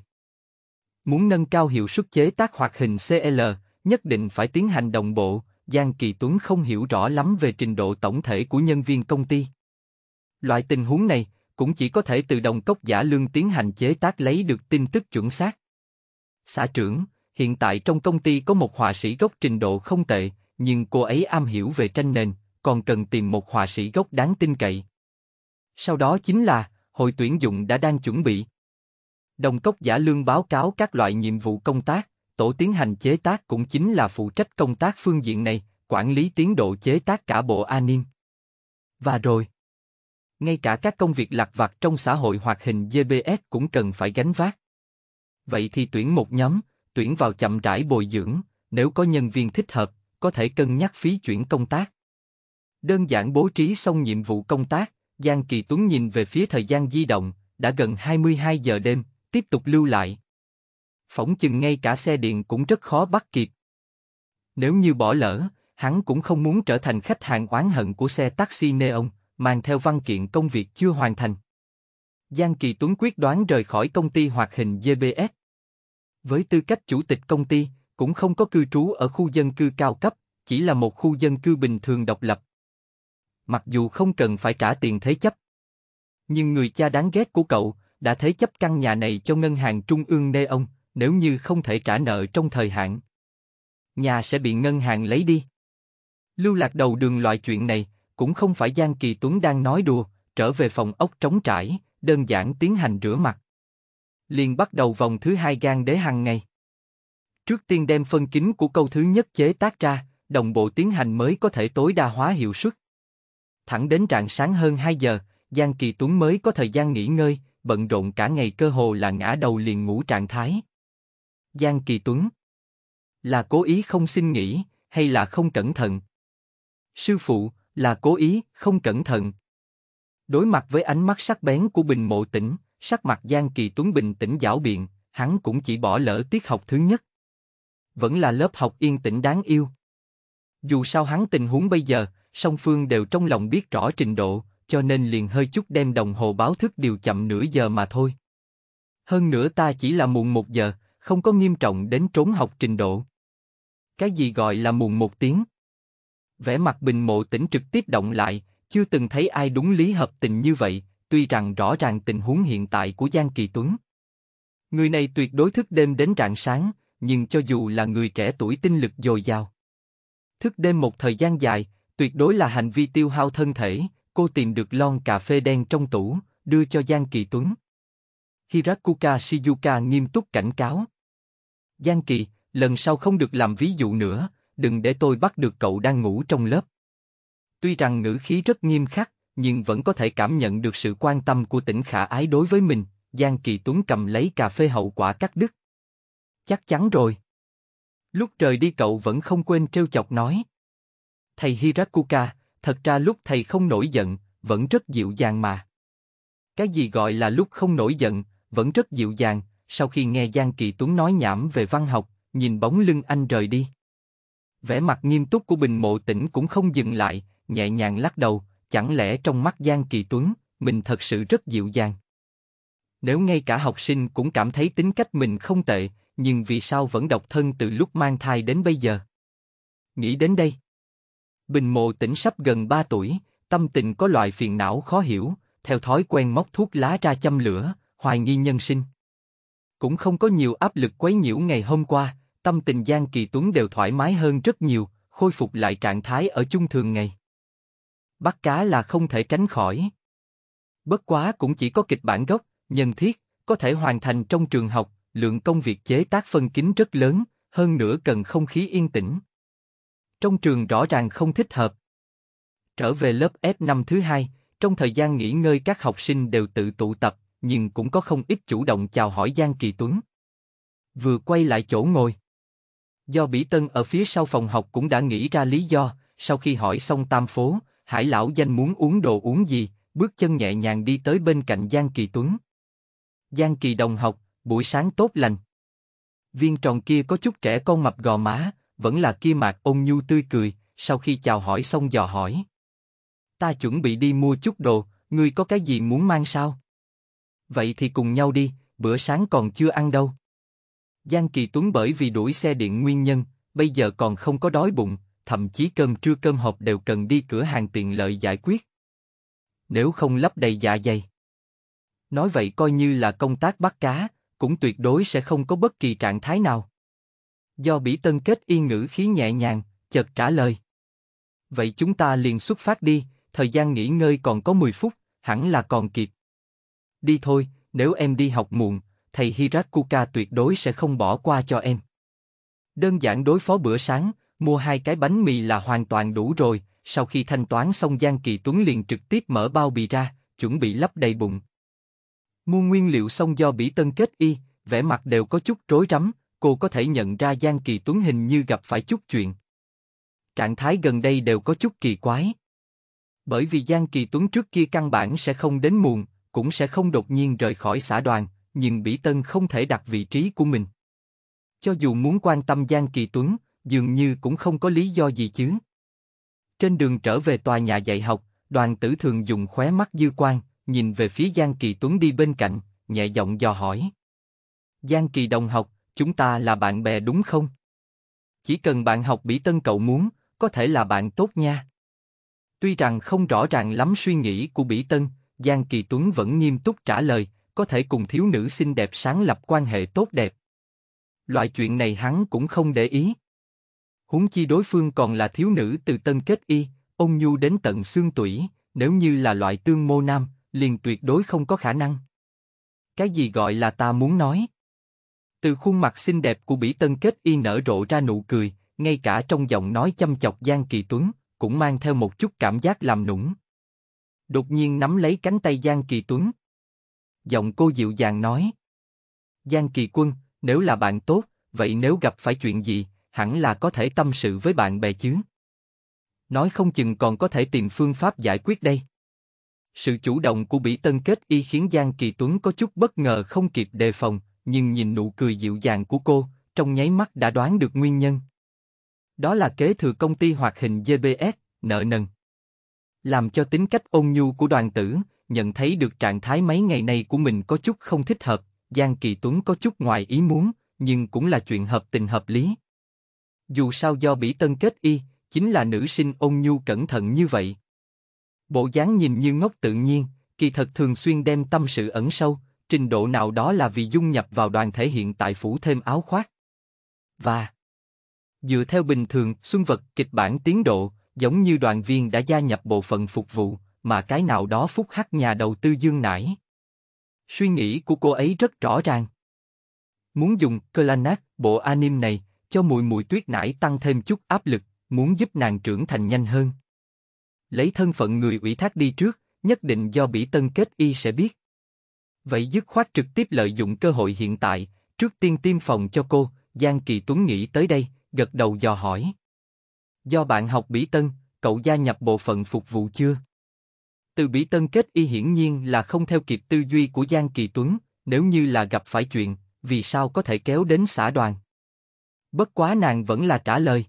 Muốn nâng cao hiệu suất chế tác hoạt hình CL, nhất định phải tiến hành đồng bộ, Giang Kỳ Tuấn không hiểu rõ lắm về trình độ tổng thể của nhân viên công ty. Loại tình huống này cũng chỉ có thể từ đồng cốc giả lương tiến hành chế tác lấy được tin tức chuẩn xác. Xã trưởng, Hiện tại trong công ty có một họa sĩ gốc trình độ không tệ, nhưng cô ấy am hiểu về tranh nền, còn cần tìm một họa sĩ gốc đáng tin cậy. Sau đó chính là, hội tuyển dụng đã đang chuẩn bị. Đồng cốc giả lương báo cáo các loại nhiệm vụ công tác, tổ tiến hành chế tác cũng chính là phụ trách công tác phương diện này, quản lý tiến độ chế tác cả bộ anim. Và rồi, ngay cả các công việc lặt vặt trong xã hội hoạt hình GBS cũng cần phải gánh vác. Vậy thì tuyển một nhóm, tuyển vào chậm rãi bồi dưỡng, nếu có nhân viên thích hợp, có thể cân nhắc phí chuyển công tác. Đơn giản bố trí xong nhiệm vụ công tác, Giang Kỳ Tuấn nhìn về phía thời gian di động, đã gần 22 giờ đêm, tiếp tục lưu lại. Phỏng chừng ngay cả xe điện cũng rất khó bắt kịp. Nếu như bỏ lỡ, hắn cũng không muốn trở thành khách hàng oán hận của xe taxi neon, mang theo văn kiện công việc chưa hoàn thành. Giang Kỳ Tuấn quyết đoán rời khỏi công ty hoạt hình GBS. Với tư cách chủ tịch công ty, cũng không có cư trú ở khu dân cư cao cấp, chỉ là một khu dân cư bình thường độc lập. Mặc dù không cần phải trả tiền thế chấp, nhưng người cha đáng ghét của cậu đã thế chấp căn nhà này cho ngân hàng trung ương nê ông, nếu như không thể trả nợ trong thời hạn, nhà sẽ bị ngân hàng lấy đi. Lưu lạc đầu đường loại chuyện này cũng không phải Giang Kỳ Tuấn đang nói đùa, trở về phòng ốc trống trải, đơn giản tiến hành rửa mặt liền bắt đầu vòng thứ hai gan đế hằng ngày. Trước tiên đem phân kính của câu thứ nhất chế tác ra, đồng bộ tiến hành mới có thể tối đa hóa hiệu suất. Thẳng đến trạng sáng hơn 2 giờ, Giang Kỳ Tuấn mới có thời gian nghỉ ngơi, bận rộn cả ngày cơ hồ là ngã đầu liền ngủ trạng thái. Giang Kỳ Tuấn Là cố ý không xin nghỉ, hay là không cẩn thận? Sư phụ, là cố ý, không cẩn thận. Đối mặt với ánh mắt sắc bén của Bình Mộ Tĩnh, Sắc mặt Giang Kỳ Tuấn bình tĩnh giảo biện, hắn cũng chỉ bỏ lỡ tiết học thứ nhất. Vẫn là lớp học yên tĩnh đáng yêu. Dù sao hắn tình huống bây giờ, song phương đều trong lòng biết rõ trình độ, cho nên liền hơi chút đem đồng hồ báo thức điều chậm nửa giờ mà thôi. Hơn nữa ta chỉ là muộn một giờ, không có nghiêm trọng đến trốn học trình độ. Cái gì gọi là muộn một tiếng? Vẻ mặt bình mộ tỉnh trực tiếp động lại, chưa từng thấy ai đúng lý hợp tình như vậy, tuy rằng rõ ràng tình huống hiện tại của Giang Kỳ Tuấn. Người này tuyệt đối thức đêm đến rạng sáng, nhưng cho dù là người trẻ tuổi tinh lực dồi dào. Thức đêm một thời gian dài, tuyệt đối là hành vi tiêu hao thân thể, cô tìm được lon cà phê đen trong tủ, đưa cho Giang Kỳ Tuấn. Hirakuka Shizuka nghiêm túc cảnh cáo. Giang Kỳ, lần sau không được làm ví dụ nữa, đừng để tôi bắt được cậu đang ngủ trong lớp. Tuy rằng ngữ khí rất nghiêm khắc, nhưng vẫn có thể cảm nhận được sự quan tâm của tỉnh khả ái đối với mình, Giang Kỳ Tuấn cầm lấy cà phê hậu quả cắt đứt. Chắc chắn rồi. Lúc trời đi cậu vẫn không quên trêu chọc nói. Thầy Hirakuka, thật ra lúc thầy không nổi giận, vẫn rất dịu dàng mà. Cái gì gọi là lúc không nổi giận, vẫn rất dịu dàng, sau khi nghe Giang Kỳ Tuấn nói nhảm về văn học, nhìn bóng lưng anh rời đi. Vẻ mặt nghiêm túc của Bình Mộ Tĩnh cũng không dừng lại, nhẹ nhàng lắc đầu, Chẳng lẽ trong mắt Giang Kỳ Tuấn, mình thật sự rất dịu dàng? Nếu ngay cả học sinh cũng cảm thấy tính cách mình không tệ, nhưng vì sao vẫn độc thân từ lúc mang thai đến bây giờ? Nghĩ đến đây. Bình mộ tỉnh sắp gần 3 tuổi, tâm tình có loại phiền não khó hiểu, theo thói quen móc thuốc lá ra châm lửa, hoài nghi nhân sinh. Cũng không có nhiều áp lực quấy nhiễu ngày hôm qua, tâm tình Giang Kỳ Tuấn đều thoải mái hơn rất nhiều, khôi phục lại trạng thái ở chung thường ngày bắt cá là không thể tránh khỏi. Bất quá cũng chỉ có kịch bản gốc, nhân thiết, có thể hoàn thành trong trường học, lượng công việc chế tác phân kính rất lớn, hơn nữa cần không khí yên tĩnh. Trong trường rõ ràng không thích hợp. Trở về lớp F năm thứ hai, trong thời gian nghỉ ngơi các học sinh đều tự tụ tập, nhưng cũng có không ít chủ động chào hỏi Giang Kỳ Tuấn. Vừa quay lại chỗ ngồi. Do Bỉ Tân ở phía sau phòng học cũng đã nghĩ ra lý do, sau khi hỏi xong tam phố, Hải lão danh muốn uống đồ uống gì, bước chân nhẹ nhàng đi tới bên cạnh Giang Kỳ Tuấn. Giang Kỳ đồng học, buổi sáng tốt lành. Viên tròn kia có chút trẻ con mập gò má, vẫn là kia mặt ôn nhu tươi cười, sau khi chào hỏi xong dò hỏi. Ta chuẩn bị đi mua chút đồ, ngươi có cái gì muốn mang sao? Vậy thì cùng nhau đi, bữa sáng còn chưa ăn đâu. Giang Kỳ Tuấn bởi vì đuổi xe điện nguyên nhân, bây giờ còn không có đói bụng, thậm chí cơm trưa cơm hộp đều cần đi cửa hàng tiện lợi giải quyết. Nếu không lấp đầy dạ dày. Nói vậy coi như là công tác bắt cá, cũng tuyệt đối sẽ không có bất kỳ trạng thái nào. Do Bỉ Tân kết y ngữ khí nhẹ nhàng, chợt trả lời. Vậy chúng ta liền xuất phát đi, thời gian nghỉ ngơi còn có 10 phút, hẳn là còn kịp. Đi thôi, nếu em đi học muộn, thầy Hirakuka tuyệt đối sẽ không bỏ qua cho em. Đơn giản đối phó bữa sáng, mua hai cái bánh mì là hoàn toàn đủ rồi. Sau khi thanh toán xong Giang Kỳ Tuấn liền trực tiếp mở bao bì ra, chuẩn bị lấp đầy bụng. Mua nguyên liệu xong do Bỉ Tân kết y, vẻ mặt đều có chút rối rắm, cô có thể nhận ra Giang Kỳ Tuấn hình như gặp phải chút chuyện. Trạng thái gần đây đều có chút kỳ quái. Bởi vì Giang Kỳ Tuấn trước kia căn bản sẽ không đến muộn, cũng sẽ không đột nhiên rời khỏi xã đoàn, nhưng Bỉ Tân không thể đặt vị trí của mình. Cho dù muốn quan tâm Giang Kỳ Tuấn, dường như cũng không có lý do gì chứ. Trên đường trở về tòa nhà dạy học, đoàn tử thường dùng khóe mắt dư quan, nhìn về phía Giang Kỳ Tuấn đi bên cạnh, nhẹ giọng dò hỏi. Giang Kỳ đồng học, chúng ta là bạn bè đúng không? Chỉ cần bạn học bỉ tân cậu muốn, có thể là bạn tốt nha. Tuy rằng không rõ ràng lắm suy nghĩ của bỉ tân, Giang Kỳ Tuấn vẫn nghiêm túc trả lời, có thể cùng thiếu nữ xinh đẹp sáng lập quan hệ tốt đẹp. Loại chuyện này hắn cũng không để ý, huống chi đối phương còn là thiếu nữ từ tân kết y, ôn nhu đến tận xương tủy, nếu như là loại tương mô nam, liền tuyệt đối không có khả năng. Cái gì gọi là ta muốn nói? Từ khuôn mặt xinh đẹp của Bỉ Tân Kết y nở rộ ra nụ cười, ngay cả trong giọng nói chăm chọc Giang Kỳ Tuấn, cũng mang theo một chút cảm giác làm nũng. Đột nhiên nắm lấy cánh tay Giang Kỳ Tuấn. Giọng cô dịu dàng nói. Giang Kỳ Quân, nếu là bạn tốt, vậy nếu gặp phải chuyện gì, hẳn là có thể tâm sự với bạn bè chứ. Nói không chừng còn có thể tìm phương pháp giải quyết đây. Sự chủ động của Bỉ Tân Kết y khiến Giang Kỳ Tuấn có chút bất ngờ không kịp đề phòng, nhưng nhìn nụ cười dịu dàng của cô, trong nháy mắt đã đoán được nguyên nhân. Đó là kế thừa công ty hoạt hình GBS, nợ nần. Làm cho tính cách ôn nhu của đoàn tử, nhận thấy được trạng thái mấy ngày nay của mình có chút không thích hợp, Giang Kỳ Tuấn có chút ngoài ý muốn, nhưng cũng là chuyện hợp tình hợp lý dù sao do Bỉ Tân kết y, chính là nữ sinh ôn nhu cẩn thận như vậy. Bộ dáng nhìn như ngốc tự nhiên, kỳ thật thường xuyên đem tâm sự ẩn sâu, trình độ nào đó là vì dung nhập vào đoàn thể hiện tại phủ thêm áo khoác. Và dựa theo bình thường, xuân vật kịch bản tiến độ, giống như đoàn viên đã gia nhập bộ phận phục vụ, mà cái nào đó phúc hắc nhà đầu tư dương nải. Suy nghĩ của cô ấy rất rõ ràng. Muốn dùng Clannad, bộ anime này, cho mùi mùi tuyết nải tăng thêm chút áp lực, muốn giúp nàng trưởng thành nhanh hơn. Lấy thân phận người ủy thác đi trước, nhất định do Bỉ Tân kết y sẽ biết. Vậy dứt khoát trực tiếp lợi dụng cơ hội hiện tại, trước tiên tiêm phòng cho cô, Giang Kỳ Tuấn nghĩ tới đây, gật đầu dò hỏi. Do bạn học Bỉ Tân, cậu gia nhập bộ phận phục vụ chưa? Từ Bỉ Tân kết y hiển nhiên là không theo kịp tư duy của Giang Kỳ Tuấn, nếu như là gặp phải chuyện, vì sao có thể kéo đến xã đoàn? Bất quá nàng vẫn là trả lời.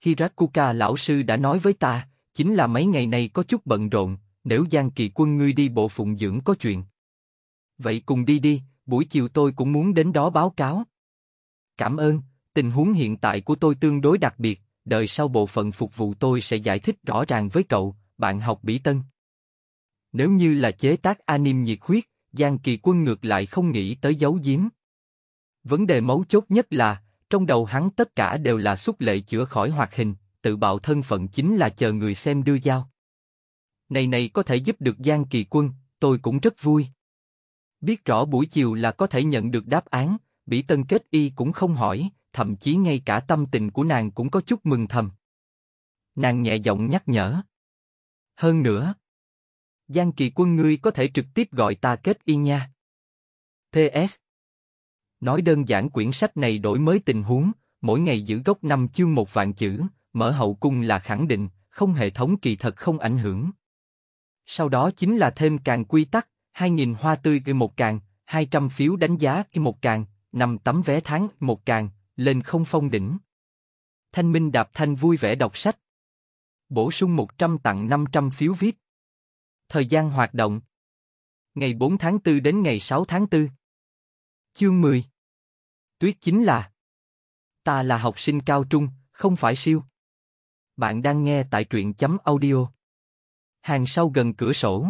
Hirakuka lão sư đã nói với ta, chính là mấy ngày này có chút bận rộn, nếu Giang Kỳ quân ngươi đi bộ phụng dưỡng có chuyện. Vậy cùng đi đi, buổi chiều tôi cũng muốn đến đó báo cáo. Cảm ơn, tình huống hiện tại của tôi tương đối đặc biệt, đời sau bộ phận phục vụ tôi sẽ giải thích rõ ràng với cậu, bạn học Bỉ Tân. Nếu như là chế tác anime nhiệt huyết, Giang Kỳ Quân ngược lại không nghĩ tới giấu giếm. Vấn đề mấu chốt nhất là, trong đầu hắn tất cả đều là xúc lệ chữa khỏi hoạt hình, tự bạo thân phận chính là chờ người xem đưa dao. Này này có thể giúp được Giang Kỳ Quân, tôi cũng rất vui. Biết rõ buổi chiều là có thể nhận được đáp án, bị Tân Kết Y cũng không hỏi, thậm chí ngay cả tâm tình của nàng cũng có chút mừng thầm. Nàng nhẹ giọng nhắc nhở. Hơn nữa, Giang Kỳ Quân ngươi có thể trực tiếp gọi ta Kết Y nha. PS Nói đơn giản quyển sách này đổi mới tình huống, mỗi ngày giữ gốc năm chương một vạn chữ, mở hậu cung là khẳng định, không hệ thống kỳ thật không ảnh hưởng. Sau đó chính là thêm càng quy tắc, 2.000 hoa tươi một càng, 200 phiếu đánh giá một càng, 5 tấm vé tháng một càng, lên không phong đỉnh. Thanh Minh Đạp Thanh vui vẻ đọc sách. Bổ sung 100 tặng 500 phiếu viết Thời gian hoạt động Ngày 4 tháng 4 đến ngày 6 tháng 4 Chương 10 Tuyết chính là Ta là học sinh cao trung, không phải siêu. Bạn đang nghe tại truyện chấm audio. Hàng sau gần cửa sổ.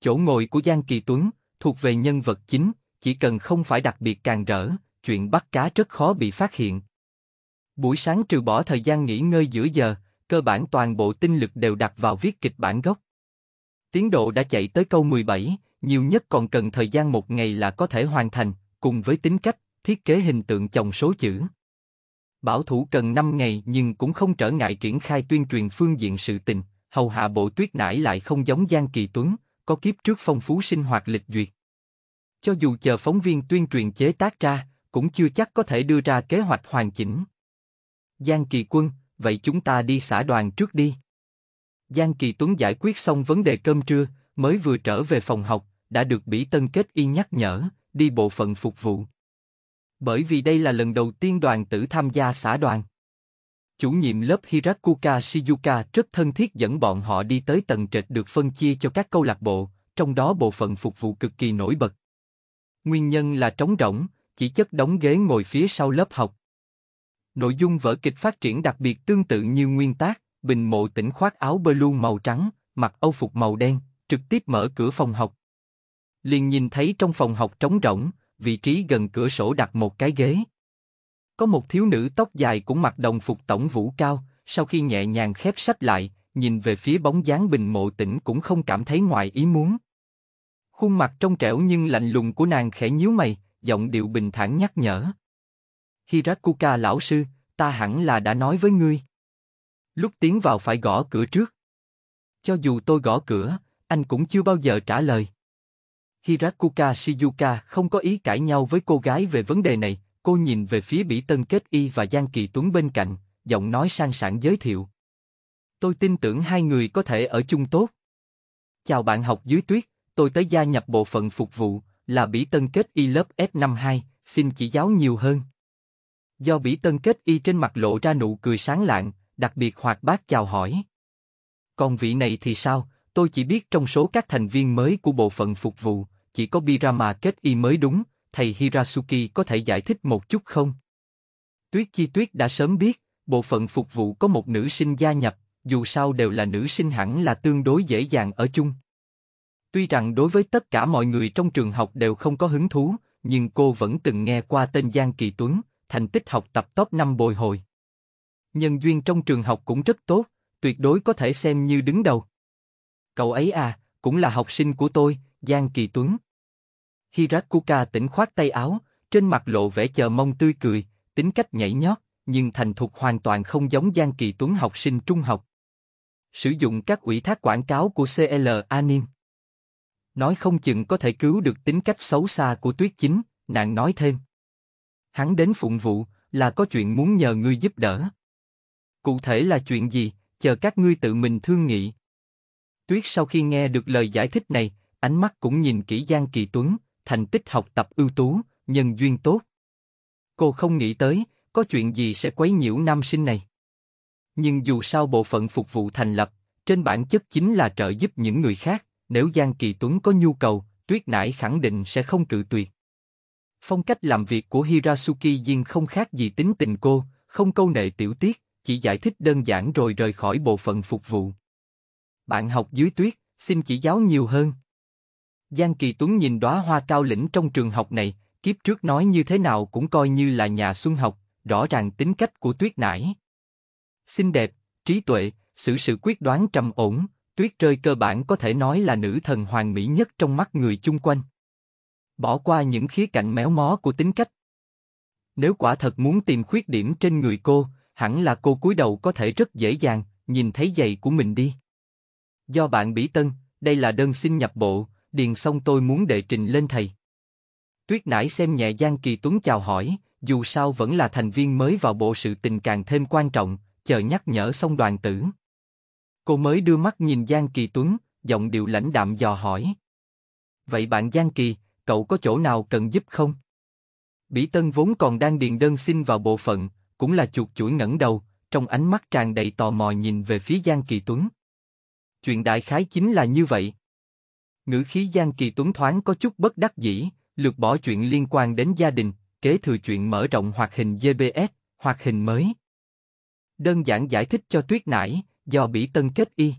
Chỗ ngồi của Giang Kỳ Tuấn thuộc về nhân vật chính, chỉ cần không phải đặc biệt càng rỡ, chuyện bắt cá rất khó bị phát hiện. Buổi sáng trừ bỏ thời gian nghỉ ngơi giữa giờ, cơ bản toàn bộ tinh lực đều đặt vào viết kịch bản gốc. Tiến độ đã chạy tới câu 17, nhiều nhất còn cần thời gian một ngày là có thể hoàn thành, cùng với tính cách, thiết kế hình tượng chồng số chữ. Bảo thủ cần 5 ngày nhưng cũng không trở ngại triển khai tuyên truyền phương diện sự tình, hầu hạ bộ tuyết nải lại không giống Giang Kỳ Tuấn, có kiếp trước phong phú sinh hoạt lịch duyệt. Cho dù chờ phóng viên tuyên truyền chế tác ra, cũng chưa chắc có thể đưa ra kế hoạch hoàn chỉnh. Giang Kỳ Quân, vậy chúng ta đi xã đoàn trước đi. Giang Kỳ Tuấn giải quyết xong vấn đề cơm trưa, mới vừa trở về phòng học, đã được Bỉ Tân Kết Y nhắc nhở, đi bộ phận phục vụ bởi vì đây là lần đầu tiên đoàn tử tham gia xã đoàn. Chủ nhiệm lớp Hirakuka Shizuka rất thân thiết dẫn bọn họ đi tới tầng trệt được phân chia cho các câu lạc bộ, trong đó bộ phận phục vụ cực kỳ nổi bật. Nguyên nhân là trống rỗng, chỉ chất đóng ghế ngồi phía sau lớp học. Nội dung vở kịch phát triển đặc biệt tương tự như nguyên tác, Bình Mộ tỉnh khoác áo bơ màu trắng, mặc âu phục màu đen, trực tiếp mở cửa phòng học. Liền nhìn thấy trong phòng học trống rỗng, vị trí gần cửa sổ đặt một cái ghế. Có một thiếu nữ tóc dài cũng mặc đồng phục tổng vũ cao, sau khi nhẹ nhàng khép sách lại, nhìn về phía bóng dáng bình mộ tỉnh cũng không cảm thấy ngoài ý muốn. Khuôn mặt trong trẻo nhưng lạnh lùng của nàng khẽ nhíu mày, giọng điệu bình thản nhắc nhở. Hirakuka lão sư, ta hẳn là đã nói với ngươi. Lúc tiến vào phải gõ cửa trước. Cho dù tôi gõ cửa, anh cũng chưa bao giờ trả lời. Hirakuka Shizuka không có ý cãi nhau với cô gái về vấn đề này, cô nhìn về phía Bỉ Tân Kết Y và Giang Kỳ Tuấn bên cạnh, giọng nói sang sảng giới thiệu. Tôi tin tưởng hai người có thể ở chung tốt. Chào bạn học dưới tuyết, tôi tới gia nhập bộ phận phục vụ, là Bỉ Tân Kết Y lớp F52, xin chỉ giáo nhiều hơn. Do Bỉ Tân Kết Y trên mặt lộ ra nụ cười sáng lạng, đặc biệt hoạt bát chào hỏi. Còn vị này thì sao, Tôi chỉ biết trong số các thành viên mới của bộ phận phục vụ, chỉ có Birama kết y mới đúng, thầy Hirasuki có thể giải thích một chút không? Tuyết Chi Tuyết đã sớm biết, bộ phận phục vụ có một nữ sinh gia nhập, dù sao đều là nữ sinh hẳn là tương đối dễ dàng ở chung. Tuy rằng đối với tất cả mọi người trong trường học đều không có hứng thú, nhưng cô vẫn từng nghe qua tên Giang Kỳ Tuấn, thành tích học tập top 5 bồi hồi. Nhân duyên trong trường học cũng rất tốt, tuyệt đối có thể xem như đứng đầu. Cậu ấy à, cũng là học sinh của tôi, Giang Kỳ Tuấn. Hirakuka tỉnh khoát tay áo, trên mặt lộ vẻ chờ mong tươi cười, tính cách nhảy nhót, nhưng thành thục hoàn toàn không giống Giang Kỳ Tuấn học sinh trung học. Sử dụng các ủy thác quảng cáo của CL Anim. Nói không chừng có thể cứu được tính cách xấu xa của Tuyết Chính, nàng nói thêm. Hắn đến phụng vụ, là có chuyện muốn nhờ ngươi giúp đỡ. Cụ thể là chuyện gì, chờ các ngươi tự mình thương nghị, Tuyết sau khi nghe được lời giải thích này, ánh mắt cũng nhìn kỹ Giang Kỳ Tuấn, thành tích học tập ưu tú, nhân duyên tốt. Cô không nghĩ tới, có chuyện gì sẽ quấy nhiễu nam sinh này. Nhưng dù sao bộ phận phục vụ thành lập, trên bản chất chính là trợ giúp những người khác, nếu Giang Kỳ Tuấn có nhu cầu, Tuyết Nải khẳng định sẽ không cự tuyệt. Phong cách làm việc của Hirasuki Jin không khác gì tính tình cô, không câu nệ tiểu tiết, chỉ giải thích đơn giản rồi rời khỏi bộ phận phục vụ bạn học dưới tuyết, xin chỉ giáo nhiều hơn. Giang Kỳ Tuấn nhìn đóa hoa cao lĩnh trong trường học này, kiếp trước nói như thế nào cũng coi như là nhà xuân học, rõ ràng tính cách của tuyết nải. Xinh đẹp, trí tuệ, sự sự quyết đoán trầm ổn, tuyết rơi cơ bản có thể nói là nữ thần hoàng mỹ nhất trong mắt người chung quanh. Bỏ qua những khía cạnh méo mó của tính cách. Nếu quả thật muốn tìm khuyết điểm trên người cô, hẳn là cô cúi đầu có thể rất dễ dàng, nhìn thấy giày của mình đi. Do bạn Bỉ Tân, đây là đơn xin nhập bộ, điền xong tôi muốn đệ trình lên thầy. Tuyết nãy xem nhẹ Giang Kỳ Tuấn chào hỏi, dù sao vẫn là thành viên mới vào bộ sự tình càng thêm quan trọng, chờ nhắc nhở xong đoàn tử. Cô mới đưa mắt nhìn Giang Kỳ Tuấn, giọng điệu lãnh đạm dò hỏi. Vậy bạn Giang Kỳ, cậu có chỗ nào cần giúp không? Bỉ Tân vốn còn đang điền đơn xin vào bộ phận, cũng là chuột chuỗi ngẩng đầu, trong ánh mắt tràn đầy tò mò nhìn về phía Giang Kỳ Tuấn chuyện đại khái chính là như vậy. Ngữ khí Giang Kỳ Tuấn thoáng có chút bất đắc dĩ, lược bỏ chuyện liên quan đến gia đình, kế thừa chuyện mở rộng hoạt hình GPS, hoạt hình mới. Đơn giản giải thích cho Tuyết Nải, do Bỉ Tân kết y.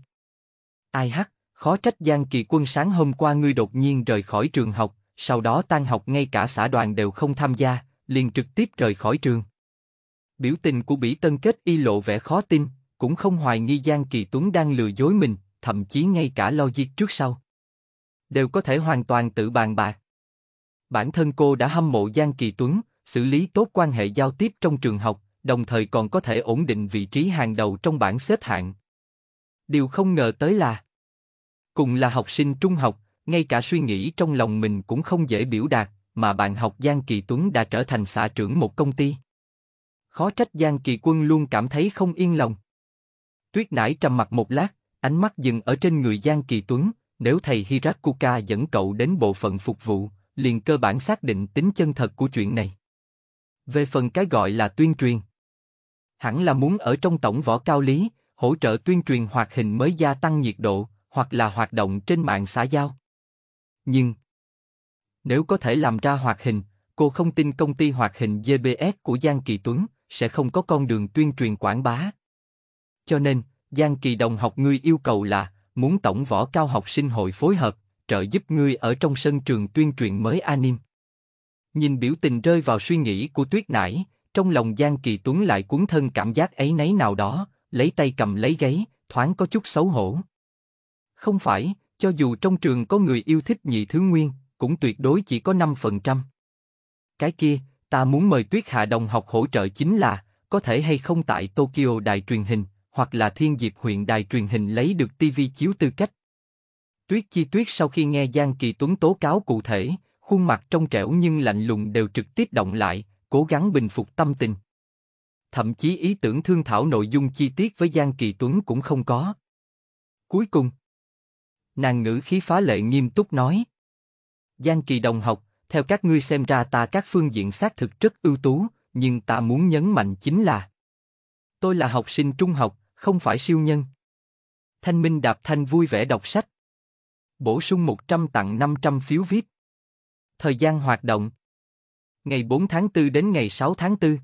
Ai hắc, khó trách Giang Kỳ Quân sáng hôm qua ngươi đột nhiên rời khỏi trường học, sau đó tan học ngay cả xã đoàn đều không tham gia, liền trực tiếp rời khỏi trường. Biểu tình của Bỉ Tân kết y lộ vẻ khó tin, cũng không hoài nghi Giang Kỳ Tuấn đang lừa dối mình, thậm chí ngay cả logic trước sau. Đều có thể hoàn toàn tự bàn bạc. Bản thân cô đã hâm mộ Giang Kỳ Tuấn, xử lý tốt quan hệ giao tiếp trong trường học, đồng thời còn có thể ổn định vị trí hàng đầu trong bảng xếp hạng. Điều không ngờ tới là Cùng là học sinh trung học, ngay cả suy nghĩ trong lòng mình cũng không dễ biểu đạt, mà bạn học Giang Kỳ Tuấn đã trở thành xã trưởng một công ty. Khó trách Giang Kỳ Quân luôn cảm thấy không yên lòng. Tuyết Nải trầm mặt một lát, ánh mắt dừng ở trên người Giang Kỳ Tuấn, nếu thầy Hirakuka dẫn cậu đến bộ phận phục vụ, liền cơ bản xác định tính chân thật của chuyện này. Về phần cái gọi là tuyên truyền, hẳn là muốn ở trong tổng võ cao lý, hỗ trợ tuyên truyền hoạt hình mới gia tăng nhiệt độ, hoặc là hoạt động trên mạng xã giao. Nhưng, nếu có thể làm ra hoạt hình, cô không tin công ty hoạt hình GBS của Giang Kỳ Tuấn sẽ không có con đường tuyên truyền quảng bá. Cho nên, Giang Kỳ Đồng học ngươi yêu cầu là muốn tổng võ cao học sinh hội phối hợp trợ giúp ngươi ở trong sân trường tuyên truyền mới anime. Nhìn biểu tình rơi vào suy nghĩ của Tuyết Nãi trong lòng Giang Kỳ Tuấn lại cuốn thân cảm giác ấy nấy nào đó, lấy tay cầm lấy gáy, thoáng có chút xấu hổ. Không phải, cho dù trong trường có người yêu thích nhị thứ nguyên, cũng tuyệt đối chỉ có 5%. Cái kia, ta muốn mời Tuyết Hạ Đồng học hỗ trợ chính là, có thể hay không tại Tokyo đài truyền hình, hoặc là Thiên Diệp huyện đài truyền hình lấy được TV chiếu tư cách. Tuyết Chi Tuyết sau khi nghe Giang Kỳ Tuấn tố cáo cụ thể, khuôn mặt trong trẻo nhưng lạnh lùng đều trực tiếp động lại, cố gắng bình phục tâm tình. Thậm chí ý tưởng thương thảo nội dung chi tiết với Giang Kỳ Tuấn cũng không có. Cuối cùng, nàng ngữ khí phá lệ nghiêm túc nói. Giang Kỳ đồng học, theo các ngươi xem ra ta các phương diện xác thực rất ưu tú, nhưng ta muốn nhấn mạnh chính là Tôi là học sinh trung học, không phải siêu nhân. Thanh Minh Đạp Thanh vui vẻ đọc sách. Bổ sung 100 tặng 500 phiếu VIP. Thời gian hoạt động Ngày 4 tháng 4 đến ngày 6 tháng 4